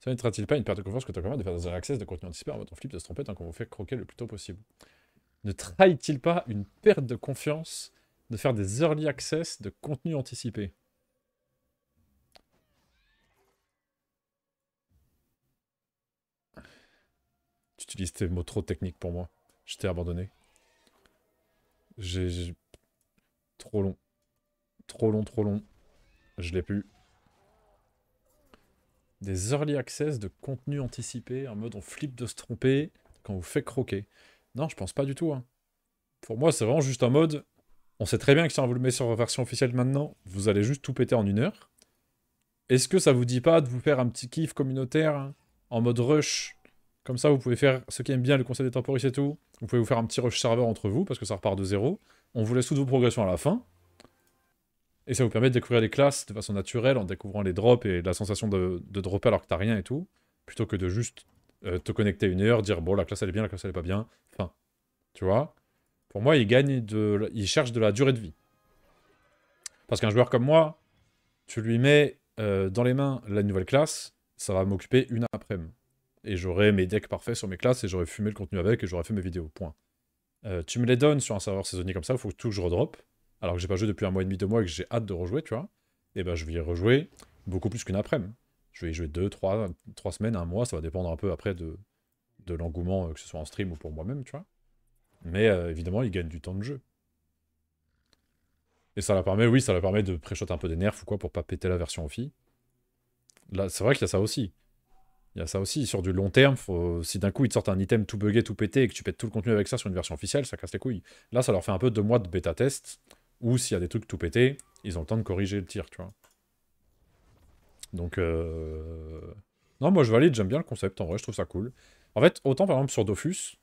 Ça ne t il pas une perte de confiance que tu as même de faire des access de contenu anticipé en mode flip de se tromper tant qu'on vous fait croquer le plus tôt possible Ne trahit-il pas une perte de confiance de faire des early access de contenu anticipé. Tu utilises tes mots trop techniques pour moi. Je t'ai abandonné. J'ai... Trop long. Trop long, trop long. Je l'ai plus. Des early access de contenu anticipé, Un mode on flippe de se tromper quand on vous fait croquer. Non, je pense pas du tout. Hein. Pour moi, c'est vraiment juste un mode, on sait très bien que si on vous le met sur version officielle maintenant, vous allez juste tout péter en une heure. Est-ce que ça vous dit pas de vous faire un petit kiff communautaire hein, en mode rush Comme ça, vous pouvez faire ceux qui aiment bien le conseil des temporis et tout. Vous pouvez vous faire un petit rush serveur entre vous parce que ça repart de zéro. On vous laisse toutes vos progressions à la fin. Et ça vous permet de découvrir les classes de façon naturelle en découvrant les drops et la sensation de, dropper alors que t'as rien et tout. Plutôt que de juste euh, te connecter une heure, dire bon, la classe elle est bien, la classe elle est pas bien. Enfin, tu vois pour moi, il gagne de, il cherche de la durée de vie. Parce qu'un joueur comme moi, tu lui mets euh, dans les mains la nouvelle classe, ça va m'occuper une après-midi. Et j'aurai mes decks parfaits sur mes classes et j'aurai fumé le contenu avec et j'aurai fait mes vidéos. Point. Euh, tu me les donnes sur un serveur saisonnier comme ça, il faut tout que je redrop. Alors que j'ai pas joué depuis un mois et demi, deux mois et que j'ai hâte de rejouer, tu vois. Et eh ben je vais y rejouer beaucoup plus qu'une après-midi. Je vais y jouer deux, trois, trois semaines, un mois, ça va dépendre un peu après de, de l'engouement, euh, que ce soit en stream ou pour moi-même, tu vois. Mais euh, évidemment, ils gagnent du temps de jeu. Et ça leur permet, oui, ça leur permet de préchoter un peu des nerfs ou quoi pour pas péter la version officielle Là, c'est vrai qu'il y a ça aussi. Il y a ça aussi. Sur du long terme, si d'un coup ils te sortent un item tout buggé, tout pété et que tu pètes tout le contenu avec ça sur une version officielle, ça casse les couilles. Là, ça leur fait un peu deux mois de bêta test ou s'il y a des trucs tout pétés, ils ont le temps de corriger le tir, tu vois. Donc, euh, non, moi je valide, j'aime bien le concept en vrai, je trouve ça cool. En fait, autant par exemple sur Dofus,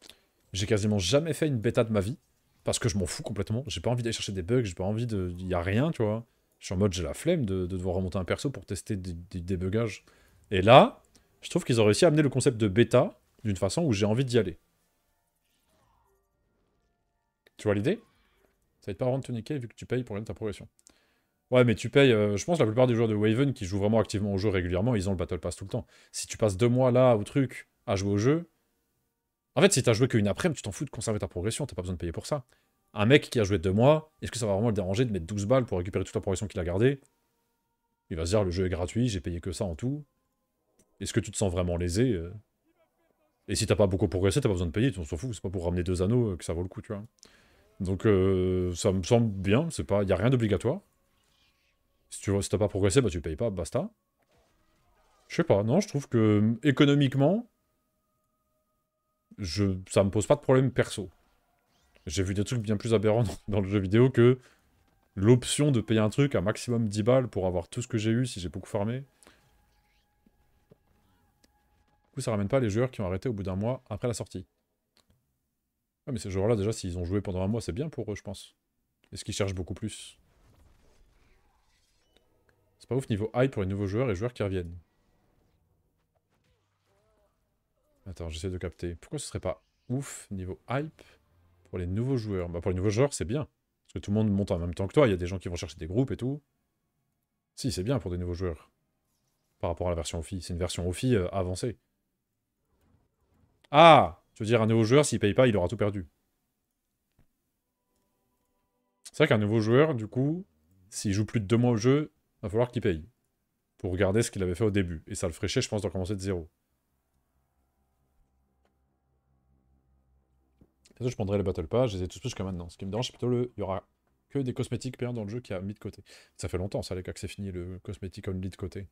j'ai quasiment jamais fait une bêta de ma vie, parce que je m'en fous complètement. J'ai pas envie d'aller chercher des bugs, j'ai pas envie de... Y a rien, tu vois. Je suis en mode, j'ai la flemme de, devoir remonter un perso pour tester des, débugages. Et là, je trouve qu'ils ont réussi à amener le concept de bêta d'une façon où j'ai envie d'y aller. Tu vois l'idée Ça va être pas vraiment de vu que tu payes pour de ta progression. Ouais, mais tu payes. Euh, je pense la plupart des joueurs de Waven qui jouent vraiment activement au jeu régulièrement, ils ont le Battle Pass tout le temps. Si tu passes deux mois là au truc à jouer au jeu, en fait, si t'as joué qu'une après tu t'en fous de conserver ta progression, t'as pas besoin de payer pour ça. Un mec qui a joué deux mois, est-ce que ça va vraiment le déranger de mettre 12 balles pour récupérer toute la progression qu'il a gardée Il va se dire, le jeu est gratuit, j'ai payé que ça en tout. Est-ce que tu te sens vraiment lésé euh Et si t'as pas beaucoup progressé, t'as pas besoin de payer, on s'en fout, c'est pas pour ramener deux anneaux euh, que ça vaut le coup, tu vois. Donc euh, ça me semble bien, c'est pas, y a rien d'obligatoire. Si tu si t'as pas progressé, bah tu payes pas, basta. Je sais pas, non, je trouve que économiquement, je, ça me pose pas de problème perso. J'ai vu des trucs bien plus aberrants dans le jeu vidéo que l'option de payer un truc à maximum 10 balles pour avoir tout ce que j'ai eu si j'ai beaucoup farmé. Du coup, ça ramène pas les joueurs qui ont arrêté au bout d'un mois après la sortie. ah mais ces joueurs-là, déjà, s'ils ont joué pendant un mois, c'est bien pour eux, je pense. Est-ce qu'ils cherchent beaucoup plus C'est pas ouf niveau hype pour les nouveaux joueurs et joueurs qui reviennent. Attends, j'essaie de capter. Pourquoi ce serait pas ouf niveau hype pour les nouveaux joueurs Bah pour les nouveaux joueurs, c'est bien. Parce que tout le monde monte en même temps que toi. Il y a des gens qui vont chercher des groupes et tout. Si, c'est bien pour des nouveaux joueurs. Par rapport à la version OFI. C'est une version OFI euh, avancée. Ah Tu veux dire, un nouveau joueur, s'il paye pas, il aura tout perdu. C'est vrai qu'un nouveau joueur, du coup, s'il joue plus de deux mois au jeu, va falloir qu'il paye. Pour regarder ce qu'il avait fait au début. Et ça le ferait je pense, de recommencer de zéro. je prendrai les Battle Pass, je les ai tous jusqu'à maintenant. Ce qui me dérange, c'est plutôt le. Il y aura que des cosmétiques payants dans le jeu qui a mis de côté. Ça fait longtemps, ça, les cas que c'est fini le cosmétique only de côté.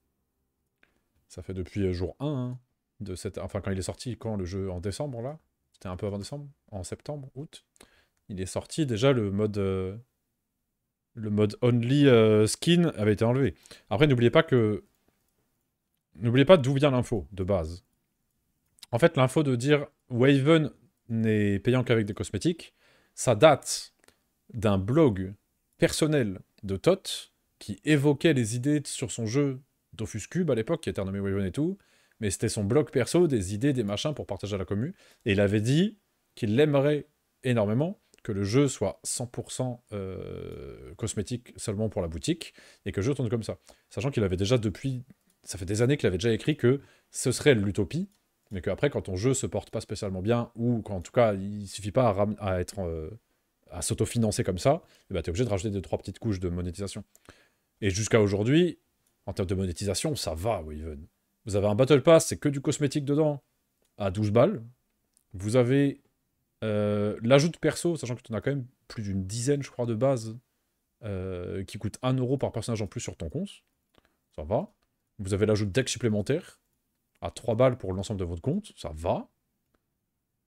Ça fait depuis euh, jour 1 hein, de cette. Enfin, quand il est sorti, quand le jeu en décembre, là C'était un peu avant décembre En septembre Août Il est sorti déjà le mode. Euh, le mode only euh, skin avait été enlevé. Après, n'oubliez pas que. N'oubliez pas d'où vient l'info de base. En fait, l'info de dire Waven n'est payant qu'avec des cosmétiques. Ça date d'un blog personnel de Tot qui évoquait les idées sur son jeu Dofus Cube à l'époque, qui était renommé Waven et tout. Mais c'était son blog perso, des idées, des machins pour partager à la commu. Et il avait dit qu'il aimerait énormément que le jeu soit 100% euh, cosmétique seulement pour la boutique et que le jeu tourne comme ça. Sachant qu'il avait déjà depuis, ça fait des années qu'il avait déjà écrit que ce serait l'utopie mais qu'après, quand ton jeu se porte pas spécialement bien, ou qu'en tout cas, il suffit pas à, être euh, à s'autofinancer comme ça, eh ben, tu es obligé de rajouter deux, trois petites couches de monétisation. Et jusqu'à aujourd'hui, en termes de monétisation, ça va, Waven. Vous avez un Battle Pass, c'est que du cosmétique dedans, à 12 balles. Vous avez euh, l'ajout de perso, sachant que tu en as quand même plus d'une dizaine, je crois, de bases, euh, qui coûte 1 euro par personnage en plus sur ton compte. Ça va. Vous avez l'ajout de deck supplémentaire, à 3 balles pour l'ensemble de votre compte, ça va.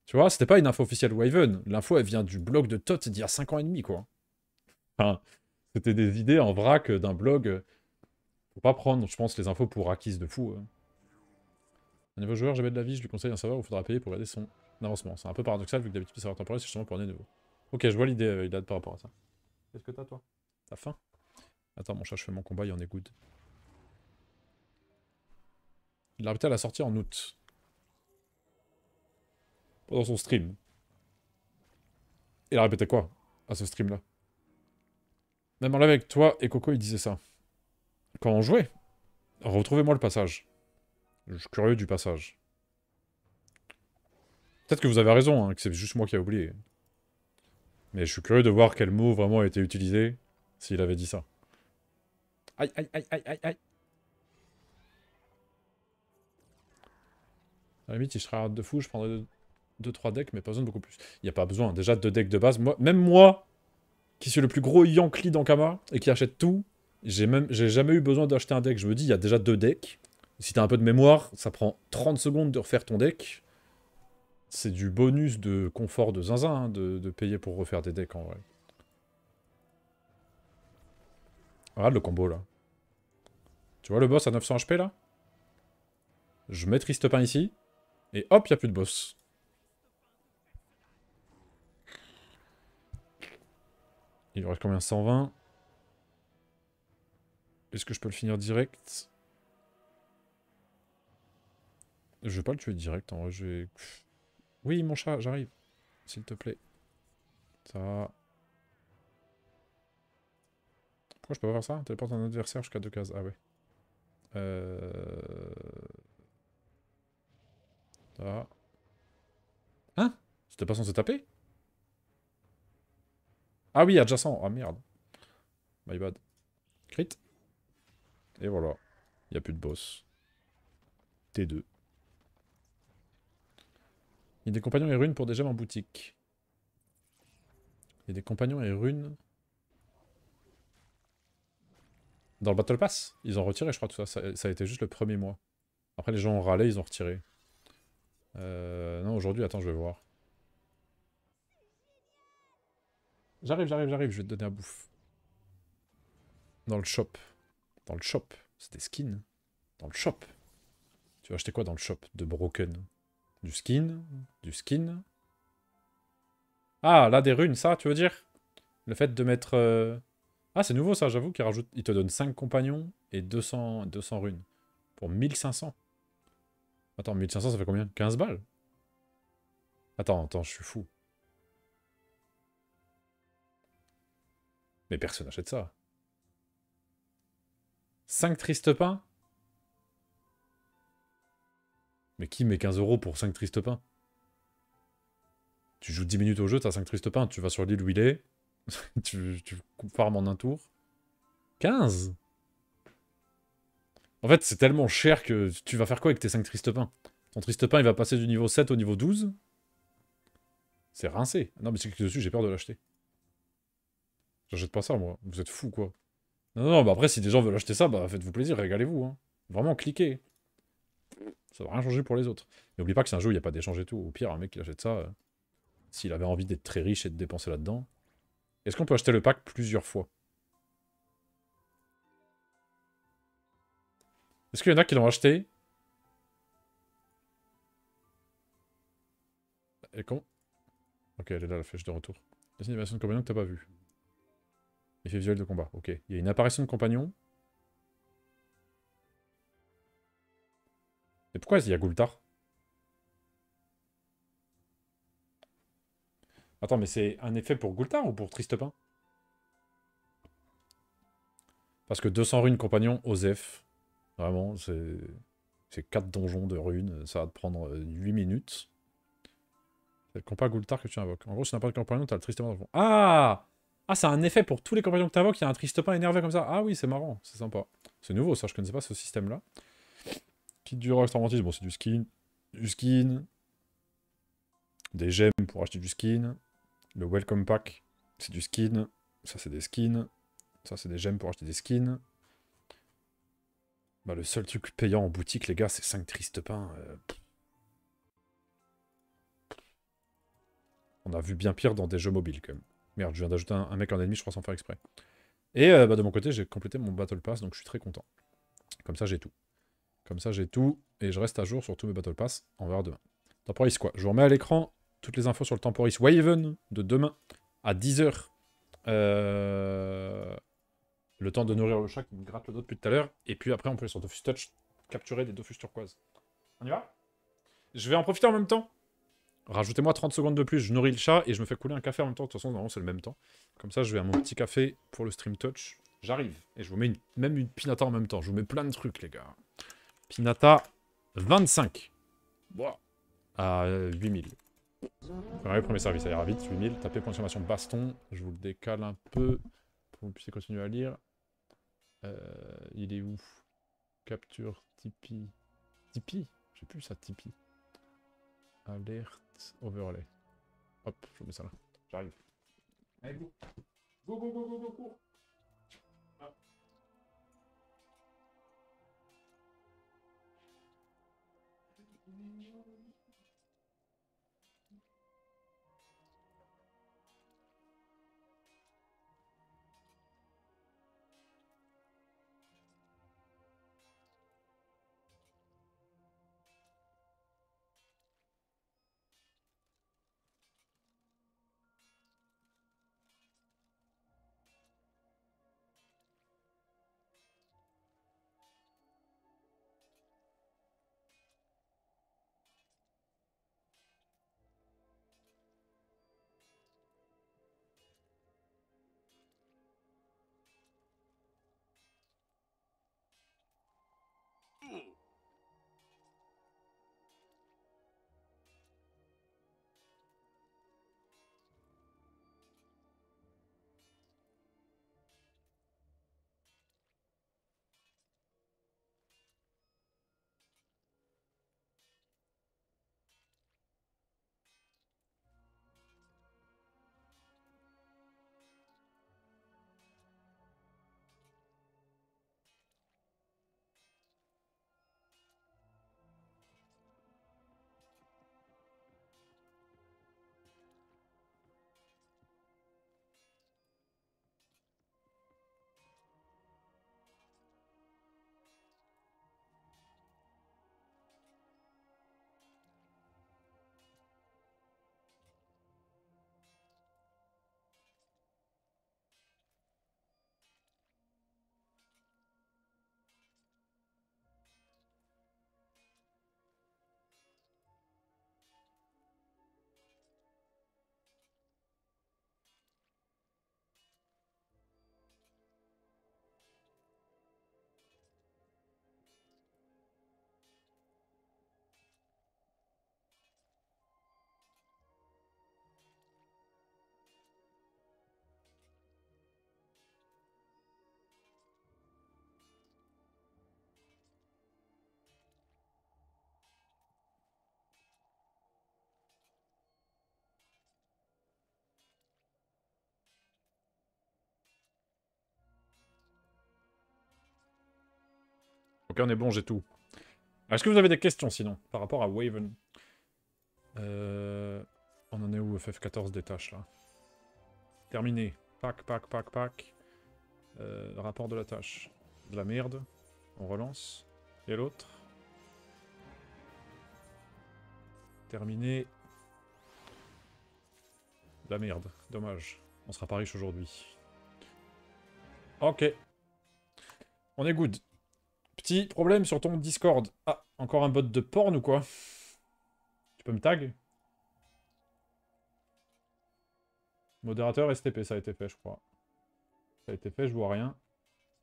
Tu vois, c'était pas une info officielle Waven. L'info, elle vient du blog de Tot d'il y a 5 ans et demi, quoi. Enfin, c'était des idées en vrac d'un blog. Euh, faut pas prendre, je pense, les infos pour acquises de fou. Hein. Un nouveau joueur, j'avais de la vie, je lui conseille un savoir. où il faudra payer pour garder son avancement. C'est un peu paradoxal vu que d'habitude, le serveurs temporaire, c'est justement pour un nouveau. Ok, je vois l'idée, euh, il a par rapport à ça. Qu'est-ce que t'as, toi T'as faim Attends, mon chat, je fais mon combat, il en est good. Il a à la sortie en août. Pendant son stream. Il a répété quoi à ce stream-là Même en live avec toi et Coco, il disait ça. Quand on jouait, retrouvez-moi le passage. Je suis curieux du passage. Peut-être que vous avez raison, hein, que c'est juste moi qui ai oublié. Mais je suis curieux de voir quel mot vraiment a été utilisé s'il avait dit ça. Aïe, aïe, aïe, aïe, aïe, aïe. À la limite, si je serais de fou, je prendrais 2-3 decks, mais pas besoin de beaucoup plus. Il n'y a pas besoin. Déjà, deux decks de base. Moi, même moi, qui suis le plus gros Yankee dans Kama et qui achète tout, j'ai jamais eu besoin d'acheter un deck. Je me dis, il y a déjà deux decks. Si t'as un peu de mémoire, ça prend 30 secondes de refaire ton deck. C'est du bonus de confort de zinzin hein, de, payer pour refaire des decks en vrai. Regarde le combo là. Tu vois le boss à 900 HP là Je maîtrise pas ici. Et hop, il a plus de boss. Il reste combien 120 Est-ce que je peux le finir direct Je vais pas le tuer direct, en vrai, je vais... Oui, mon chat, j'arrive. S'il te plaît. Ça... Pourquoi je peux pas faire ça Téléporte un adversaire jusqu'à deux cases. Ah ouais. Euh... Ah. Hein C'était pas censé taper Ah oui, adjacent. Ah merde. My bad. Crit. Et voilà. Il a plus de boss. T2. Il y a des compagnons et runes pour des gemmes en boutique. Il y a des compagnons et runes... Dans le Battle Pass, ils ont retiré, je crois, tout Ça, ça a été juste le premier mois. Après, les gens ont râlé, ils ont retiré. Euh, non, aujourd'hui, attends, je vais voir. J'arrive, j'arrive, j'arrive, je vais te donner à bouffe. Dans le shop. Dans le shop. C'était skin. Dans le shop. Tu vas acheter quoi dans le shop de Broken Du skin Du skin Ah, là, des runes, ça, tu veux dire Le fait de mettre... Euh, ah, c'est nouveau, ça, j'avoue, qu'il rajoute... Il te donne 5 compagnons et 200, 200 runes. Pour 1500. Attends, 1500, ça fait combien 15 balles Attends, attends, je suis fou. Mais personne n'achète ça. 5 tristes pains Mais qui met 15 euros pour 5 tristes pains Tu joues 10 minutes au jeu, t'as 5 tristes pains, tu vas sur l'île où il est, tu, tu farmes en un tour. 15 en fait, c'est tellement cher que tu vas faire quoi avec tes 5 tristes pains Ton triste pain, il va passer du niveau 7 au niveau 12 C'est rincé. Non, mais c'est que dessus, j'ai peur de l'acheter. J'achète pas ça, moi. Vous êtes fous, quoi. Non, non, bah après, si des gens veulent acheter ça, bah faites-vous plaisir, régalez-vous. Hein. Vraiment, cliquez. Ça va rien changer pour les autres. N'oublie pas que c'est un jeu où il n'y a pas d'échange et tout. Au pire, un mec qui achète ça, euh, s'il avait envie d'être très riche et de dépenser là-dedans. Est-ce qu'on peut acheter le pack plusieurs fois Est-ce qu'il y en a qui l'ont acheté Elle con. Ok, elle est là, la flèche de retour. C'est une de compagnon que t'as pas vu Effet visuel de combat, ok. Il y a une apparition de compagnon. Mais pourquoi il y a Goultar Attends, mais c'est un effet pour Goultar ou pour Tristepin Parce que 200 runes compagnon, Osef. Vraiment, c'est 4 donjons de runes, ça va te prendre 8 euh, minutes. C'est le compas Goultar que tu invoques. En gros, si tu n'as pas de compagnon, tu as le pain dans Ah Ah, c'est un effet pour tous les compagnons que tu invoques, il y a un pas énervé comme ça. Ah oui, c'est marrant, c'est sympa. C'est nouveau ça, je connaissais pas ce système-là. Kit du rock bon, c'est du skin. Du skin. Des gemmes pour acheter du skin. Le welcome pack, c'est du skin. Ça, c'est des skins. Ça, c'est des gemmes pour acheter des skins. Bah, le seul truc payant en boutique, les gars, c'est 5 tristes pains. Euh, On a vu bien pire dans des jeux mobiles, quand même. Merde, je viens d'ajouter un, mec en ennemi, je crois, sans faire exprès. Et euh, bah, de mon côté, j'ai complété mon Battle Pass, donc je suis très content. Comme ça, j'ai tout. Comme ça, j'ai tout, et je reste à jour sur tous mes Battle Pass. On verra demain. Temporis, quoi Je vous remets à l'écran toutes les infos sur le Temporis Waven de demain à 10h. Euh... Le temps de nourrir le chat qui me gratte le dos depuis tout à l'heure. Et puis après, on peut aller sur Dofus Touch capturer des Dofus turquoise. On y va Je vais en profiter en même temps. Rajoutez-moi 30 secondes de plus, je nourris le chat et je me fais couler un café en même temps. De toute façon, normalement, c'est le même temps. Comme ça, je vais à mon petit café pour le stream touch. J'arrive. Et je vous mets une, même une pinata en même temps. Je vous mets plein de trucs, les gars. Pinata 25. À 8000. Premier, premier service, ça ira vite. 8000. Tapez consommation baston. Je vous le décale un peu pour que vous puissiez continuer à lire. Euh, il est où Capture, Tipeee. Tipeee J'ai plus ça, Tipeee. Alerte, overlay. Hop, je mets ça là. J'arrive. Allez, go Go, go, go, go, go, go ah. est bon, j'ai tout. Est-ce que vous avez des questions, sinon, par rapport à Waven euh, On en est où, FF14 des tâches, là Terminé. Pack, pack, pack, pack. Euh, rapport de la tâche. De la merde. On relance. Et l'autre Terminé. la merde. Dommage. On sera pas riche aujourd'hui. Ok. On est good. Petit problème sur ton Discord. Ah, encore un bot de porn ou quoi Tu peux me tag Modérateur STP, ça a été fait, je crois. Ça a été fait, je vois rien.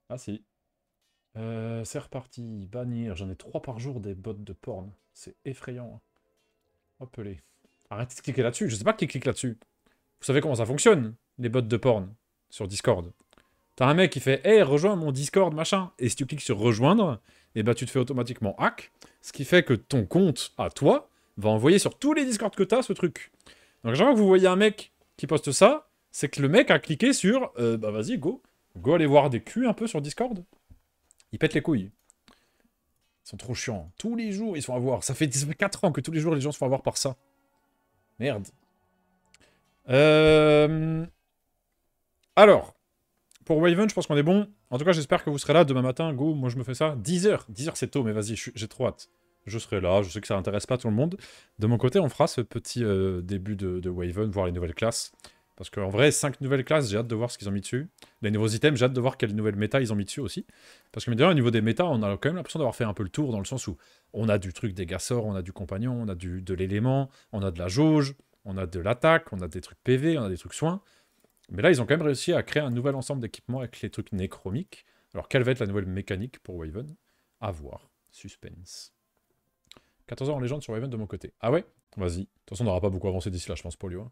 Ah si. Euh, c'est reparti. Bannir. J'en ai trois par jour des bots de porn. C'est effrayant. Appelé. Arrêtez de cliquer là-dessus. Je sais pas qui clique là-dessus. Vous savez comment ça fonctionne, les bots de porn sur Discord. T'as un mec qui fait Hey, rejoins mon Discord, machin. Et si tu cliques sur rejoindre, et eh ben, tu te fais automatiquement hack. Ce qui fait que ton compte à toi va envoyer sur tous les Discords que t'as ce truc. Donc, genre, que vous voyez un mec qui poste ça, c'est que le mec a cliqué sur euh, Bah, vas-y, go. Go aller voir des culs un peu sur Discord. Il pète les couilles. Ils sont trop chiants. Tous les jours, ils sont à voir. Ça fait 4 ans que tous les jours, les gens se font avoir par ça. Merde. Euh... Alors, pour Waven, je pense qu'on est bon. En tout cas, j'espère que vous serez là demain matin. Go, moi je me fais ça. 10h. 10h c'est tôt, mais vas-y, j'ai trop hâte. Je serai là, je sais que ça n'intéresse pas tout le monde. De mon côté, on fera ce petit euh, début de, de Waven, voir les nouvelles classes. Parce qu'en vrai, 5 nouvelles classes, j'ai hâte de voir ce qu'ils ont mis dessus. Les nouveaux items, j'ai hâte de voir quelles nouvelles méta ils ont mis dessus aussi. Parce que mais d'ailleurs, au niveau des méta, on a quand même l'impression d'avoir fait un peu le tour dans le sens où on a du truc des gassors, on a du compagnon, on a du, de l'élément, on a de la jauge, on a de l'attaque, on a des trucs PV, on a des trucs soins. Mais là, ils ont quand même réussi à créer un nouvel ensemble d'équipements avec les trucs nécromiques. Alors, quelle va être la nouvelle mécanique pour Waven À voir. Suspense. 14 h en légende sur Waven de mon côté. Ah ouais Vas-y. De toute façon, on n'aura pas beaucoup avancé d'ici là, je pense, Polio. lui. Hein.